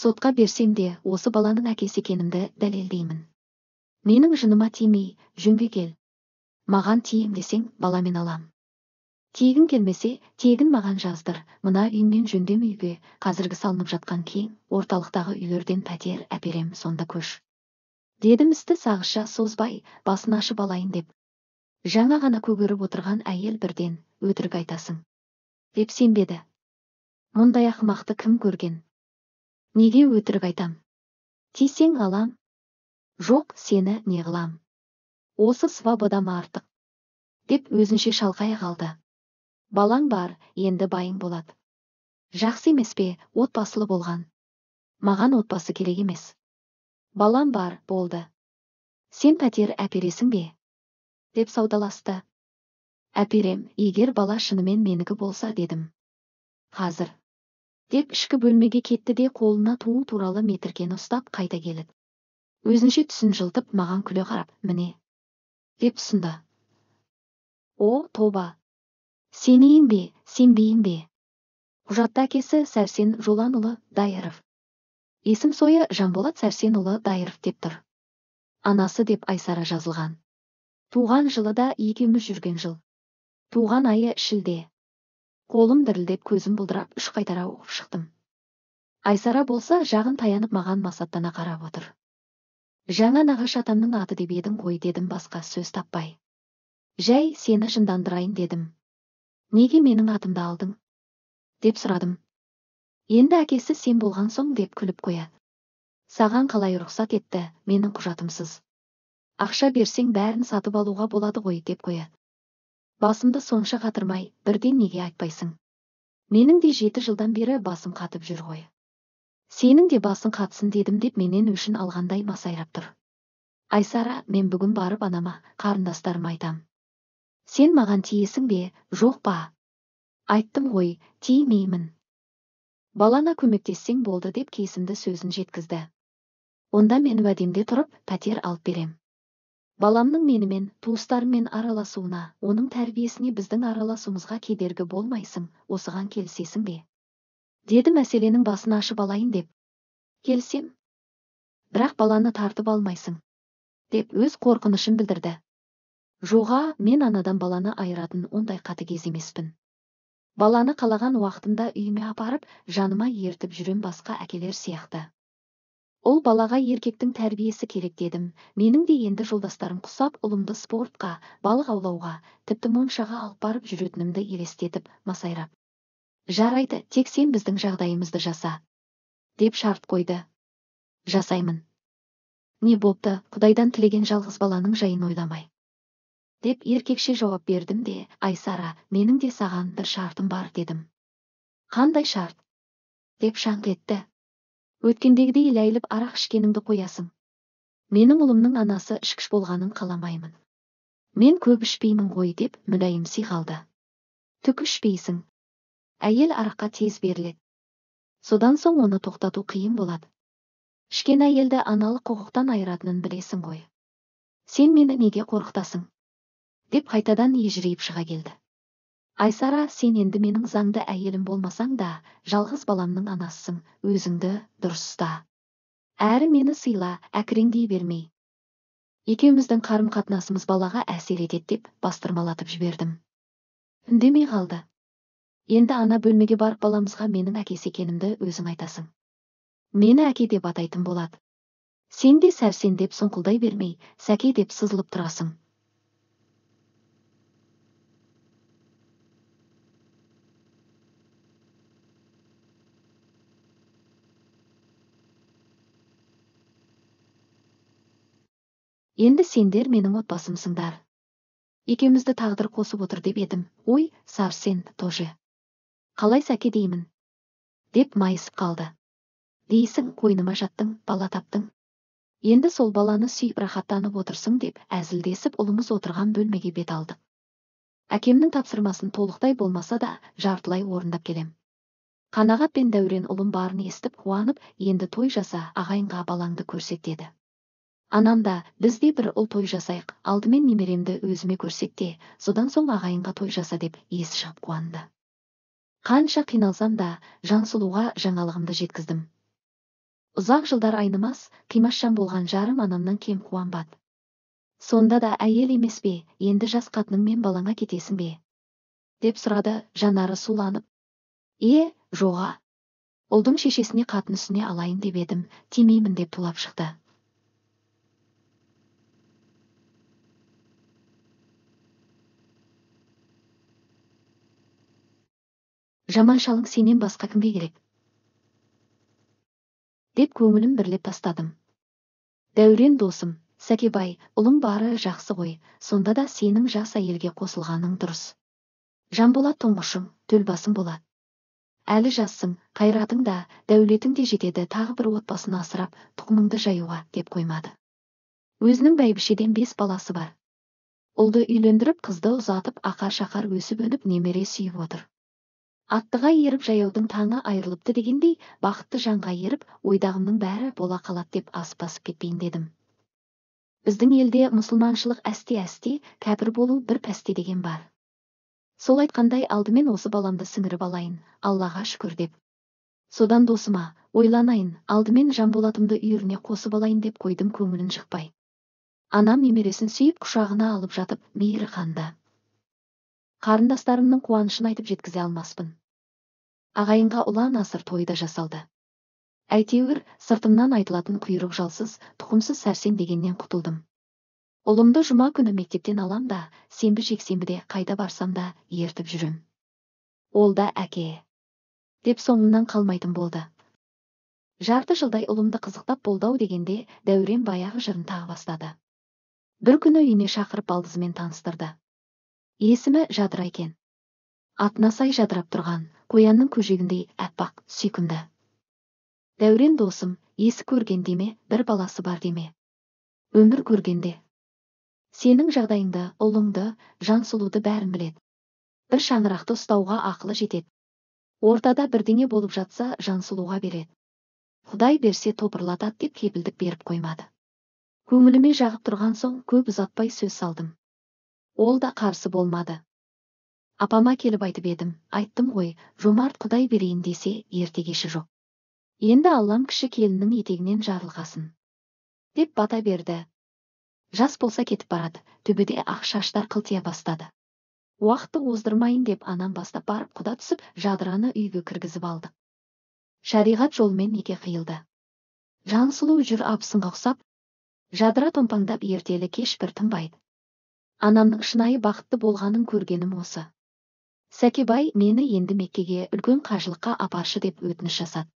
Speaker 1: сотқа берсем де осы баланың әкесі екенімді дәлелдеймін менің жыныма тимей жүнге кел маған тием десең баламен алам тегін келмесе тегін маған жаздыр мына үйіңнен жөндем үйге қазіргі салынып жатқан кең орталықтағы үйлерден пәтер әперем сонда көш дедім істі сағызша созбай басын ашып алайын деп жаңа ғана көгеріп отырған әйел бірден өтірік айтасың деп сенбеді мұндай ақымақты кім көрген неге өтірік айтам тисең алам жоқ сені не ғылам? осы свободам артық деп өзінше шалқай қалды балаң бар енді байың болады жақсы емес пе отбасылы болған маған отбасы керек емес балам бар болды сен пәтер әпересің бе деп саудаласты әперем егер бала шынымен менікі болса дедім қазір деп ішкі бөлмеге кетті де қолына туу туралы метіркені ұстап қайта келді өзінше түсін жылтып маған күле қарап міне деп ұсынды о тоба сенейін бе сенбейін бе құжатта әкесі сәрсен жоланұлы дайыров есім сойы жанболат сәрсенұлы дайыров деп тұр анасы деп айсара жазылған туған жылы да екеуміз жүрген жыл туған айы шілде қолым дірілдеп көзім бұлдырап үш қайтара оқып шықтым айсара болса жағын таянып маған масаттана қарап отыр жаңа нағаш атамның аты деп едің ғой дедім басқа сөз таппай Жәй, сені жындандырайын дедім неге менің атымды алдың деп сұрадым енді әкесі сен болған соң деп күліп қояды саған қалай рұқсат етті менің құжатымсыз ақша берсең бәрін сатып алуға болады ғой деп қояды басымды сонша қатырмай бірден неге айтпайсың менің де жеті жылдан бері басым қатып жүр ғой сенің де басың қатсын дедім деп менен өшін алғандай масайрап тұр айсара мен бүгін барып анама қарындастарыма айтам. сен маған тиесің бе жоқ па айттым ғой тимеймін Балана көмектессең болды деп кесімді сөзін жеткізді онда мен уәдемде тұрып пәтер алып берем баламның менімен туыстарыммен араласуына оның тәрбиесіне біздің араласуымызға кедергі болмайсың осыған келісесің бе деді мәселенің басын ашып алайын деп келсем, бірақ баланы тартып алмайсың деп өз қорқынышын білдірді жоға мен анадан баланы айыратын ондай қатыгез емеспін баланы қалаған уақытымда үйіме апарып жаныма ертіп жүрем басқа әкелер сияқты ол балаға еркектің тәрбиесі керек дедім менің де енді жолдастарым құсап ұлымды спортқа балық аулауға тіпті моншаға алып барып жүретінімді елестетіп масайрап жарайды тек сен біздің жағдайымызды жаса деп шарт қойды жасаймын не болыпты, құдайдан тілеген жалғыз баланың жайын ойламай деп еркекше жауап бердім де айсара менің де саған бір шартым бар дедім қандай шарт деп шаңқ етті өткендегідей ләйліп арақ ішкеніңді қоясың менің ұлымның анасы ішкіш болғанын қаламаймын мен көп ішпеймін ғой деп мүләйімси қалды. түк ішпейсің әйел араққа тез беріледі содан соң оны тоқтату қиын болады ішкен әйелді аналық құқықтан айыратынын білесің ғой сен мені неге қорқытасың деп қайтадан ежірейіп шыға келді айсара сен енді менің заңды әйелім болмасаң да жалғыз баламның анасысың өзіңді дұрыс ұста әрі мені сыйла әкіреңдей бермей екеуміздің қарым қатынасымыз балаға әсер етеді деп бастырмалатып жібердім үндемей қалды енді ана бөлмеге барып баламызға менің әкесі екенімді өзің айтасың мені әке деп атайтын болады сен де сәрсен деп сұңқылдай бермей сәке деп сызылып тұрасың енді сендер менің отбасымсыңдар екеумізді тағдыр қосып отыр деп едім ой сарсен тоже қалай сәке деймін деп майысып қалды дейсің қойныма жаттың бала таптың енді сол баланы сүйіп рахаттанып отырсың деп әзілдесіп ұлымыз отырған бөлмеге бет алды. әкемнің тапсырмасын толықтай болмаса да жартылай орындап келем. қанағат пен дәурен ұлым барын естіп қуанып енді той жаса ағайынға балаңды көрсет деді анам да біз бір ұл той жасайық алдымен немеремді өзіме көрсекте, содан соң ағайынға той жаса деп есі шығып қуанды қанша қиналсам да жансұлуға жаңалығымды жеткіздім ұзақ жылдар айнымас жан болған жарым анамнан кем қуанбады сонда да әйел емес пе енді жас қатының мен балаңа кетесің бе деп сұрады жанары суланып е жоға ұлдың шешесіне қатын алайын деп едім тимеймін деп тулап шықты жаман шалың сенен басқа кімге керек деп көңілім бірлеп тастадым дәурен досым сәкебай ұлың бары жақсы ғой сонда да сенің жас әйелге қосылғаның дұрыс жанболат тұңғышым төлбасым болат. әлі жассың қайратың да дәулетің де жетеді тағы бір отбасын асырап тұқымыңды жаюға деп қоймады өзінің бәйбішеден бес баласы бар ұлды үйлендіріп қызды ұзатып ақар шақар өсіп өніп немере сүйіп отыр аттыға еріп жаяудың таңы айырылыпты дегендей бақытты жанға еріп ойдағымның бәрі бола қалады деп асып басып кетпейін дедім біздің елде мұсылманшылық әсте әсте кәпір болу бір пәсте деген бар сол айтқандай алдымен осы баламды сіңіріп алайын аллаға шүкір деп содан досыма ойланайын алдымен жанболатымды үйіріне қосып алайын деп қойдым көңілін жықпай анам немересін сүйіп құшағына алып жатып мейірі қанды қарындастарымның қуанышын айтып жеткізе алмаспын ағайынға ұлан асыр тойы да жасалды әйтеуір сыртымнан айтылатын құйрық жалсыз тұқымсыз сәрсен дегеннен құтылдым ұлымды жұма күні мектептен алам да сенбі жексенбіде қайда барсам да ертіп жүрем ол да әке деп соңымнан қалмайтын болды жарты жылдай ұлымды қызықтап болды дегенде дәурен баяғы жырын тағы бастады бір күні үйіне шақырып балдызымен таныстырды есімі жадыра екен атына сай жадырап тұрған қоянның көжегіндей әппақ, сүйкімді дәурен досым есі көрген деме бір баласы бар деме өмір көргенде сенің жағдайыңды ұлыңды жансұлуды бәрін біледі бір шаңырақты ұстауға ақылы жетеді ортада бірдеңе болып жатса жансұлуға береді құдай берсе топырлатады деп кепілдік беріп қоймады көңіліме жағып тұрған соң көп ұзатпай сөз салдым ол да қарсы болмады апама келіп айтып едім айттым ғой жомарт құдай берейін десе ерте кеші жоқ енді аллам кіші келіннің етегінен жарылғасын деп бата берді жас болса кетіп барады төбеде ақ шаштар қылтия бастады уақытты оздырмайын деп анам бастап барып құда түсіп жадыраны үйге кіргізіп алды. шариғат жолымен неке қиылды жансұлу жүр абысынға ұқсап жадыра томпаңдап ертелі кеш бір тынбайды анамның шынайы бақытты болғанын көргенім осы сәкебай мені енді меккеге үлкен қажылыққа апаршы деп өтініш жасады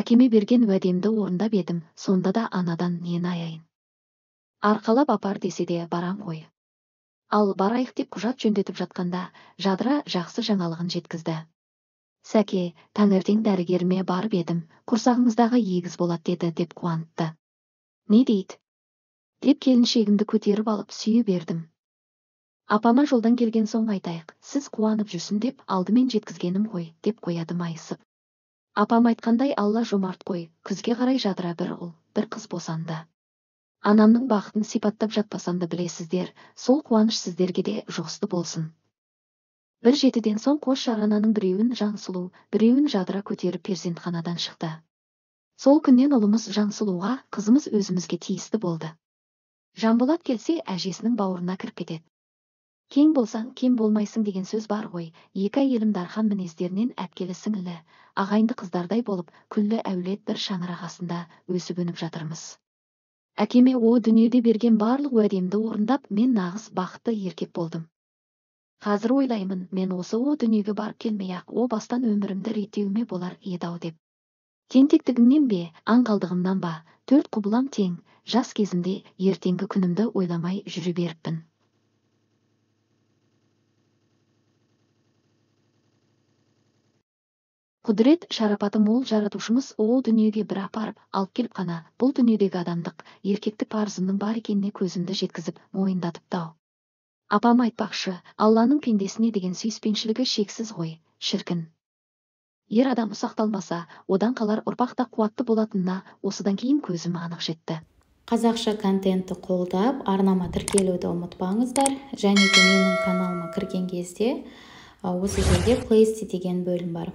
Speaker 1: әкеме берген уәдемді орындап едім сонда да анадан нені аяйын арқалап апар десе де барам ғой ал барайық деп құжат жөндетіп жатқанда жадыра жақсы жаңалығын жеткізді сәке таңертең дәрігеріме барып едім құрсағыңыздағы егіз болады деді деп қуантты не дейді деп келіншегімді көтеріп алып сүйе бердім апама жолдан келген соң айтайық сіз қуанып жүрсін деп алдымен жеткізгенім ғой деп қояды майысып апам айтқандай алла жомарт қой күзге қарай жадыра бір ұл бір қыз босанды анамның бақытын сипаттап да білесіздер сол қуаныш сіздерге де жұғысты болсын бір жетіден соң қос шарананың біреуін жансұлу біреуін жадыра көтеріп перзентханадан шықты сол күннен ұлымыз жансұлуға қызымыз өзімізге тиісті болды жанболат келсе әжесінің бауырына кіріп кетеді кең болсаң кем болмайсың деген сөз бар ғой екі әйелім дархан мінездерінен әпкелі сіңілі ағайынды қыздардай болып күллі әулет бір шаңырақ астында өсіп өніп жатырмыз әкеме о дүниеде берген барлық уәдемді орындап мен нағыз бақытты еркек болдым қазір ойлаймын мен осы о дүниеге барып келмей ақ о бастан өмірімді реттеуіме болар еді ау деп тентектігімнен бе аңғалдығымнан ба төрт құбылам тең жас кезімде ертеңгі күнімді ойламай жүре беріппін құдірет шарапаты мол жаратушымыз ол дүниеге бір апарып алып келіп қана бұл дүниедегі адамдық еркектік парызымның бар екеніне көзімді жеткізіп ойындатып тау апам айтпақшы алланың пендесіне деген сүйіспеншілігі шексіз ғой шіркін ер адам ұсақталмаса одан қалар ұрпақ та қуатты болатынына осыдан кейін
Speaker 2: көзім анық жетті қазақша контентті қолдап арнама тіркелуді ұмытпаңыздар және де менің каналыма кірген кезде осы жерде плейсти деген бөлім бар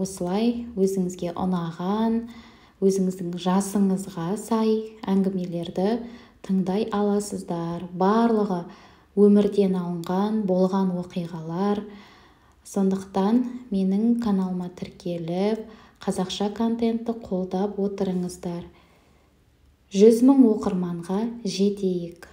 Speaker 2: осылай өзіңізге ұнаған өзіңіздің жасыңызға сай әңгімелерді тыңдай аласыздар барлығы өмірден алынған болған оқиғалар сондықтан менің каналыма тіркеліп қазақша контентті қолдап отырыңыздар жүз мың оқырманға жетейік